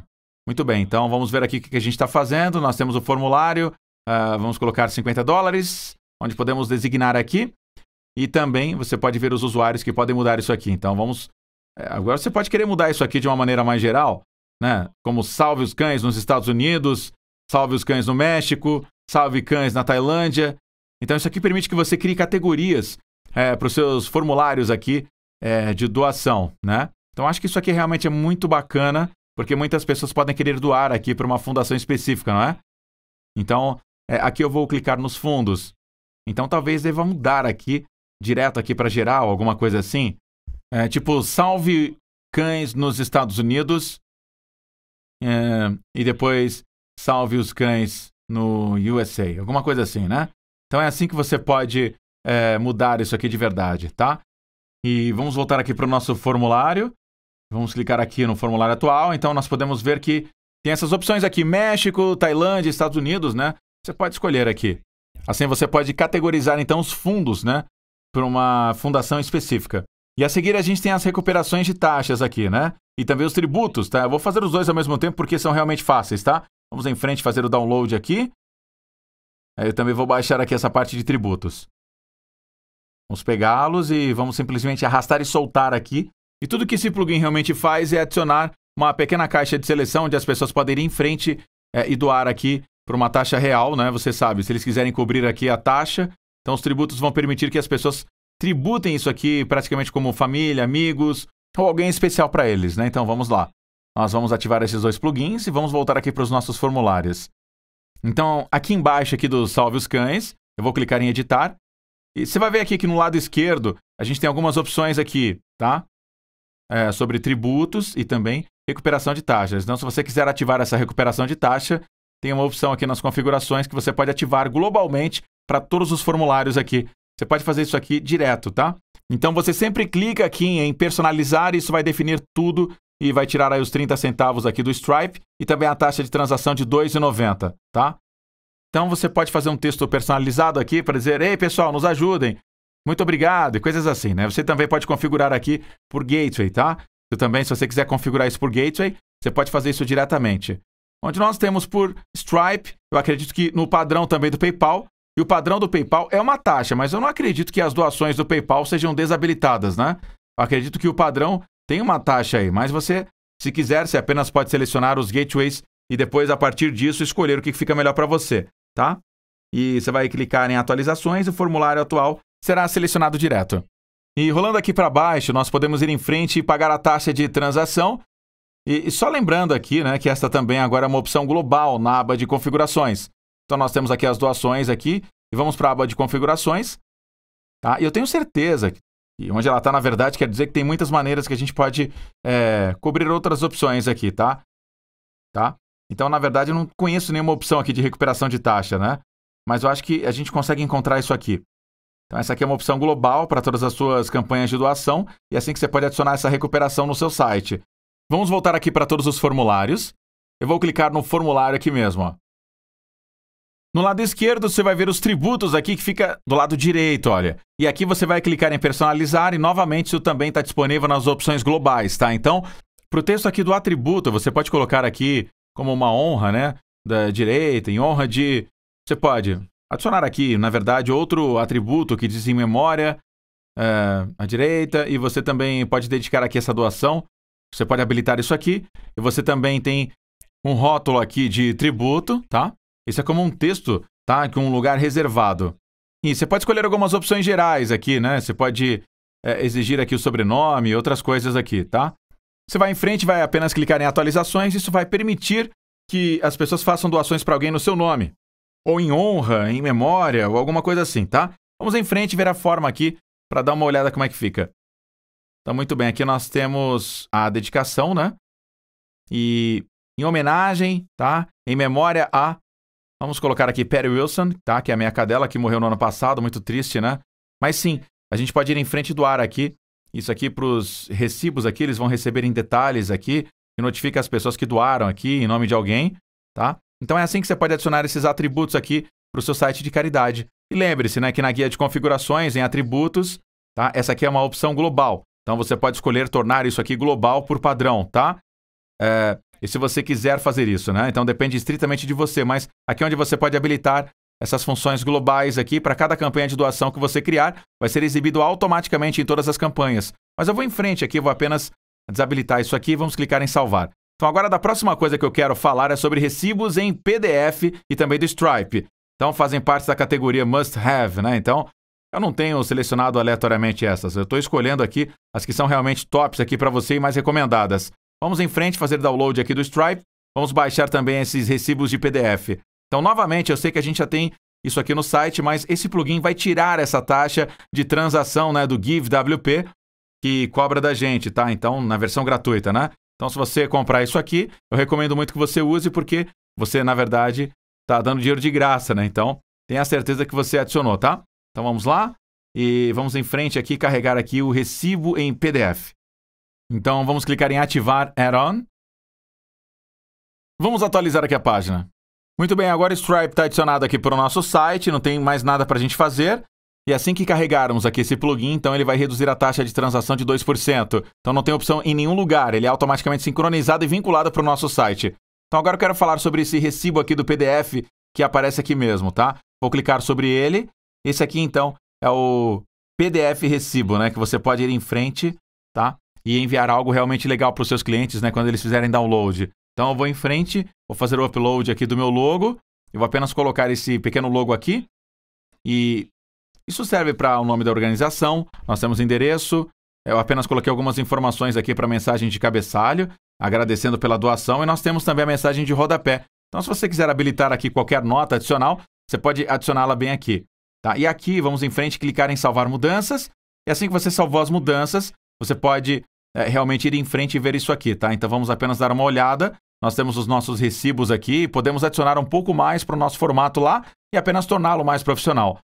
Muito bem, então vamos ver aqui o que a gente está fazendo. Nós temos o formulário, uh, vamos colocar 50 dólares onde podemos designar aqui. E também você pode ver os usuários que podem mudar isso aqui. Então vamos. É, agora você pode querer mudar isso aqui de uma maneira mais geral, né? Como salve os cães nos Estados Unidos, salve os cães no México, salve cães na Tailândia. Então isso aqui permite que você crie categorias é, para os seus formulários aqui é, de doação, né? Então acho que isso aqui realmente é muito bacana, porque muitas pessoas podem querer doar aqui para uma fundação específica, não é? Então é, aqui eu vou clicar nos fundos então talvez deva mudar aqui, direto aqui para geral, alguma coisa assim. É, tipo, salve cães nos Estados Unidos. É, e depois, salve os cães no USA. Alguma coisa assim, né? Então é assim que você pode é, mudar isso aqui de verdade, tá? E vamos voltar aqui para o nosso formulário. Vamos clicar aqui no formulário atual. Então nós podemos ver que tem essas opções aqui: México, Tailândia, Estados Unidos, né? Você pode escolher aqui. Assim você pode categorizar então os fundos, né? Para uma fundação específica. E a seguir a gente tem as recuperações de taxas aqui, né? E também os tributos, tá? Eu vou fazer os dois ao mesmo tempo porque são realmente fáceis, tá? Vamos em frente fazer o download aqui. Eu também vou baixar aqui essa parte de tributos. Vamos pegá-los e vamos simplesmente arrastar e soltar aqui. E tudo que esse plugin realmente faz é adicionar uma pequena caixa de seleção onde as pessoas podem ir em frente é, e doar aqui para uma taxa real, né? Você sabe, se eles quiserem cobrir aqui a taxa, então os tributos vão permitir que as pessoas tributem isso aqui praticamente como família, amigos ou alguém especial para eles, né? Então vamos lá. Nós vamos ativar esses dois plugins e vamos voltar aqui para os nossos formulários. Então, aqui embaixo aqui do Salve os Cães, eu vou clicar em editar. E você vai ver aqui que no lado esquerdo a gente tem algumas opções aqui, tá? É, sobre tributos e também recuperação de taxas. Então, se você quiser ativar essa recuperação de taxa, tem uma opção aqui nas configurações que você pode ativar globalmente para todos os formulários aqui. Você pode fazer isso aqui direto, tá? Então você sempre clica aqui em personalizar, isso vai definir tudo e vai tirar aí os 30 centavos aqui do Stripe e também a taxa de transação de 2,90, tá? Então você pode fazer um texto personalizado aqui para dizer: "Ei, pessoal, nos ajudem. Muito obrigado", e coisas assim, né? Você também pode configurar aqui por gateway, tá? Você também, se você quiser configurar isso por gateway, você pode fazer isso diretamente onde nós temos por Stripe, eu acredito que no padrão também do PayPal, e o padrão do PayPal é uma taxa, mas eu não acredito que as doações do PayPal sejam desabilitadas, né? Eu acredito que o padrão tem uma taxa aí, mas você, se quiser, você apenas pode selecionar os gateways e depois, a partir disso, escolher o que fica melhor para você, tá? E você vai clicar em atualizações e o formulário atual será selecionado direto. E rolando aqui para baixo, nós podemos ir em frente e pagar a taxa de transação, e, e só lembrando aqui, né, que esta também agora é uma opção global na aba de configurações. Então nós temos aqui as doações aqui e vamos para a aba de configurações. Tá? E eu tenho certeza que onde ela está, na verdade, quer dizer que tem muitas maneiras que a gente pode é, cobrir outras opções aqui, tá? Tá? Então, na verdade, eu não conheço nenhuma opção aqui de recuperação de taxa, né? Mas eu acho que a gente consegue encontrar isso aqui. Então, essa aqui é uma opção global para todas as suas campanhas de doação e assim que você pode adicionar essa recuperação no seu site. Vamos voltar aqui para todos os formulários. Eu vou clicar no formulário aqui mesmo. Ó. No lado esquerdo, você vai ver os tributos aqui que fica do lado direito, olha. E aqui você vai clicar em personalizar e, novamente, isso também está disponível nas opções globais, tá? Então, para o texto aqui do atributo, você pode colocar aqui como uma honra, né? Da direita, em honra de... Você pode adicionar aqui, na verdade, outro atributo que diz em memória, é, à direita, e você também pode dedicar aqui essa doação você pode habilitar isso aqui. E você também tem um rótulo aqui de tributo, tá? Isso é como um texto, tá? Com um lugar reservado. E você pode escolher algumas opções gerais aqui, né? Você pode é, exigir aqui o sobrenome e outras coisas aqui, tá? Você vai em frente, vai apenas clicar em atualizações. Isso vai permitir que as pessoas façam doações para alguém no seu nome. Ou em honra, em memória, ou alguma coisa assim, tá? Vamos em frente ver a forma aqui para dar uma olhada como é que fica. Então, muito bem, aqui nós temos a dedicação, né? E em homenagem, tá? Em memória a. Vamos colocar aqui Perry Wilson, tá? Que é a minha cadela que morreu no ano passado, muito triste, né? Mas sim, a gente pode ir em frente do ar aqui. Isso aqui para os recibos aqui, eles vão receber em detalhes aqui e notifica as pessoas que doaram aqui em nome de alguém, tá? Então é assim que você pode adicionar esses atributos aqui para o seu site de caridade. E lembre-se, né, que na guia de configurações, em atributos, tá? Essa aqui é uma opção global. Então você pode escolher tornar isso aqui global por padrão, tá? É, e se você quiser fazer isso, né? Então depende estritamente de você, mas aqui é onde você pode habilitar essas funções globais aqui para cada campanha de doação que você criar, vai ser exibido automaticamente em todas as campanhas. Mas eu vou em frente aqui, vou apenas desabilitar isso aqui, vamos clicar em salvar. Então agora da próxima coisa que eu quero falar é sobre recibos em PDF e também do Stripe. Então fazem parte da categoria must have, né? Então eu não tenho selecionado aleatoriamente essas. Eu estou escolhendo aqui as que são realmente tops aqui para você e mais recomendadas. Vamos em frente fazer download aqui do Stripe. Vamos baixar também esses recibos de PDF. Então, novamente, eu sei que a gente já tem isso aqui no site, mas esse plugin vai tirar essa taxa de transação né, do GiveWP que cobra da gente, tá? Então, na versão gratuita, né? Então, se você comprar isso aqui, eu recomendo muito que você use, porque você, na verdade, está dando dinheiro de graça, né? Então, tenha certeza que você adicionou, tá? Então vamos lá e vamos em frente aqui carregar aqui o recibo em PDF. Então vamos clicar em ativar add-on. Vamos atualizar aqui a página. Muito bem, agora Stripe está adicionado aqui para o nosso site, não tem mais nada para a gente fazer. E assim que carregarmos aqui esse plugin, então ele vai reduzir a taxa de transação de 2%. Então não tem opção em nenhum lugar, ele é automaticamente sincronizado e vinculado para o nosso site. Então agora eu quero falar sobre esse recibo aqui do PDF que aparece aqui mesmo, tá? Vou clicar sobre ele esse aqui, então, é o PDF recibo, né? Que você pode ir em frente, tá? E enviar algo realmente legal para os seus clientes, né? Quando eles fizerem download. Então eu vou em frente, vou fazer o upload aqui do meu logo. Eu vou apenas colocar esse pequeno logo aqui. E isso serve para o nome da organização. Nós temos endereço. Eu apenas coloquei algumas informações aqui para a mensagem de cabeçalho, agradecendo pela doação. E nós temos também a mensagem de rodapé. Então, se você quiser habilitar aqui qualquer nota adicional, você pode adicioná-la bem aqui. Tá? E aqui, vamos em frente, clicar em salvar mudanças. E assim que você salvou as mudanças, você pode é, realmente ir em frente e ver isso aqui, tá? Então vamos apenas dar uma olhada. Nós temos os nossos recibos aqui, podemos adicionar um pouco mais para o nosso formato lá e apenas torná-lo mais profissional.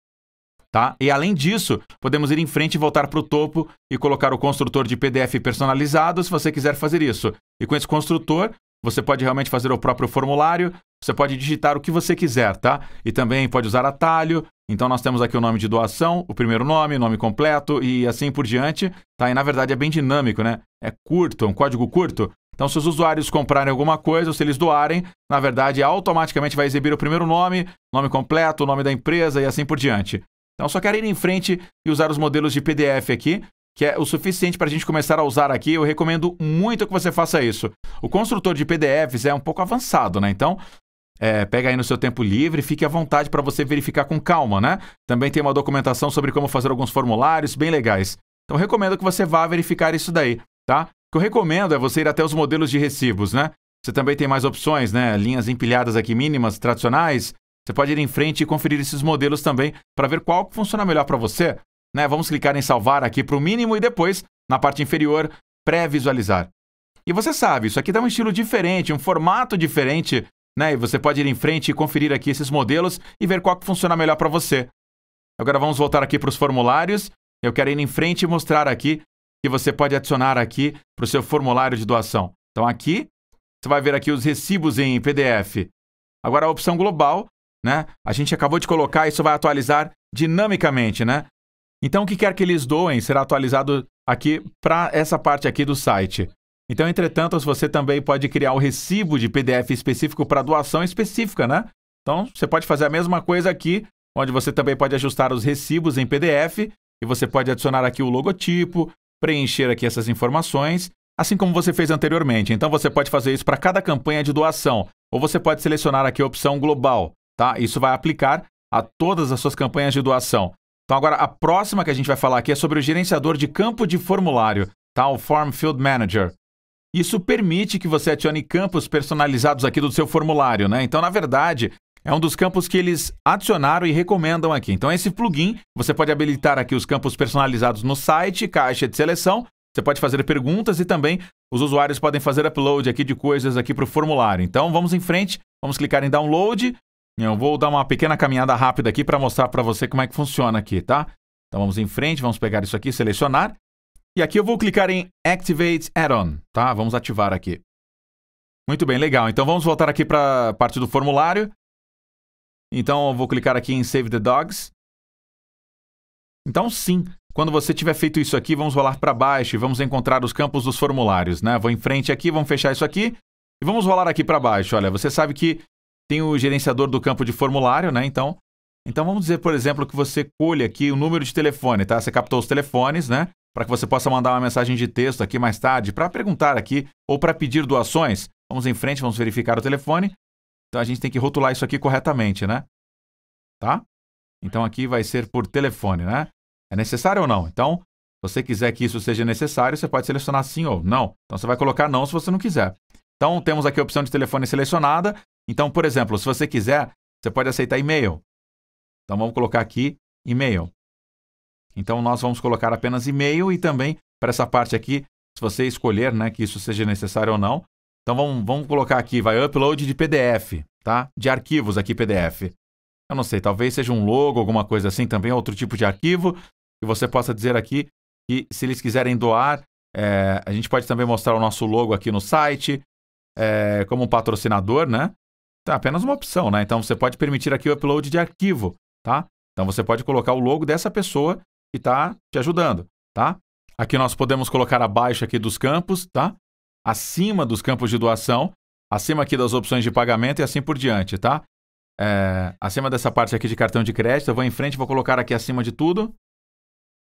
Tá? E além disso, podemos ir em frente e voltar para o topo e colocar o construtor de PDF personalizado se você quiser fazer isso. E com esse construtor, você pode realmente fazer o próprio formulário, você pode digitar o que você quiser, tá? E também pode usar atalho, então nós temos aqui o nome de doação, o primeiro nome, nome completo e assim por diante. Tá? E na verdade é bem dinâmico, né? É curto, é um código curto. Então, se os usuários comprarem alguma coisa, ou se eles doarem, na verdade, automaticamente vai exibir o primeiro nome, nome completo, o nome da empresa e assim por diante. Então, só quero ir em frente e usar os modelos de PDF aqui, que é o suficiente para a gente começar a usar aqui. Eu recomendo muito que você faça isso. O construtor de PDFs é um pouco avançado, né? Então, é, pega aí no seu tempo livre, fique à vontade para você verificar com calma, né? Também tem uma documentação sobre como fazer alguns formulários bem legais. Então recomendo que você vá verificar isso daí, tá? O que eu recomendo é você ir até os modelos de recibos, né? Você também tem mais opções, né? Linhas empilhadas aqui mínimas, tradicionais. Você pode ir em frente e conferir esses modelos também para ver qual funciona melhor para você. Né? Vamos clicar em salvar aqui para o mínimo e depois, na parte inferior, pré-visualizar. E você sabe, isso aqui dá tá um estilo diferente, um formato diferente né? E você pode ir em frente e conferir aqui esses modelos e ver qual que funciona melhor para você. Agora vamos voltar aqui para os formulários. Eu quero ir em frente e mostrar aqui que você pode adicionar aqui para o seu formulário de doação. Então aqui você vai ver aqui os recibos em PDF. Agora a opção global, né? A gente acabou de colocar, isso vai atualizar dinamicamente, né? Então o que quer que eles doem será atualizado aqui para essa parte aqui do site. Então, entretanto, você também pode criar o recibo de PDF específico para doação específica, né? Então, você pode fazer a mesma coisa aqui, onde você também pode ajustar os recibos em PDF e você pode adicionar aqui o logotipo, preencher aqui essas informações, assim como você fez anteriormente. Então, você pode fazer isso para cada campanha de doação, ou você pode selecionar aqui a opção global, tá? Isso vai aplicar a todas as suas campanhas de doação. Então, agora, a próxima que a gente vai falar aqui é sobre o gerenciador de campo de formulário, tá? O Form Field Manager. Isso permite que você adicione campos personalizados aqui do seu formulário, né? Então, na verdade, é um dos campos que eles adicionaram e recomendam aqui. Então, esse plugin, você pode habilitar aqui os campos personalizados no site, caixa de seleção, você pode fazer perguntas e também os usuários podem fazer upload aqui de coisas aqui para o formulário. Então, vamos em frente, vamos clicar em download. Eu vou dar uma pequena caminhada rápida aqui para mostrar para você como é que funciona aqui, tá? Então, vamos em frente, vamos pegar isso aqui, selecionar. E aqui eu vou clicar em Activate Add-on, tá? Vamos ativar aqui. Muito bem, legal. Então vamos voltar aqui para a parte do formulário. Então eu vou clicar aqui em Save the Dogs. Então sim, quando você tiver feito isso aqui, vamos rolar para baixo e vamos encontrar os campos dos formulários, né? Vou em frente aqui, vamos fechar isso aqui e vamos rolar aqui para baixo. Olha, você sabe que tem o gerenciador do campo de formulário, né? Então, então vamos dizer, por exemplo, que você colhe aqui o número de telefone, tá? Você captou os telefones, né? para que você possa mandar uma mensagem de texto aqui mais tarde para perguntar aqui ou para pedir doações. Vamos em frente, vamos verificar o telefone. Então a gente tem que rotular isso aqui corretamente, né? Tá? Então aqui vai ser por telefone, né? É necessário ou não? Então, se você quiser que isso seja necessário, você pode selecionar sim ou não. Então você vai colocar não se você não quiser. Então temos aqui a opção de telefone selecionada. Então, por exemplo, se você quiser, você pode aceitar e-mail. Então vamos colocar aqui e-mail. Então nós vamos colocar apenas e-mail e também para essa parte aqui, se você escolher, né, que isso seja necessário ou não. Então vamos, vamos colocar aqui, vai upload de PDF, tá? De arquivos aqui PDF. Eu não sei, talvez seja um logo, alguma coisa assim também, outro tipo de arquivo que você possa dizer aqui que se eles quiserem doar, é, a gente pode também mostrar o nosso logo aqui no site é, como um patrocinador, né? Então, é apenas uma opção, né? Então você pode permitir aqui o upload de arquivo, tá? Então você pode colocar o logo dessa pessoa que está te ajudando, tá? Aqui nós podemos colocar abaixo aqui dos campos, tá? Acima dos campos de doação, acima aqui das opções de pagamento e assim por diante, tá? É, acima dessa parte aqui de cartão de crédito, eu vou em frente, vou colocar aqui acima de tudo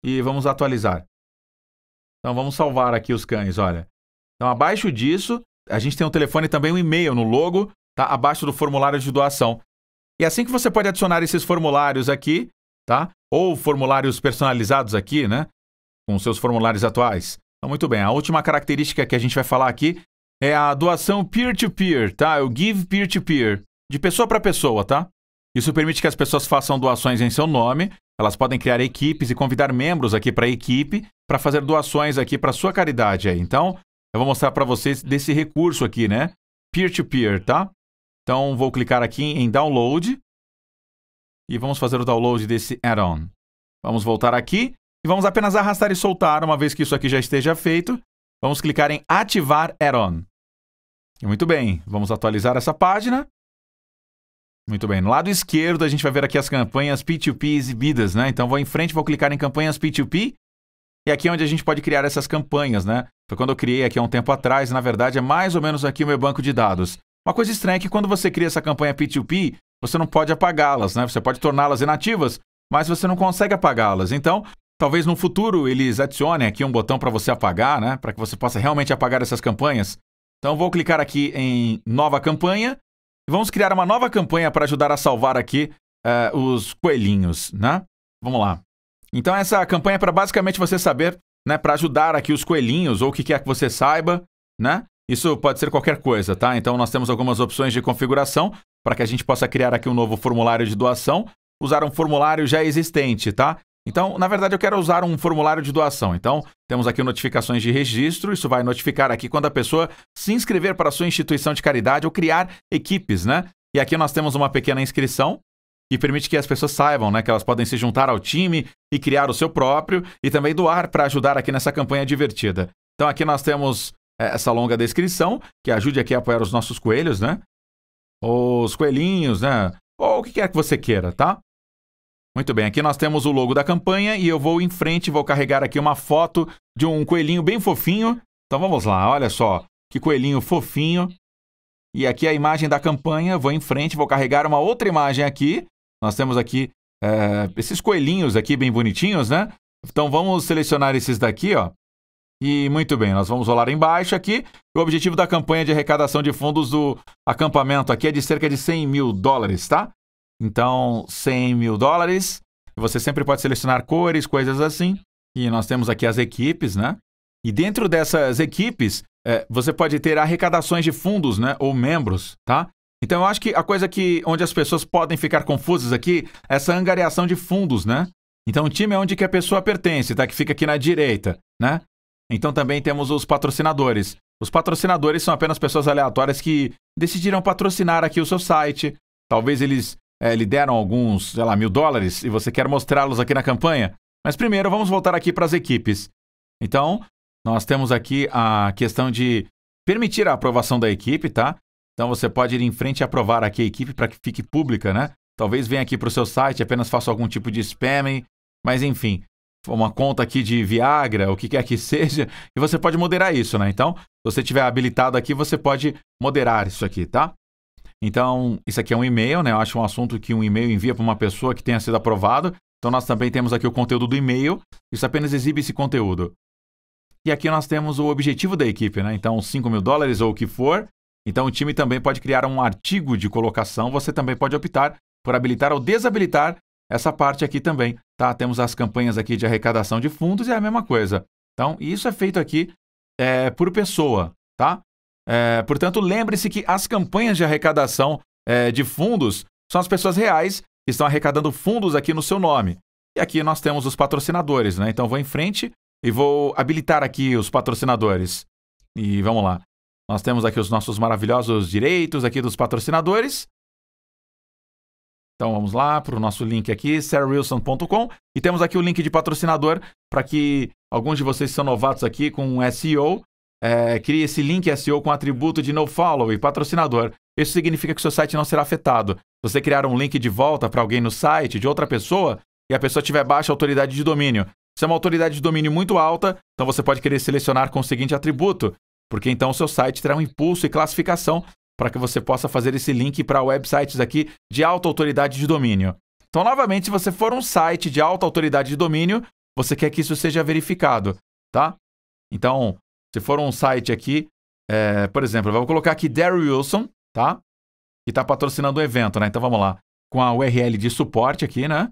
e vamos atualizar. Então vamos salvar aqui os cães, olha. Então abaixo disso, a gente tem um telefone e também um e-mail no logo, tá? Abaixo do formulário de doação. E assim que você pode adicionar esses formulários aqui, tá? Ou formulários personalizados aqui, né? Com seus formulários atuais. Então, muito bem. A última característica que a gente vai falar aqui é a doação peer-to-peer, -peer, tá? O give peer-to-peer, -peer, de pessoa para pessoa, tá? Isso permite que as pessoas façam doações em seu nome, elas podem criar equipes e convidar membros aqui para a equipe para fazer doações aqui para sua caridade aí. Então, eu vou mostrar para vocês desse recurso aqui, né? Peer-to-peer, -peer, tá? Então, vou clicar aqui em download e vamos fazer o download desse add-on. Vamos voltar aqui e vamos apenas arrastar e soltar, uma vez que isso aqui já esteja feito. Vamos clicar em ativar add-on. Muito bem, vamos atualizar essa página. Muito bem, no lado esquerdo a gente vai ver aqui as campanhas P2P exibidas, né? Então vou em frente, vou clicar em campanhas P2P e aqui é onde a gente pode criar essas campanhas, né? Foi quando eu criei aqui há um tempo atrás, na verdade é mais ou menos aqui o meu banco de dados. Uma coisa estranha é que quando você cria essa campanha P2P, você não pode apagá-las, né? Você pode torná-las inativas, mas você não consegue apagá-las. Então, talvez no futuro eles adicionem aqui um botão para você apagar, né? Para que você possa realmente apagar essas campanhas. Então, vou clicar aqui em Nova Campanha. Vamos criar uma nova campanha para ajudar a salvar aqui uh, os coelhinhos, né? Vamos lá. Então, essa campanha é para basicamente você saber, né? Para ajudar aqui os coelhinhos ou o que quer que você saiba, né? Isso pode ser qualquer coisa, tá? Então, nós temos algumas opções de configuração para que a gente possa criar aqui um novo formulário de doação, usar um formulário já existente, tá? Então, na verdade, eu quero usar um formulário de doação. Então, temos aqui notificações de registro. Isso vai notificar aqui quando a pessoa se inscrever para a sua instituição de caridade ou criar equipes, né? E aqui nós temos uma pequena inscrição que permite que as pessoas saibam, né, que elas podem se juntar ao time e criar o seu próprio e também doar para ajudar aqui nessa campanha divertida. Então, aqui nós temos eh, essa longa descrição que ajude aqui a apoiar os nossos coelhos, né? os coelhinhos, né? Ou o que quer que você queira, tá? Muito bem, aqui nós temos o logo da campanha e eu vou em frente, vou carregar aqui uma foto de um coelhinho bem fofinho. Então vamos lá, olha só, que coelhinho fofinho. E aqui a imagem da campanha, vou em frente, vou carregar uma outra imagem aqui. Nós temos aqui é, esses coelhinhos aqui bem bonitinhos, né? Então vamos selecionar esses daqui, ó. E muito bem, nós vamos rolar embaixo aqui. O objetivo da campanha de arrecadação de fundos do acampamento aqui é de cerca de 100 mil dólares, tá? Então, 100 mil dólares. Você sempre pode selecionar cores, coisas assim. E nós temos aqui as equipes, né? E dentro dessas equipes, é, você pode ter arrecadações de fundos, né? Ou membros, tá? Então, eu acho que a coisa que onde as pessoas podem ficar confusas aqui é essa angariação de fundos, né? Então, o time é onde que a pessoa pertence, tá? Que fica aqui na direita, né? Então também temos os patrocinadores. Os patrocinadores são apenas pessoas aleatórias que decidiram patrocinar aqui o seu site. Talvez eles é, lhe deram alguns, sei lá, mil dólares e você quer mostrá-los aqui na campanha. Mas primeiro vamos voltar aqui para as equipes. Então, nós temos aqui a questão de permitir a aprovação da equipe, tá? Então você pode ir em frente e aprovar aqui a equipe para que fique pública, né? Talvez venha aqui para o seu site, apenas faça algum tipo de spam, mas enfim, uma conta aqui de Viagra, o que quer que seja, e você pode moderar isso, né? Então, se você tiver habilitado aqui, você pode moderar isso aqui, tá? Então, isso aqui é um e-mail, né? Eu acho um assunto que um e-mail envia para uma pessoa que tenha sido aprovado. Então, nós também temos aqui o conteúdo do e-mail. Isso apenas exibe esse conteúdo. E aqui nós temos o objetivo da equipe, né? Então, 5 mil dólares ou o que for. Então, o time também pode criar um artigo de colocação. Você também pode optar por habilitar ou desabilitar essa parte aqui também tá? Temos as campanhas aqui de arrecadação de fundos e é a mesma coisa. Então, isso é feito aqui é, por pessoa, tá? É, portanto, lembre-se que as campanhas de arrecadação é, de fundos são as pessoas reais que estão arrecadando fundos aqui no seu nome. E aqui nós temos os patrocinadores, né? Então, vou em frente e vou habilitar aqui os patrocinadores. E vamos lá. Nós temos aqui os nossos maravilhosos direitos aqui dos patrocinadores. Então vamos lá para o nosso link aqui, sarahwilson.com. E temos aqui o link de patrocinador para que alguns de vocês que são novatos aqui com SEO, é, crie esse link SEO com atributo de nofollow e patrocinador. Isso significa que seu site não será afetado. Se você criar um link de volta para alguém no site de outra pessoa e a pessoa tiver baixa autoridade de domínio, se é uma autoridade de domínio muito alta, então você pode querer selecionar com o seguinte atributo, porque então o seu site terá um impulso e classificação para que você possa fazer esse link para websites aqui de alta autoridade de domínio. Então, novamente, se você for um site de alta autoridade de domínio, você quer que isso seja verificado, tá? Então, se for um site aqui, é, por exemplo, eu vou colocar aqui Derry Wilson, tá? Que está patrocinando o evento, né? Então, vamos lá. Com a URL de suporte aqui, né?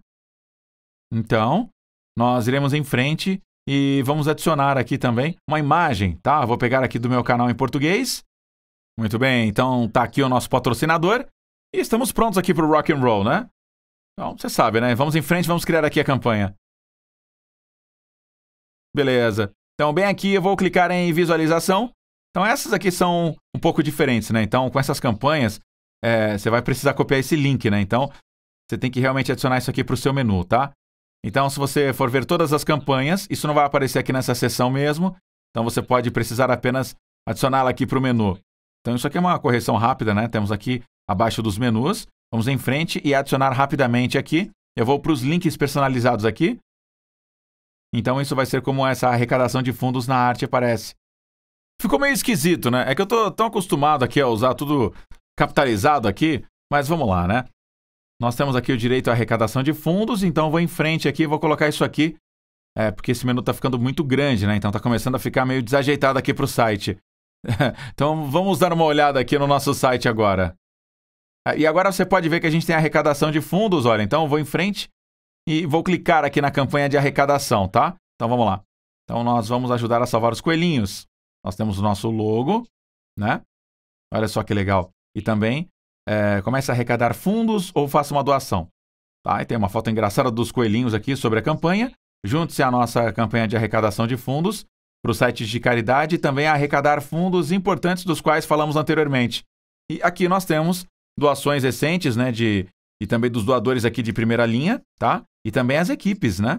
Então, nós iremos em frente e vamos adicionar aqui também uma imagem, tá? Vou pegar aqui do meu canal em português muito bem, então tá aqui o nosso patrocinador e estamos prontos aqui pro rock and roll, né? Então, você sabe, né? Vamos em frente, vamos criar aqui a campanha. Beleza. Então, bem aqui eu vou clicar em visualização. Então, essas aqui são um pouco diferentes, né? Então, com essas campanhas, é, você vai precisar copiar esse link, né? Então, você tem que realmente adicionar isso aqui para o seu menu, tá? Então, se você for ver todas as campanhas, isso não vai aparecer aqui nessa seção mesmo. Então, você pode precisar apenas adicioná-la aqui para o menu. Então isso aqui é uma correção rápida, né? Temos aqui abaixo dos menus, vamos em frente e adicionar rapidamente aqui. Eu vou para os links personalizados aqui. Então isso vai ser como essa arrecadação de fundos na arte aparece. Ficou meio esquisito, né? É que eu estou tão acostumado aqui a usar tudo capitalizado aqui, mas vamos lá, né? Nós temos aqui o direito à arrecadação de fundos, então vou em frente aqui, vou colocar isso aqui, é, porque esse menu está ficando muito grande, né? Então está começando a ficar meio desajeitado aqui para o site. então vamos dar uma olhada aqui no nosso site agora. Ah, e agora você pode ver que a gente tem arrecadação de fundos, olha. Então eu vou em frente e vou clicar aqui na campanha de arrecadação, tá? Então vamos lá. Então nós vamos ajudar a salvar os coelhinhos. Nós temos o nosso logo, né? Olha só que legal. E também é, comece a arrecadar fundos ou faça uma doação. Tá? E tem uma foto engraçada dos coelhinhos aqui sobre a campanha. Junte-se à nossa campanha de arrecadação de fundos para os sites de caridade e também arrecadar fundos importantes dos quais falamos anteriormente. E aqui nós temos doações recentes, né, de e também dos doadores aqui de primeira linha, tá? E também as equipes, né?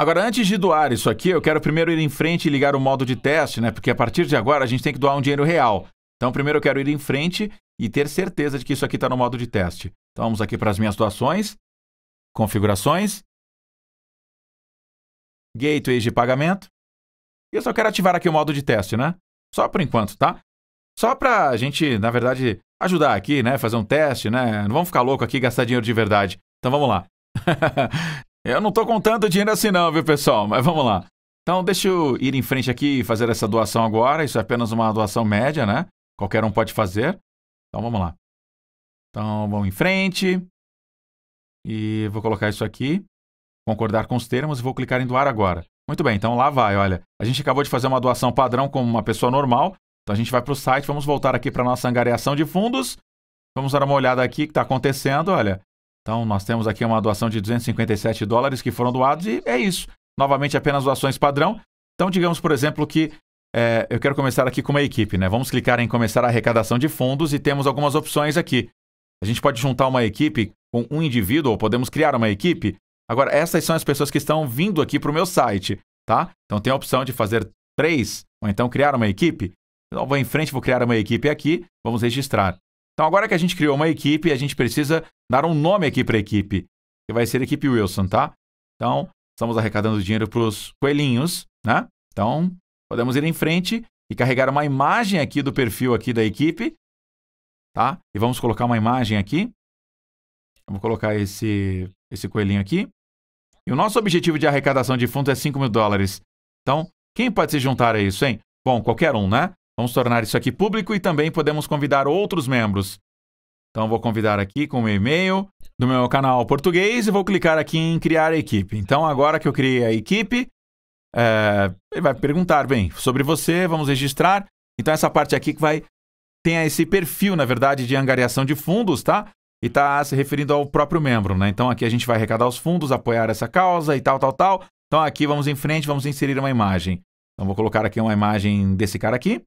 Agora, antes de doar isso aqui, eu quero primeiro ir em frente e ligar o modo de teste, né? Porque a partir de agora a gente tem que doar um dinheiro real. Então, primeiro eu quero ir em frente e ter certeza de que isso aqui está no modo de teste. Então, vamos aqui para as minhas doações, configurações, gateways de pagamento, e Eu só quero ativar aqui o modo de teste, né? Só por enquanto, tá? Só para a gente, na verdade, ajudar aqui, né? Fazer um teste, né? Não vamos ficar louco aqui e gastar dinheiro de verdade. Então vamos lá. eu não estou contando dinheiro assim não, viu, pessoal? Mas vamos lá. Então deixa eu ir em frente aqui e fazer essa doação agora. Isso é apenas uma doação média, né? Qualquer um pode fazer. Então vamos lá. Então vamos em frente. E vou colocar isso aqui. Concordar com os termos e vou clicar em doar agora. Muito bem, então lá vai, olha. A gente acabou de fazer uma doação padrão como uma pessoa normal. Então a gente vai para o site, vamos voltar aqui para nossa angariação de fundos. Vamos dar uma olhada aqui que está acontecendo, olha. Então nós temos aqui uma doação de 257 dólares que foram doados e é isso. Novamente apenas doações padrão. Então digamos, por exemplo, que é, eu quero começar aqui com uma equipe, né? Vamos clicar em começar a arrecadação de fundos e temos algumas opções aqui. A gente pode juntar uma equipe com um indivíduo ou podemos criar uma equipe Agora, essas são as pessoas que estão vindo aqui para o meu site, tá? Então tem a opção de fazer três, ou então criar uma equipe. Então vou em frente, vou criar uma equipe aqui, vamos registrar. Então agora que a gente criou uma equipe, a gente precisa dar um nome aqui para a equipe, que vai ser a equipe Wilson, tá? Então, estamos arrecadando dinheiro para os coelhinhos, né? Então, podemos ir em frente e carregar uma imagem aqui do perfil aqui da equipe, tá? E vamos colocar uma imagem aqui. Vamos colocar esse esse coelhinho aqui. E o nosso objetivo de arrecadação de fundos é 5 mil dólares. Então, quem pode se juntar a isso, hein? Bom, qualquer um, né? Vamos tornar isso aqui público e também podemos convidar outros membros. Então, vou convidar aqui com o e-mail do meu canal português e vou clicar aqui em criar a equipe. Então, agora que eu criei a equipe, é, ele vai perguntar, bem, sobre você, vamos registrar. Então, essa parte aqui que vai... Tem esse perfil, na verdade, de angariação de fundos, tá? e está se referindo ao próprio membro, né? Então aqui a gente vai arrecadar os fundos, apoiar essa causa e tal, tal, tal. Então aqui vamos em frente, vamos inserir uma imagem. Então vou colocar aqui uma imagem desse cara aqui.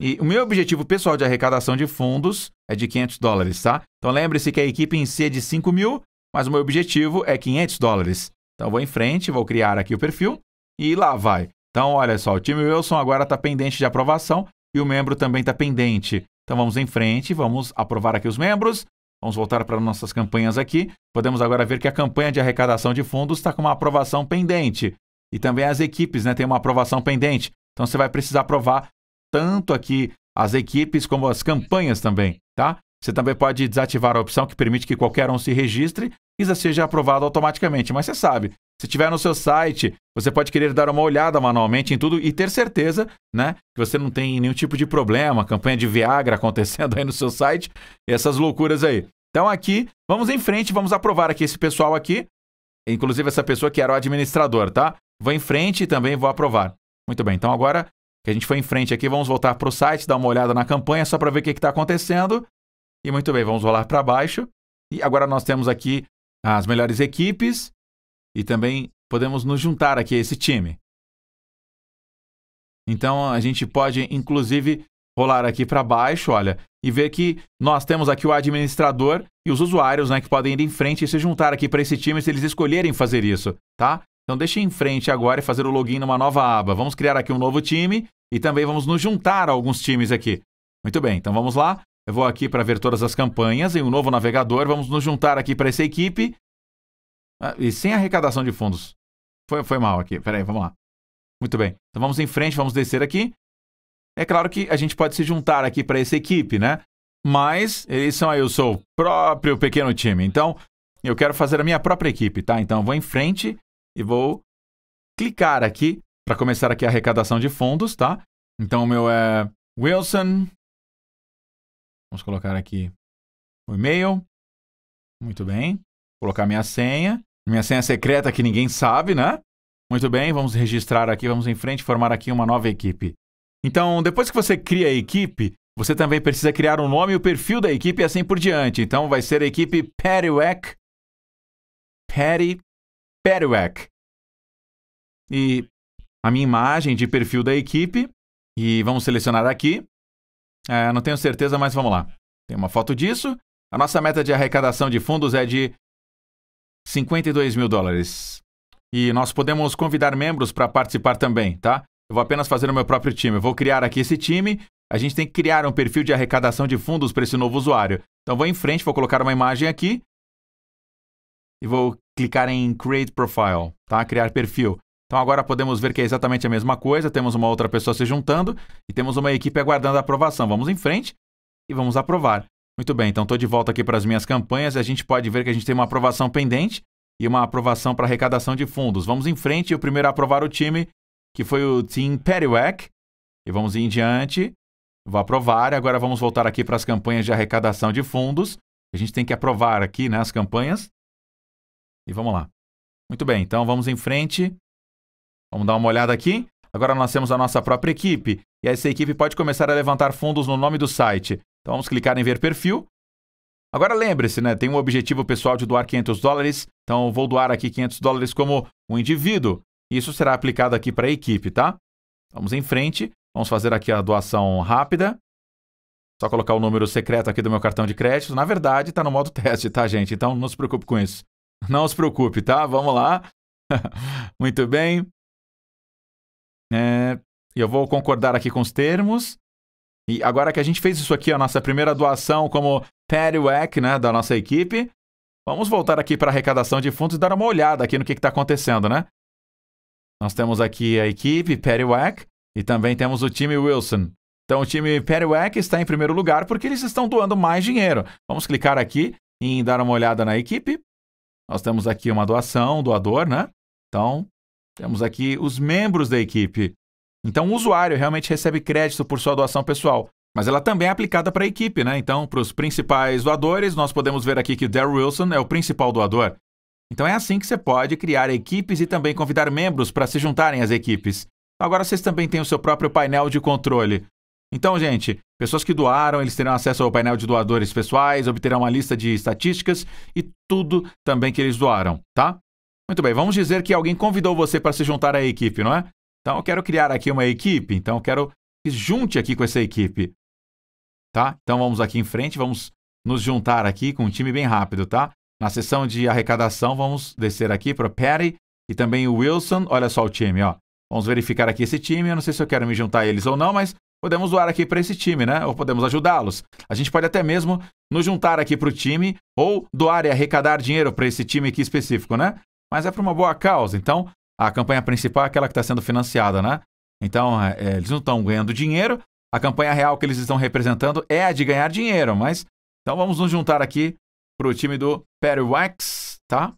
E o meu objetivo pessoal de arrecadação de fundos é de 500 dólares, tá? Então lembre-se que a equipe em si é de 5 mil, mas o meu objetivo é 500 dólares. Então vou em frente, vou criar aqui o perfil e lá vai. Então olha só, o time Wilson agora está pendente de aprovação e o membro também está pendente. Então vamos em frente, vamos aprovar aqui os membros. Vamos voltar para nossas campanhas aqui. Podemos agora ver que a campanha de arrecadação de fundos está com uma aprovação pendente. E também as equipes né, têm uma aprovação pendente. Então você vai precisar aprovar tanto aqui as equipes como as campanhas também, tá? Você também pode desativar a opção que permite que qualquer um se registre e já seja aprovado automaticamente. Mas você sabe, se tiver no seu site, você pode querer dar uma olhada manualmente em tudo e ter certeza, né, que você não tem nenhum tipo de problema, campanha de Viagra acontecendo aí no seu site, essas loucuras aí. Então aqui, vamos em frente, vamos aprovar aqui esse pessoal aqui, inclusive essa pessoa que era o administrador, tá? Vou em frente e também vou aprovar. Muito bem, então agora que a gente foi em frente aqui, vamos voltar para o site, dar uma olhada na campanha só para ver o que está acontecendo. E muito bem, vamos rolar para baixo. E agora nós temos aqui as melhores equipes e também podemos nos juntar aqui a esse time. Então a gente pode, inclusive, rolar aqui para baixo, olha, e ver que nós temos aqui o administrador e os usuários, né, que podem ir em frente e se juntar aqui para esse time se eles escolherem fazer isso, tá? Então deixe em frente agora e fazer o login numa nova aba. Vamos criar aqui um novo time e também vamos nos juntar a alguns times aqui. Muito bem, então vamos lá. Eu vou aqui para ver todas as campanhas em um novo navegador. Vamos nos juntar aqui para essa equipe ah, e sem arrecadação de fundos. Foi, foi mal aqui. Peraí, vamos lá. Muito bem. Então vamos em frente, vamos descer aqui. É claro que a gente pode se juntar aqui para essa equipe, né? Mas eles são aí o seu próprio pequeno time. Então, eu quero fazer a minha própria equipe, tá? Então, eu vou em frente e vou clicar aqui para começar aqui a arrecadação de fundos, tá? Então, o meu é Wilson. Vamos colocar aqui o e-mail. Muito bem. Vou colocar minha senha. Minha senha secreta que ninguém sabe, né? Muito bem, vamos registrar aqui, vamos em frente, formar aqui uma nova equipe. Então, depois que você cria a equipe, você também precisa criar o um nome e o perfil da equipe e assim por diante. Então, vai ser a equipe Paddywhack. Paddy Paddywhack. E a minha imagem de perfil da equipe. E vamos selecionar aqui. É, não tenho certeza, mas vamos lá. Tem uma foto disso. A nossa meta de arrecadação de fundos é de 52 mil dólares. E nós podemos convidar membros para participar também, tá? Eu vou apenas fazer o meu próprio time. Eu vou criar aqui esse time. A gente tem que criar um perfil de arrecadação de fundos para esse novo usuário. Então vou em frente, vou colocar uma imagem aqui. E vou clicar em Create Profile, tá? Criar perfil. Então agora podemos ver que é exatamente a mesma coisa, temos uma outra pessoa se juntando e temos uma equipe aguardando a aprovação. Vamos em frente e vamos aprovar. Muito bem, então estou de volta aqui para as minhas campanhas. A gente pode ver que a gente tem uma aprovação pendente e uma aprovação para arrecadação de fundos. Vamos em frente. O primeiro a aprovar o time, que foi o Team Periwack. E vamos em diante. Vou aprovar. Agora vamos voltar aqui para as campanhas de arrecadação de fundos. A gente tem que aprovar aqui né, as campanhas. E vamos lá. Muito bem, então vamos em frente. Vamos dar uma olhada aqui. Agora nós temos a nossa própria equipe. E essa equipe pode começar a levantar fundos no nome do site. Então vamos clicar em ver perfil. Agora lembre-se, né, tem um objetivo pessoal de doar 500 dólares, então vou doar aqui 500 dólares como um indivíduo. Isso será aplicado aqui para a equipe, tá? Vamos em frente, vamos fazer aqui a doação rápida. Só colocar o número secreto aqui do meu cartão de crédito. Na verdade, está no modo teste, tá, gente? Então não se preocupe com isso. Não se preocupe, tá? Vamos lá. Muito bem. É, eu vou concordar aqui com os termos. E agora que a gente fez isso aqui, a nossa primeira doação como Paddy Wack, né, da nossa equipe, vamos voltar aqui para a arrecadação de fundos e dar uma olhada aqui no que está acontecendo, né? Nós temos aqui a equipe Paddy Wack e também temos o time Wilson. Então o time Paddy Wack está em primeiro lugar porque eles estão doando mais dinheiro. Vamos clicar aqui em dar uma olhada na equipe. Nós temos aqui uma doação, um doador, né? Então, temos aqui os membros da equipe. Então o usuário realmente recebe crédito por sua doação pessoal, mas ela também é aplicada para a equipe, né? Então, para os principais doadores, nós podemos ver aqui que Darryl Wilson é o principal doador. Então é assim que você pode criar equipes e também convidar membros para se juntarem às equipes. Agora vocês também têm o seu próprio painel de controle. Então, gente, pessoas que doaram, eles terão acesso ao painel de doadores pessoais, obterão uma lista de estatísticas e tudo também que eles doaram, tá? Muito bem, vamos dizer que alguém convidou você para se juntar à equipe, não é? Então eu quero criar aqui uma equipe, então eu quero que junte aqui com essa equipe. Tá? Então vamos aqui em frente, vamos nos juntar aqui com um time bem rápido, tá? Na sessão de arrecadação, vamos descer aqui para Perry e também o Wilson. Olha só o time, ó. Vamos verificar aqui esse time. Eu não sei se eu quero me juntar a eles ou não, mas podemos doar aqui para esse time, né? Ou podemos ajudá-los. A gente pode até mesmo nos juntar aqui para o time ou doar e arrecadar dinheiro para esse time aqui específico, né? Mas é para uma boa causa. Então, a campanha principal é aquela que está sendo financiada, né? Então, é, é eles não estão ganhando dinheiro. A campanha real que eles estão representando é a de ganhar dinheiro, mas. Então vamos nos juntar aqui para o time do Perry Wax, tá?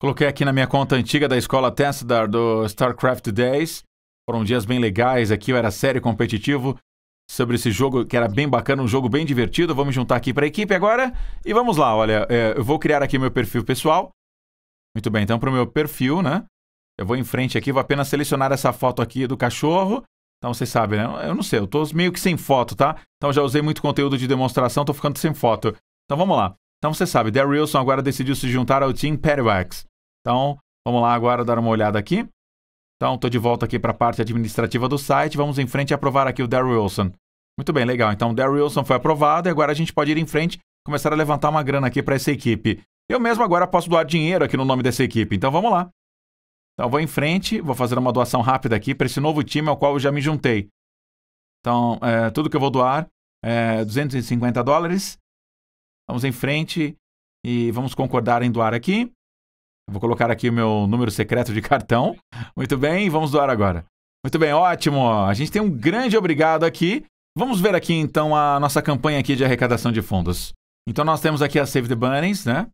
Coloquei aqui na minha conta antiga da escola Testdar do StarCraft 10. Foram dias bem legais aqui, eu era sério competitivo sobre esse jogo que era bem bacana, um jogo bem divertido. Vamos juntar aqui para a equipe agora e vamos lá. Olha, é, eu vou criar aqui meu perfil pessoal. Muito bem, então para o meu perfil, né? Eu vou em frente aqui, vou apenas selecionar essa foto aqui do cachorro. Então vocês sabem, né? Eu não sei, eu tô meio que sem foto, tá? Então já usei muito conteúdo de demonstração, tô ficando sem foto. Então vamos lá. Então você sabe, Darryl Wilson agora decidiu se juntar ao Team Periwax. Então, vamos lá agora dar uma olhada aqui. Então, estou de volta aqui para a parte administrativa do site. Vamos em frente e aprovar aqui o Der Wilson. Muito bem, legal. Então, o Der Wilson foi aprovado e agora a gente pode ir em frente começar a levantar uma grana aqui para essa equipe. Eu mesmo agora posso doar dinheiro aqui no nome dessa equipe. Então, vamos lá. Então eu vou em frente, vou fazer uma doação rápida aqui para esse novo time ao qual eu já me juntei. Então, é, tudo que eu vou doar é 250 dólares. Vamos em frente e vamos concordar em doar aqui. vou colocar aqui o meu número secreto de cartão. Muito bem, vamos doar agora. Muito bem, ótimo. A gente tem um grande obrigado aqui. Vamos ver aqui então a nossa campanha aqui de arrecadação de fundos. Então nós temos aqui a Save the Bunnies, né?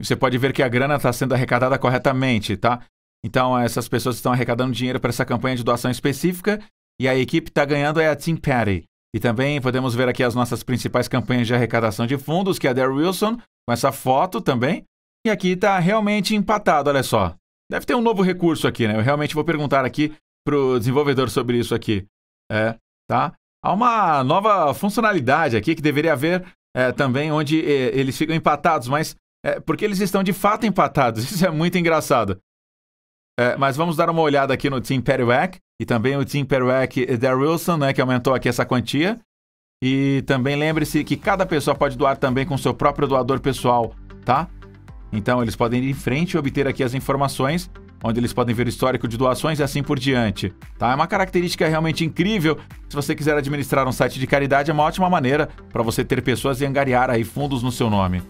Você pode ver que a grana está sendo arrecadada corretamente, tá? Então, essas pessoas estão arrecadando dinheiro para essa campanha de doação específica e a equipe está ganhando é a Team Patty. E também podemos ver aqui as nossas principais campanhas de arrecadação de fundos, que é a Dare Wilson, com essa foto também. E aqui está realmente empatado, olha só. Deve ter um novo recurso aqui, né? Eu realmente vou perguntar aqui para o desenvolvedor sobre isso aqui. É, tá? Há uma nova funcionalidade aqui que deveria haver é, também, onde é, eles ficam empatados, mas é, porque eles estão de fato empatados. Isso é muito engraçado. É, mas vamos dar uma olhada aqui no Team Paddywhack e também o Team Paddywhack da Wilson, né, que aumentou aqui essa quantia. E também lembre-se que cada pessoa pode doar também com seu próprio doador pessoal, tá? Então eles podem ir em frente e obter aqui as informações, onde eles podem ver o histórico de doações e assim por diante, tá? É uma característica realmente incrível. Se você quiser administrar um site de caridade, é uma ótima maneira para você ter pessoas e angariar aí fundos no seu nome.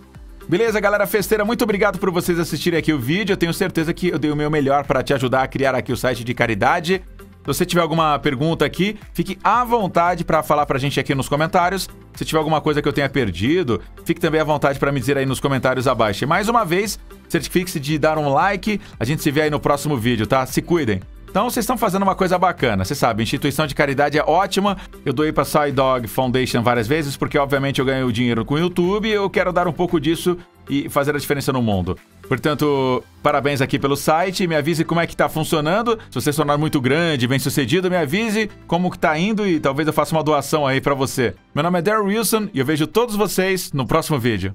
Beleza, galera festeira, muito obrigado por vocês assistirem aqui o vídeo. Eu tenho certeza que eu dei o meu melhor para te ajudar a criar aqui o site de caridade. Se você tiver alguma pergunta aqui, fique à vontade para falar para a gente aqui nos comentários. Se tiver alguma coisa que eu tenha perdido, fique também à vontade para me dizer aí nos comentários abaixo. E mais uma vez, certifique-se de dar um like. A gente se vê aí no próximo vídeo, tá? Se cuidem. Então vocês estão fazendo uma coisa bacana, você sabe, instituição de caridade é ótima. Eu doei para Side Dog Foundation várias vezes, porque obviamente eu ganho dinheiro com o YouTube e eu quero dar um pouco disso e fazer a diferença no mundo. Portanto, parabéns aqui pelo site, me avise como é que tá funcionando. Se você tornar muito grande, bem sucedido, me avise como que tá indo e talvez eu faça uma doação aí para você. Meu nome é Daryl Wilson e eu vejo todos vocês no próximo vídeo.